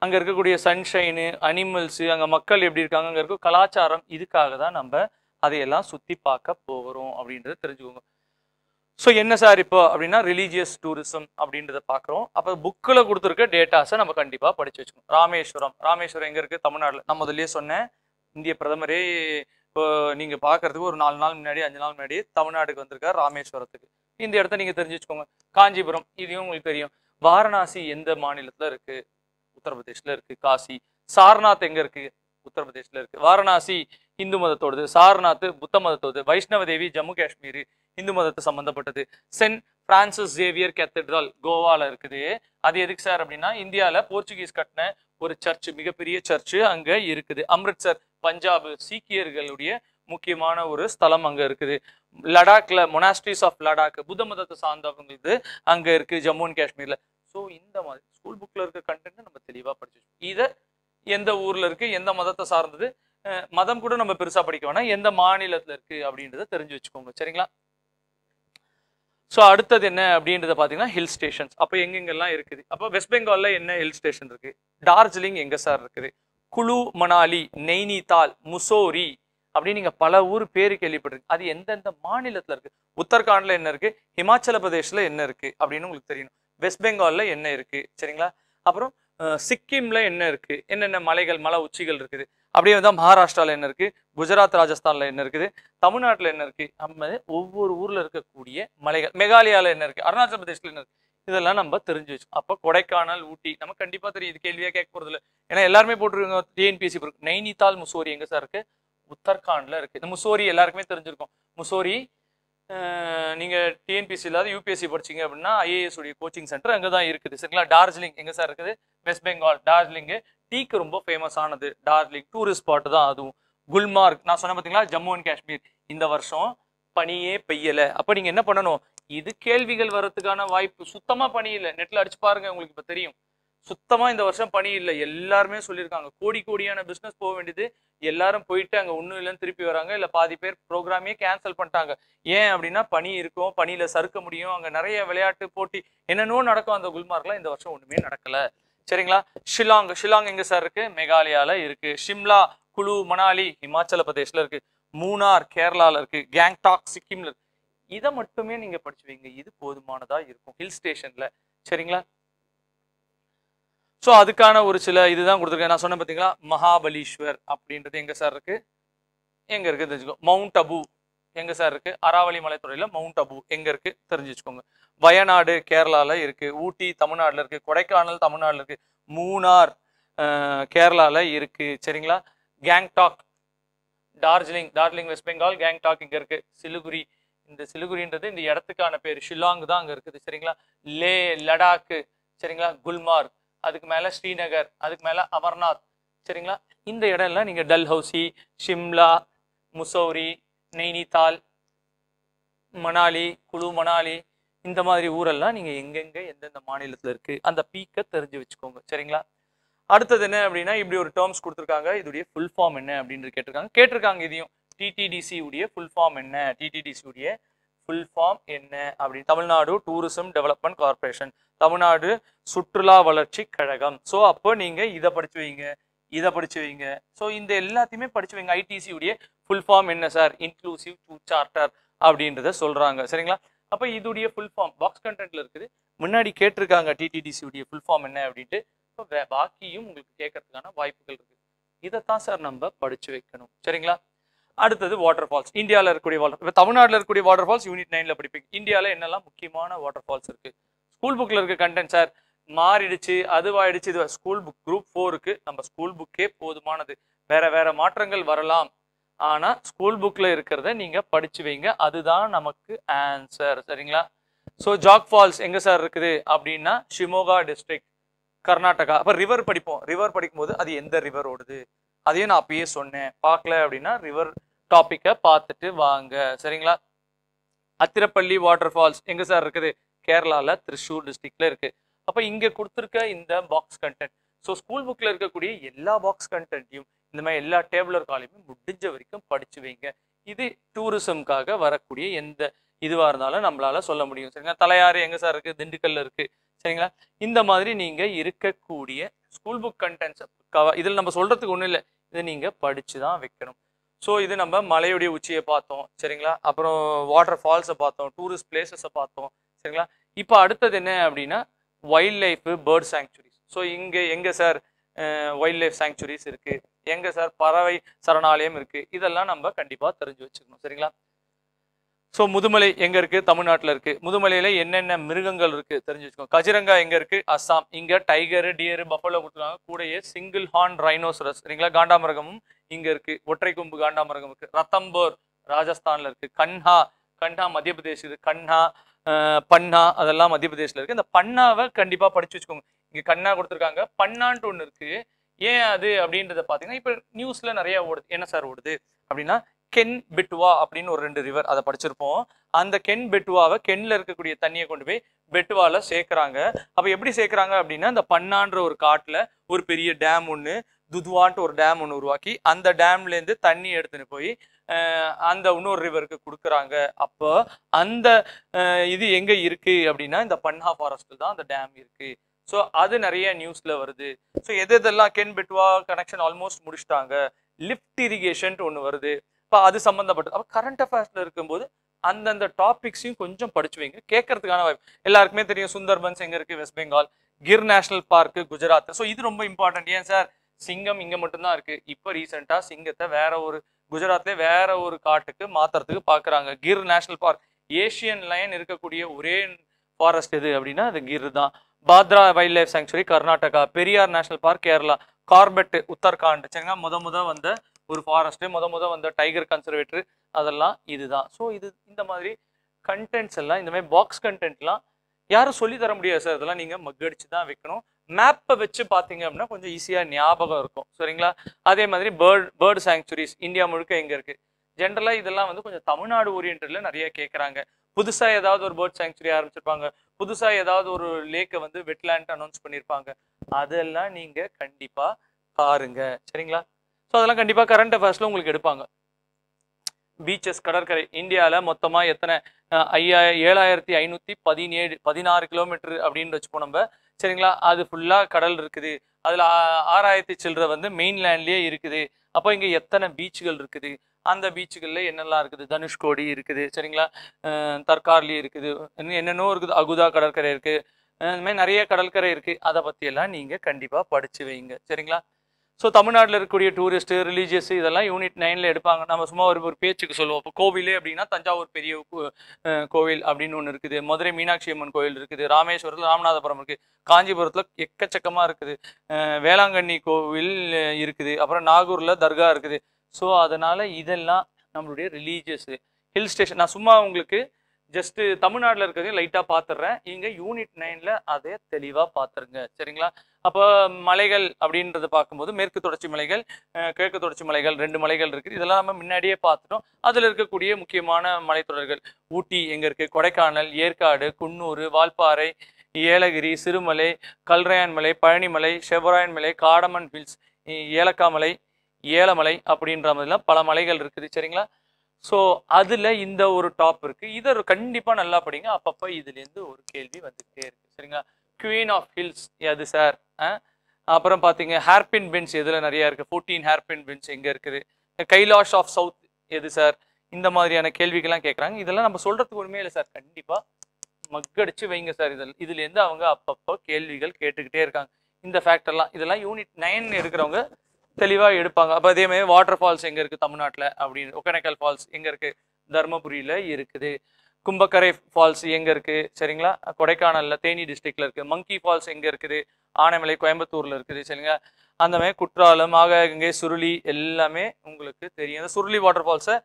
அங்கே இருக்கக்கூடிய சன்ஷைனு அனிமல்ஸு அங்கே மக்கள் எப்படி இருக்காங்க அங்கே இருக்க கலாச்சாரம் இதுக்காக தான் நம்ம அதையெல்லாம் சுற்றி பார்க்க போகிறோம் அப்படின்றத தெரிஞ்சுக்கோங்க ஸோ என்ன சார் இப்போ அப்படின்னா ரிலீஜியஸ் டூரிசம் அப்படின்றத பார்க்குறோம் அப்போ புக்கில் கொடுத்துருக்க டேட்டாஸை நம்ம கண்டிப்பாக படித்து வச்சுக்கணும் ராமேஸ்வரம் ராமேஸ்வரம் எங்கே இருக்குது தமிழ்நாட்டில் நான் முதல்லையே சொன்னேன் இந்திய பிரதமரே இப்போ நீங்கள் பார்க்குறதுக்கு ஒரு நாலு நாள் முன்னாடி அஞ்சு நாள் முன்னாடி தமிழ்நாடுக்கு வந்திருக்கார் ராமேஸ்வரத்துக்கு இந்த இடத்த நீங்கள் தெரிஞ்சு வச்சுக்கோங்க காஞ்சிபுரம் இதையும் உங்களுக்கு தெரியும் வாரணாசி எந்த மாநிலத்தில் இருக்குது உத்தரப்பிரதேசில் இருக்குது காசி சாரநாத் எங்கே இருக்குது உத்தரப்பிரதேசில் இருக்குது வாரணாசி இந்து மதத்தோடது சாரநாத் புத்த மதத்தோடது வைஷ்ணவ தேவி ஜம்மு காஷ்மீர் இந்து மதத்தை சம்மந்தப்பட்டது சென்ட் பிரான்சிஸ் ஜேவியர் கேத்தட்ரல் கோவால இருக்குது அது எதுக்கு சார் அப்படின்னா இந்தியாவில் போர்ச்சுகீஸ் கட்டின ஒரு சர்ச் மிகப்பெரிய சர்ச்சு அங்கே இருக்குது அம்ரித்சர் பஞ்சாப் சீக்கியர்களுடைய முக்கியமான ஒரு ஸ்தலம் அங்கே இருக்குது லடாக்ல மொனாஸ்ட்ரிஸ் ஆஃப் லடாக் புத்த மதத்தை சார்ந்தவங்களுக்கு அங்கே இருக்குது ஜம்மு அண்ட் காஷ்மீரில் ஸோ இந்த மாதிரி ஸ்கூல் புக்கில் இருக்க கண்டென்ட் நம்ம தெளிவாக படிச்சு இதை எந்த ஊரில் இருக்குது எந்த மதத்தை சார்ந்தது மதம் கூட நம்ம பெருசாக படிக்க வேணாம் எந்த மாநிலத்தில் இருக்குது அப்படின்றத தெரிஞ்சு வச்சுக்கோங்க சரிங்களா ஸோ அடுத்தது என்ன அப்படின்றத பார்த்தீங்கன்னா ஹில் ஸ்டேஷன்ஸ் அப்போ எங்கெங்கெல்லாம் இருக்குது அப்போ வெஸ்ட் பெங்காலில் என்ன ஹில் ஸ்டேஷன் இருக்குது டார்ஜிலிங் எங்கே சார் இருக்குது குழு மணாலி நெய்னிதால் முசோரி அப்படின்னு நீங்கள் பல ஊர் பேர் கேள்விப்பட்டிருக்கு அது எந்தெந்த மாநிலத்தில் இருக்குது உத்தரகாண்டில் என்ன இருக்குது ஹிமாச்சல பிரதேஷில் என்ன இருக்குது அப்படின்னு உங்களுக்கு தெரியணும் வெஸ்ட் பெங்காலில் என்ன இருக்குது சரிங்களா அப்புறம் சிக்கிமில் என்ன இருக்குது என்னென்ன மலைகள் மலை உச்சிகள் இருக்குது அப்படியே தான் மகாராஷ்டிராவில் என்ன இருக்குது குஜராத் ராஜஸ்தானில் என்ன இருக்குது தமிழ்நாட்டில் என்ன இருக்குது நம்ம ஒவ்வொரு ஊரில் இருக்கக்கூடிய மலைகள் மெகாலயாவில் என்ன இருக்குது அருணாச்சல பிரதேசில் என்ன இருக்குது இதெல்லாம் நம்ம தெரிஞ்சு வச்சோம் அப்போ கொடைக்கானல் ஊட்டி நம்ம கண்டிப்பாக தெரியுது கேள்வியாக கேட்க போகிறது இல்லை ஏன்னா எல்லாருமே போட்டிருக்கோங்க டிஎன்பிஎஸ்சி நைனித்தால் முசோரி எங்கே சார் இருக்குது உத்தரகாண்டில் இருக்குது இந்த முசோரி எல்லாருக்குமே தெரிஞ்சிருக்கும் முசோரி நீங்கள் டிஎன்பிசி இல்லாத யூபிஎஸ்சி படிச்சிங்க அப்படின்னா ஐஏஎஸ் உடைய கோச்சிங் சென்டர் அங்கே தான் இருக்குது சரிங்களா டார்ஜிலிங் எங்கே சார் இருக்குது வெஸ்ட் பெங்கால் டார்ஜிலிங்கு டீக்கு ரொம்ப ஃபேமஸ் ஆனது டார்ஜிலிங் டூரிஸ்ட் ஸ்பாட்டு தான் அதுவும் குல்மார்க் நான் சொன்ன பார்த்தீங்களா ஜம்மு அண்ட் காஷ்மீர் இந்த வருஷம் பனியே பெய்யலை அப்போ நீங்கள் என்ன பண்ணணும் இது கேள்விகள் வர்றதுக்கான வாய்ப்பு சுத்தமாக பணியில் நெட்டில் அடிச்சு பாருங்கள் உங்களுக்கு இப்போ தெரியும் சுத்தமாக இந்த வருஷம் பணி இல்லை எல்லாருமே சொல்லியிருக்காங்க கோடி கோடியான பிஸ்னஸ் போக வேண்டியது எல்லாரும் போயிட்டு அங்கே ஒன்றும் இல்லைன்னு திருப்பி வராங்க இல்லை பாதி பேர் ப்ரோக்ராமே கேன்சல் பண்ணிட்டாங்க ஏன் அப்படின்னா பனி இருக்கும் பனியில் சறுக்க முடியும் அங்கே நிறைய விளையாட்டு போட்டி என்னென்னோ நடக்கும் அந்த குல்மார்க்லாம் இந்த வருஷம் ஒன்றுமே நடக்கலை சரிங்களா ஷில்லாங் ஷில்லாங் எங்கே சார் இருக்கு மெகாலயாவில் இருக்கு ஷிம்லா குழு மணாலி இமாச்சல பிரதேஷில் இருக்கு மூணார் கேரளாவில் இருக்கு கேங்டாக் சிக்கிம்ல இருக்கு இதை மட்டுமே நீங்கள் படிச்சு வைங்க இது போதுமானதாக இருக்கும் ஹில் ஸ்டேஷனில் சரிங்களா ஸோ அதுக்கான ஒரு சில இதுதான் கொடுத்துருக்கேன் நான் சொன்னேன் பார்த்தீங்களா மகாபலீஸ்வர் அப்படின்றது எங்கே சார் இருக்குது எங்கே இருக்குது தெரிஞ்சுக்கோ மவுண்ட் அபு எங்கே சார் இருக்குது அராவளி மலைத்துறையில் மவுண்ட் அபு எங்கே இருக்குது தெரிஞ்சு வச்சுக்கோங்க வயநாடு கேரளாவில் இருக்குது ஊட்டி தமிழ்நாட்டில் இருக்குது கொடைக்கானல் தமிழ்நாட்டில் இருக்குது மூணார் கேரளாவில் இருக்குது சரிங்களா கேங்டாக் டார்ஜிலிங் டார்ஜிலிங் வெஸ்ட் பெங்கால் கேங்டாக் இங்கே இருக்குது சிலுகுரி இந்த சிலுகுரின்றது இந்த இடத்துக்கான பேர் ஷில்லாங் தான் அங்கே இருக்குது சரிங்களா லே லடாக்கு சரிங்களா குல்மார்க் அதுக்கு மேலே ஸ்ரீநகர் அதுக்கு மேலே அமர்நாத் சரிங்களா இந்த இடம்லாம் நீங்கள் டல்ஹவுசி ஷிம்லா முசௌரி நெய்னிதால் மணாலி குழு மணாலி இந்த மாதிரி ஊரெல்லாம் நீங்கள் எங்கெங்கே எந்தெந்த மாநிலத்தில் இருக்குது அந்த பீக்கை தெரிஞ்சு வச்சுக்கோங்க சரிங்களா அடுத்தது என்ன அப்படின்னா இப்படி ஒரு டேர்ம்ஸ் கொடுத்துருக்காங்க இதுடைய ஃபுல் ஃபார்ம் என்ன அப்படின்னு கேட்டிருக்காங்க கேட்டிருக்காங்க இதையும் டிடிடிசி உடைய ஃபுல் ஃபார்ம் என்ன டிடிடிசி உடைய ஃபுல் ஃபார்ம் என்ன அப்படின்னு Tamil Nadu tourism development corporation Tamil Nadu சுற்றுலா வளர்ச்சி கழகம் ஸோ அப்போ நீங்கள் இதை படிச்சு வைங்க இதை படிச்சு வைங்க ஸோ இந்த எல்லாத்தையுமே படிச்சு வைங்க ஐடிசியுடைய ஃபுல் ஃபார்ம் என்ன சார் இன்க்ளூசிவ் டூ சார்ட்டர் அப்படின்றத சொல்கிறாங்க சரிங்களா அப்போ இதுடைய ஃபுல் ஃபார்ம் பாக்ஸ் கண்டென்ட்ல இருக்குது முன்னாடி கேட்டிருக்காங்க டிடிடிசியுடைய ஃபுல் ஃபார்ம் என்ன அப்படின்ட்டு இப்போ பாக்கியும் உங்களுக்கு கேட்கறதுக்கான வாய்ப்புகள் இருக்குது இதைத்தான் சார் நம்ம படிச்சு வைக்கணும் சரிங்களா அடுத்தது வாட்டர் ஃபால்ஸ் இந்தியாவில் இருக்கக்கூடிய வாட்டர் இப்போ தமிழ்நாட்டில் இருக்கக்கூடிய வாட்டர் ஃபால்ஸ் யூனிட் நைனில் படிப்பீங்க இந்தியாவில் என்னெல்லாம் முக்கியமான வாட்டர் ஃபால்ஸ் இருக்குது ஸ்கூல் புக்கில் இருக்க கண்டென்ட் சார் மாறிடுச்சு அதுவாயிடுச்சு இது ஸ்கூல் புக் குரூப் ஃபோருக்கு நம்ம ஸ்கூல் புக்கே போதுமானது வேற வேற மாற்றங்கள் வரலாம் ஆனால் ஸ்கூல் புக்கில் இருக்கிறத நீங்கள் படிச்சு வைங்க அதுதான் நமக்கு ஆன்சர் சரிங்களா ஸோ ஜாக் ஃபால்ஸ் எங்கே சார் இருக்குது அப்படின்னா ஷிமோகா டிஸ்ட்ரிக்ட் கர்நாடகா அப்போ ரிவர் படிப்போம் ரிவர் படிக்கும்போது அது எந்த ரிவர் ஓடுது அதையும் நான் அப்பயே சொன்னேன் பார்க்கல அப்படின்னா ரிவர் டாப்பிக்கை பார்த்துட்டு வாங்க சரிங்களா அத்திரப்பள்ளி வாட்டர் ஃபால்ஸ் எங்கே சார் இருக்குது கேரளாவில் திருஷூர் டிஸ்ட்ரிக்டில் இருக்குது அப்போ இங்கே கொடுத்துருக்க இந்த பாக்ஸ் கண்டென்ட் ஸோ ஸ்கூல் புக்கில் இருக்கக்கூடிய எல்லா பாக்ஸ் கண்டென்ட்டையும் இந்த மாதிரி எல்லா டேபிளர் காலையுமே முடிஞ்ச வரைக்கும் படிச்சு வைங்க இது டூரிசம்காக வரக்கூடிய எந்த இதுவாக இருந்தாலும் நம்மளால சொல்ல முடியும் சரிங்களா தலையாறு எங்கே சார் இருக்குது திண்டுக்கல்ல இருக்குது சரிங்களா இந்த மாதிரி நீங்கள் இருக்கக்கூடிய ஸ்கூல் புக் கண்டென்ட்ஸ் கவ இதில் நம்ம சொல்கிறதுக்கு ஒன்றும் இல்லை இதை நீங்கள் படித்து தான் வைக்கணும் ஸோ இது நம்ம மலையுடைய உச்சியை பார்த்தோம் சரிங்களா அப்புறம் வாட்டர் ஃபால்ஸை பார்த்தோம் டூரிஸ்ட் பிளேசஸை பார்த்தோம் சரிங்களா இப்போ அடுத்தது என்ன அப்படின்னா wild life bird sanctuaries so இங்கே எங்கே சார் வைல்ட் லைஃப் சாங்சுரிஸ் இருக்குது எங்கே சார் பறவை சரணாலயம் இருக்குது இதெல்லாம் நம்ம கண்டிப்பாக தெரிஞ்சு வச்சுக்கணும் சரிங்களா ஸோ முதுமலை எங்கே இருக்குது தமிழ்நாட்டில் இருக்குது முதுமலையில் என்னென்ன மிருகங்கள் இருக்குது தெரிஞ்சு வச்சுக்கோங்க கஜிரங்கா எங்கே இருக்குது அஸ்ஸாம் இங்கே டைகரு டியரு பஃபலோ கொடுத்துருக்காங்க கூடயே சிங்கிள் ஹார்ன் ரைனோசரஸ் சரிங்களா காண்டாமிருகமும் இங்கே இருக்குது ஒற்றை கொம்பு காண்டாமிருகம் இருக்குது ரத்தம்போர் ராஜஸ்தானில் இருக்குது கன்ஹா கன்ஹா மத்திய பிரதேஷ் இருக்குது கன்ஹா பன்னா அதெல்லாம் மத்திய பிரதேசில் இருக்குது இந்த பன்னாவை கண்டிப்பாக படித்து வச்சுக்கோங்க இங்கே கண்ணா கொடுத்துருக்காங்க பன்னான்ட்டு ஒன்று இருக்குது ஏன் அது அப்படின்றத பார்த்தீங்கன்னா இப்போ நியூஸில் நிறையா ஓடுது என்ன சார் ஓடுது அப்படின்னா கென் பெட்டுவா அப்படின்னு ஒரு ரெண்டு ரிவர் அதை படிச்சிருப்போம் அந்த கென் பெட்டுவாவை கென்ல இருக்கக்கூடிய தண்ணியை கொண்டு போய் பெட்டுவால சேர்க்குறாங்க அப்போ எப்படி சேர்க்குறாங்க அப்படின்னா அந்த பண்ணான்ற ஒரு காட்டில் ஒரு பெரிய டேம் ஒன்று துதுவான்ட்டு ஒரு டேம் ஒன்று உருவாக்கி அந்த டேம்லேருந்து தண்ணி எடுத்துன்னு போய் அந்த இன்னொரு ரிவருக்கு கொடுக்குறாங்க அப்போ அந்த இது எங்கே இருக்குது அப்படின்னா இந்த பன்னா ஃபாரஸ்ட்டில் தான் அந்த டேம் இருக்குது ஸோ அது நிறைய நியூஸில் வருது ஸோ எது எதெல்லாம் கென் பெட்வா கனெக்ஷன் ஆல்மோஸ்ட் முடிச்சிட்டாங்க லிஃப்ட் இரிகேஷன்ட்டு ஒன்று வருது இப்போ அது சம்மந்தப்பட்டது அப்போ கரண்ட் அஃபேர்ஸில் இருக்கும்போது அந்தந்த டாபிக்ஸையும் கொஞ்சம் படிச்சு வைங்க கேட்கறதுக்கான வாய்ப்பு எல்லாருக்குமே தெரியும் சுந்தர்பன்ஸ் எங்கே இருக்குது West Bengal Gir national park Gujarat so இது ரொம்ப இம்பார்ட்டன்ட் ஏன் சார் சிங்கம் இங்கே மட்டும்தான் இருக்குது இப்போ ரீசெண்டாக சிங்கத்தை வேற ஒரு குஜராத்லேயே வேற ஒரு காட்டுக்கு மாத்துறதுக்கு பார்க்குறாங்க Gir national park Asian lion இருக்கக்கூடிய ஒரே ஃபாரஸ்ட் எது அப்படின்னா அது கிர் தான் Bhadra wild life sanctuary Karnataka Periyar national park Kerala Corbett Uttarakhand சரிங்களா முத முத வந்த ஒரு ஃபாரஸ்ட்டு முத முத வந்த டைகர் கன்சர்வேட்டர் அதெல்லாம் இதுதான் ஸோ இது இந்த மாதிரி கண்டென்ட்ஸ் எல்லாம் இந்த மாதிரி பாக்ஸ் கண்டென்ட்லாம் யாரும் சொல்லி தர முடியாது சார் இதெல்லாம் நீங்கள் மக்கடிச்சு தான் வைக்கணும் மேப்பை வச்சு பார்த்தீங்க அப்படின்னா கொஞ்சம் ஈஸியாக ஞாபகம் இருக்கும் சரிங்களா அதே மாதிரி பேர்ட் பேர்டு சாங்சுரிஸ் இந்தியா முழுக்க எங்கே இருக்குது ஜென்ரலாக இதெல்லாம் வந்து கொஞ்சம் தமிழ்நாடு ஓரியன்டில் நிறைய கேட்குறாங்க புதுசாக ஏதாவது ஒரு பேர்ட் சாங்சுரி ஆரம்பிச்சிருப்பாங்க புதுசாக ஏதாவது ஒரு லேக்கை வந்து வெட்லேண்ட் அனௌன்ஸ் பண்ணியிருப்பாங்க அதெல்லாம் நீங்கள் கண்டிப்பாக பாருங்க சரிங்களா ஸோ அதெல்லாம் கண்டிப்பாக கரண்ட் அஃபேர்ஸில் உங்களுக்கு எடுப்பாங்க பீச்சஸ் கடற்கரை இந்தியாவில் மொத்தமாக எத்தனை ஐயா ஏழாயிரத்தி ஐநூற்றி பதினேழு பதினாறு கிலோமீட்டர் அப்படின்னு வச்சுப்போம் நம்ம சரிங்களா அது ஃபுல்லாக கடல் இருக்குது அதில் ஆறாயிரத்தி சில்லற வந்து மெயின்லேண்ட்லேயே இருக்குது அப்போ இங்கே எத்தனை பீச்சுகள் இருக்குது அந்த பீச்சுகளில் என்னெல்லாம் இருக்குது தனுஷ்கோடி இருக்குது சரிங்களா தற்கார்லி இருக்குது என்னென்னோ இருக்குது அகுதா கடற்கரை இருக்குது இந்த மாதிரி நிறைய கடற்கரை இருக்குது அதை பற்றியெல்லாம் நீங்கள் கண்டிப்பாக படித்து வைங்க சரிங்களா ஸோ தமிழ்நாட்டில் இருக்கக்கூடிய டூரிஸ்ட்டு ரிலீஜியஸ் இதெல்லாம் யூனிட் நைனில் எடுப்பாங்க நம்ம சும்மா ஒரு ஒரு பேச்சுக்கு சொல்லுவோம் இப்போ கோவிலே அப்படின்னா தஞ்சாவூர் பெரிய கோவில் அப்படின்னு ஒன்று இருக்குது மதுரை மீனாட்சி அம்மன் கோவில் இருக்குது ராமேஸ்வரத்தில் ராமநாதபுரம் இருக்குது காஞ்சிபுரத்தில் எக்கச்சக்கமாக இருக்குது வேளாங்கண்ணி கோவில் இருக்குது அப்புறம் நாகூரில் தர்கா இருக்குது ஸோ அதனால் இதெல்லாம் நம்மளுடைய ரிலீஜியஸ் ஹில் ஸ்டேஷன் நான் சும்மா உங்களுக்கு ஜஸ்ட்டு தமிழ்நாட்டில் இருக்கிறதையும் லைட்டாக பார்த்துட்றேன் இங்கே யூனிட் நைனில் அதே தெளிவாக பார்த்துருங்க சரிங்களா அப்போ மலைகள் அப்படின்றத பார்க்கும்போது மேற்கு தொடர்ச்சி மலைகள் கிழக்கு தொடர்ச்சி மலைகள் ரெண்டு மலைகள் இருக்குது இதெல்லாம் நம்ம முன்னாடியே பார்த்துட்டோம் அதில் இருக்கக்கூடிய முக்கியமான மலைத்தொடர்கள் ஊட்டி எங்கே இருக்குது கொடைக்கானல் ஏற்காடு குன்னூர் வால்பாறை ஏலகிரி சிறுமலை கல்ரையான் மலை பழனிமலை செவ்வராயன் மலை காடமன் ஹில்ஸ் ஏலக்காமலை ஏலமலை அப்படின்ற மாதிரிலாம் பல மலைகள் இருக்குது சரிங்களா ஸோ அதில் இந்த ஒரு டாப் இருக்குது இதை கண்டிப்பாக நல்லா படிங்க அப்பப்போ இதுலேருந்து ஒரு கேள்வி வந்துகிட்டே இருக்குது சரிங்களா குவீன் ஆஃப் ஹில்ஸ் எது சார் அப்புறம் பார்த்தீங்க ஹேர்பின் பென்ஸ் எதில் நிறையா இருக்குது ஃபோர்டீன் ஹேர்பின் பென்ஸ் எங்கே இருக்குது கைலாஷ் ஆஃப் சவுத் எது சார் இந்த மாதிரியான கேள்விகள்லாம் கேட்குறாங்க இதெல்லாம் நம்ம சொல்கிறதுக்கு உண்மையே இல்லை சார் கண்டிப்பாக மக்கடிச்சு வைங்க சார் இதில் இதுலேருந்து அவங்க அப்பப்போ கேள்விகள் கேட்டுக்கிட்டே இருக்காங்க இந்த ஃபேக்டர்லாம் இதெல்லாம் யூனிட் நைன் இருக்கிறவங்க தெளிவாக எடுப்பாங்க அப்போ அதேமாதிரி வாட்டர் ஃபால்ஸ் எங்கே இருக்குது தமிழ்நாட்டில் அப்படின்னு ஒகேனக்கல் ஃபால்ஸ் எங்கே இருக்குது தர்மபுரியில் இருக்குது கும்பக்கரை ஃபால்ஸ் எங்கே இருக்குது சரிங்களா கொடைக்கானலில் தேனி டிஸ்ட்ரிக்டில் இருக்குது மங்கி ஃபால்ஸ் எங்கே இருக்குது ஆனைமலை கோயம்புத்தூரில் இருக்குது சரிங்களா அந்த மாதிரி குற்றாலம் ஆகாயங்கை சுருளி எல்லாமே உங்களுக்கு தெரியும் அந்த சுருளி வாட்டர் ஃபால்ஸை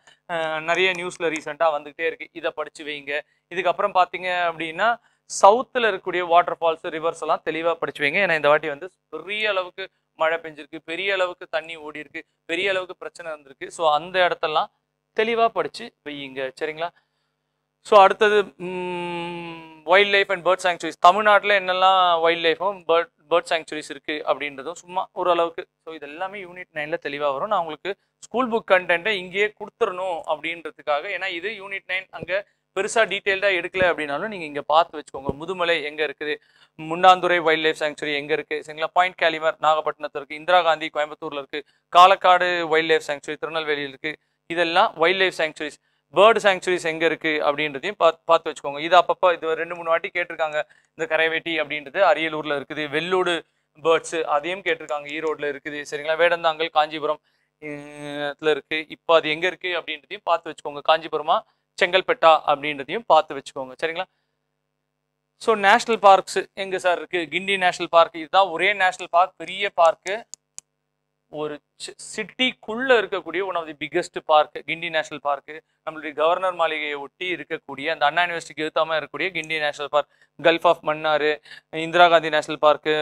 நிறைய நியூஸில் ரீசெண்டாக வந்துக்கிட்டே இருக்குது இதை படித்து வைங்க இதுக்கப்புறம் பார்த்தீங்க அப்படின்னா சவுத்தில் இருக்கக்கூடிய வாட்டர் ஃபால்ஸ் ரிவர்ஸ் எல்லாம் தெளிவாக படிச்சு வைங்க ஏன்னா இந்த வாட்டி வந்து பெரிய அளவுக்கு மழை பெஞ்சிருக்கு பெரிய அளவுக்கு தண்ணி ஓடி இருக்கு பெரிய அளவுக்கு பிரச்சனை இருந்திருக்கு ஸோ அந்த இடத்தெல்லாம் தெளிவாக படிச்சு வையுங்க சரிங்களா ஸோ அடுத்தது wild life and bird sanctuaries தமிழ்நாட்டில் என்னெல்லாம் வைல்ட் லைஃபும் பேர்ட் பேர்ட் சாங்சுரிஸ் இருக்குது அப்படின்றதும் சும்மா ஓரளவுக்கு ஸோ இது எல்லாமே யூனிட் நைனில் தெளிவாக வரும் நான் உங்களுக்கு ஸ்கூல் புக் கண்டென்ட்டை இங்கேயே கொடுத்துடணும் அப்படின்றதுக்காக ஏன்னா இது யூனிட் நைன் அங்கே பெருசாக டீட்டெயில்டாக எடுக்கல அப்படின்னாலும் நீங்கள் இங்கே பார்த்து வச்சுக்கோங்க முதுமலை எங்கே இருக்குது முன்னாந்துரை வைல்ட் லைஃப் சாங்சுரி எங்கே இருக்குது சரிங்களா பாயிண்ட் கேலிமர் நாகப்பட்டினத்தில் இருக்குது இந்திரா காந்தி கோயம்புத்தூரில் இருக்குது காலக்காடு வைல்ட் லைஃப் சாங்சுரி திருநெல்வேலியில் இருக்குது இதெல்லாம் wild life sanctuaries bird sanctuaries எங்கே இருக்குது அப்படின்றதையும் பார்த்து பார்த்து வச்சுக்கோங்க இது அப்பப்போ இது ரெண்டு மூணு வாட்டி கேட்டிருக்காங்க இந்த கரைவேட்டி அப்படின்றது அரியலூரில் இருக்குது வெள்ளூடு பேர்ட்ஸு அதையும் கேட்டிருக்காங்க ஈரோடில் இருக்குது சரிங்களா வேடந்தாங்கல் காஞ்சிபுரம் இருக்குது இப்போ அது எங்கே இருக்குது அப்படின்றதையும் பார்த்து வச்சுக்கோங்க காஞ்சிபுரமாக செங்கல்பட்டா அப்படின்றதையும் பார்த்து வச்சுக்கோங்க சரிங்களா ஸோ நேஷ்னல் பார்க்ஸ் எங்கே சார் இருக்குது கிண்டி நேஷ்னல் பார்க் இதுதான் ஒரே நேஷ்னல் பார்க் பெரிய பார்க்கு ஒரு சிட்டிக்குள்ளே இருக்கக்கூடிய one of the biggest park Guindy national park நம்மளுடைய கவர்னர் மாளிகையை ஒட்டி இருக்கக்கூடிய அந்த அண்ணா யூனிவர்சிட்டிக்கு எழுத்தாமல் இருக்கக்கூடிய Guindy national park gulf of Mannar Indira Gandhi national park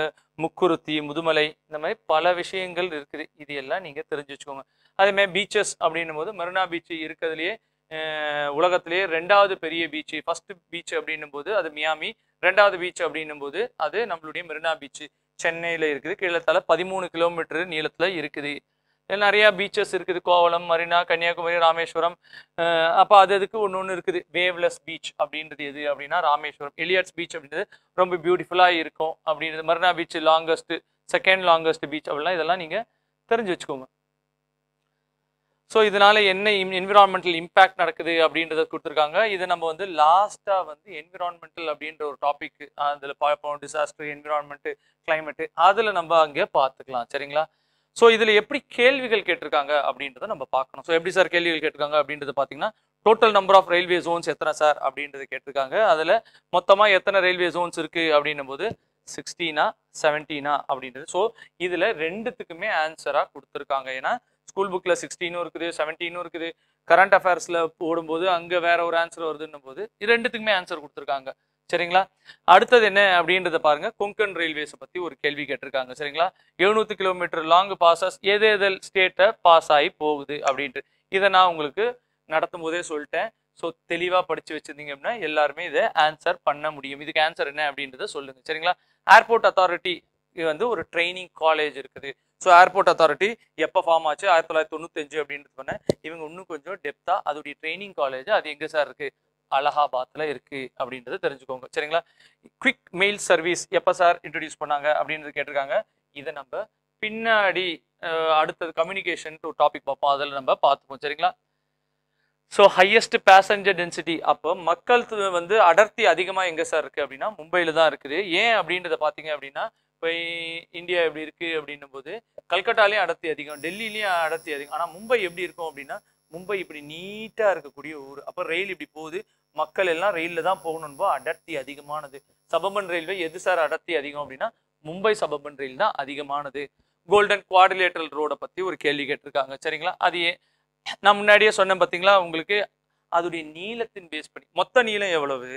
Mukurthi Mudumalai இந்த மாதிரி பல விஷயங்கள் இருக்குது இது எல்லாம் நீங்கள் தெரிஞ்சு வச்சுக்கோங்க அதேமாதிரி பீச்சஸ் அப்படின்னும் போது மெரினா பீச் இருக்கிறதுலையே உலகத்திலேயே ரெண்டாவது பெரிய பீச்சு ஃபர்ஸ்ட் பீச் அப்படின்னும் போது அது மியாமி ரெண்டாவது பீச் அப்படின்னும் போது அது நம்மளுடைய மெரினா பீச்சு சென்னையில் இருக்குது கிழத்தால பதிமூணு கிலோமீட்டர் நீளத்தில் இருக்குது நிறையா பீச்சஸ் இருக்குது கோவலம் மரினா கன்னியாகுமரி ராமேஸ்வரம் அப்போ அது அதுக்கு ஒன்று ஒன்று இருக்குது வேவ்லெஸ் பீச் அப்படின்றது எது அப்படின்னா ராமேஸ்வரம் எலியட்ஸ் பீச் அப்படின்றது ரொம்ப பியூட்டிஃபுல்லாக இருக்கும் அப்படின்றது Marina beach longest second longest beach அப்படிலாம் இதெல்லாம் நீங்கள் தெரிஞ்சு வச்சுக்கோங்க ஸோ இதனால என்ன என்விரான்மெண்டல் இம்பேக்ட் நடக்குது அப்படின்றத கொடுத்துருக்காங்க இதை நம்ம வந்து லாஸ்ட்டாக வந்து என்விரான்மெண்டல் அப்படின்ற ஒரு டாபிக் அதில் பார்ப்போம் டிசாஸ்டர் என்விரான்மெண்ட்டு கிளைமேட்டு அதில் நம்ம அங்கே பார்த்துக்கலாம் சரிங்களா ஸோ இதில் எப்படி கேள்விகள் கேட்டிருக்காங்க அப்படின்றத நம்ம பார்க்கணும் ஸோ எப்படி சார் கேள்விகள் கேட்டிருக்காங்க அப்படின்றது பார்த்தீங்கன்னா total number of railway zones எத்தனை சார் அப்படின்றது கேட்டிருக்காங்க அதில் மொத்தமாக எத்தனை ரயில்வே ஜோன்ஸ் இருக்குது அப்படின்னும் போது சிக்ஸ்டீனா செவன்டீனா அப்படின்றது ஸோ இதில் ரெண்டுத்துக்குமே ஆன்சராக கொடுத்துருக்காங்க ஏன்னா ஸ்கூல் புக்கில் சிக்ஸ்டீனும் இருக்குது செவன்டீனும் இருக்குது கரண்ட் அஃபேர்ஸில் போடும்போது அங்கே வேற ஒரு ஆன்சர் வருதுன்னும் போது ரெண்டுத்துக்குமே ஆன்சர் கொடுத்துருக்காங்க சரிங்களா அடுத்தது என்ன அப்படின்றத பாருங்க கொங்கன் ரயில்வேஸை பற்றி ஒரு கேள்வி கேட்டிருக்காங்க சரிங்களா எழுநூத்தி கிலோமீட்டர் லாங் பாசஸ் எது எதில் ஸ்டேட்டை பாஸ் ஆகி போகுது அப்படின்ட்டு இதை நான் உங்களுக்கு நடத்தும் போதே சொல்லிட்டேன் ஸோ தெளிவாக படித்து வச்சுருந்தீங்க அப்படின்னா எல்லாருமே இதை ஆன்சர் பண்ண முடியும் இதுக்கு ஆன்சர் என்ன அப்படின்றத சொல்லுங்கள் சரிங்களா ஏர்போர்ட் அத்தாரிட்டி இது வந்து ஒரு ட்ரைனிங் காலேஜ் இருக்குது ஸோ ஏர்போர்ட் அத்தாரிட்டி எப்போ ஃபார்ம் ஆச்சு ஆயிரத்தி தொள்ளாயிரத்தி தொண்ணூத்தஞ்சு அப்படின்றது சொன்னேன் இவங்க இன்னும் கொஞ்சம் டெப்த்தாக அதோடைய ட்ரைனிங் காலேஜ் அது எங்கே சார் இருக்குது அலகாபாத்தில் இருக்குது அப்படின்றத தெரிஞ்சுக்கோங்க சரிங்களா குவிக் மெயில் சர்வீஸ் எப்போ சார் இன்ட்ரடியூஸ் பண்ணாங்க அப்படின்றது கேட்டிருக்காங்க இதை நம்ம பின்னாடி அடுத்தது கம்யூனிகேஷன் டூ டாபிக் பார்ப்போம் அதில் நம்ம பார்த்துப்போம் சரிங்களா ஸோ ஹையஸ்ட் பேசஞ்சர் டென்சிட்டி அப்போ மக்கள் வந்து அடர்த்தி அதிகமாக எங்கே சார் இருக்குது அப்படின்னா மும்பையில் தான் இருக்குது ஏன் அப்படின்றத பார்த்தீங்க அப்படின்னா இப்போ இந்தியா எப்படி இருக்குது அப்படின்னும் போது கல்கட்டாலேயும் அடர்த்தி அதிகம் டெல்லிலேயும் அடர்த்தி அதிகம் ஆனால் மும்பை எப்படி இருக்கும் அப்படின்னா மும்பை இப்படி நீட்டாக இருக்கக்கூடிய ஊர் அப்போ ரயில் இப்படி போகுது மக்கள் எல்லாம் ரயிலில் தான் போகணும்போ அடர்த்தி அதிகமானது சபமன் ரயில்வே எது சார் அடர்த்தி அதிகம் அப்படின்னா மும்பை சபமன் ரயில் தான் அதிகமானது கோல்டன் குவாடிலேட்டரல் ரோடை பற்றி ஒரு கேள்வி கேட்டிருக்காங்க சரிங்களா அதையே நான் முன்னாடியே சொன்னேன் பார்த்தீங்களா உங்களுக்கு அதோடைய நீளத்தின் பேஸ் பண்ணி மொத்த நீளம் எவ்வளவு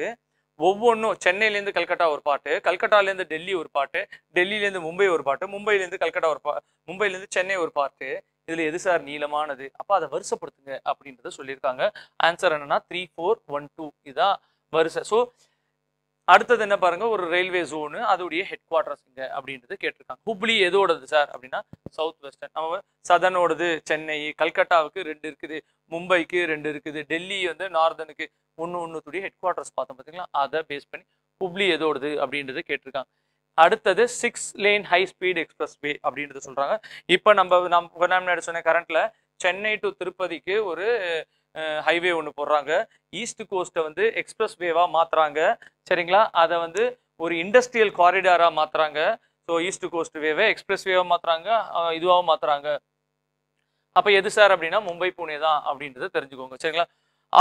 ஒவ்வொன்றும் சென்னையிலேருந்து கல்கட்டா ஒரு பாட்டு கல்கட்டாலேருந்து டெல்லி ஒரு பாட்டு டெல்லியிலேருந்து மும்பை ஒரு பாட்டு மும்பையிலேருந்து கல்கட்டா ஒரு பா மும்பையிலேருந்து சென்னை ஒரு பாட்டு இதில் எது சார் நீளமானது அப்போ அதை வருஷப்படுத்துங்க அப்படின்றத சொல்லியிருக்காங்க ஆன்சர் என்னன்னா த்ரீ ஃபோர் ஒன் டூ இதான் வருஷம் ஸோ அடுத்தது என்ன பாருங்க ஒரு ரயில்வே ஜோனு அதோடைய ஹெட் குவார்டர்ஸ் இங்க அப்படின்றது கேட்டிருக்காங்க ஹுப்ளி எதோடது சார் அப்படின்னா சவுத் வெஸ்டர்ன் நம்ம சதனோடது சென்னை கல்கட்டாவுக்கு ரெண்டு இருக்குது மும்பைக்கு ரெண்டு இருக்குது டெல்லி வந்து நார்தனுக்கு ஒன்று ஒன்றுத்துடைய ஹெட் குவார்டர்ஸ் பார்த்தோம் பார்த்தீங்களா அதை பேஸ் பண்ணி ஹுப்ளி எதோடது அப்படின்றது கேட்டிருக்காங்க அடுத்தது six lane high speed expressway அப்படின்றது சொல்றாங்க இப்போ நம்ம நம்ம முன்னாடி சொன்ன கரண்ட்ல சென்னை டு திருப்பதிக்கு ஒரு ஹைவே ஒன்று போடுறாங்க ஈஸ்ட் கோஸ்ட்டை வந்து எக்ஸ்பிரஸ் வேவாக மாற்றுறாங்க சரிங்களா அதை வந்து ஒரு இண்டஸ்ட்ரியல் காரிடாராக மாற்றுறாங்க ஸோ ஈஸ்ட் கோஸ்ட் வேவை எக்ஸ்பிரஸ் வேவாக மாற்றுறாங்க இதுவாகவும் மாற்றுறாங்க அப்போ எது சார் அப்படின்னா மும்பை புனே தான் அப்படின்றத தெரிஞ்சுக்கோங்க சரிங்களா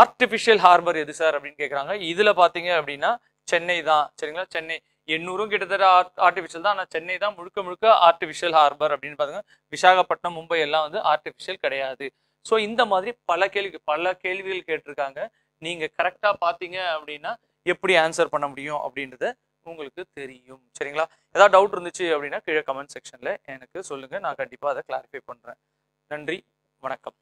ஆர்டிஃபிஷியல் ஹார்பர் எது சார் அப்படின்னு கேட்குறாங்க இதில் பார்த்தீங்க அப்படின்னா சென்னை தான் சரிங்களா சென்னை எண்ணூறும் கிட்டத்தட்ட ஆர்ட் ஆர்டிஃபிஷியல் தான் ஆனால் சென்னை தான் முழுக்க முழுக்க ஆர்டிஃபிஷியல் ஹார்பர் அப்படின்னு பார்த்தீங்கன்னா விசாகப்பட்டினம் மும்பை எல்லாம் வந்து ஆர்டிஃபிஷியல் கிடையாது ஸோ இந்த மாதிரி பல கேள்வி பல கேள்விகள் கேட்டிருக்காங்க நீங்கள் கரெக்டாக பார்த்தீங்க அப்படின்னா எப்படி ஆன்சர் பண்ண முடியும் அப்படின்றத உங்களுக்கு தெரியும் சரிங்களா ஏதாவது டவுட் இருந்துச்சு அப்படின்னா கீழே கமெண்ட் செக்ஷனில் எனக்கு சொல்லுங்கள் நான் கண்டிப்பாக அதை கிளாரிஃபை பண்ணுறேன் நன்றி வணக்கம்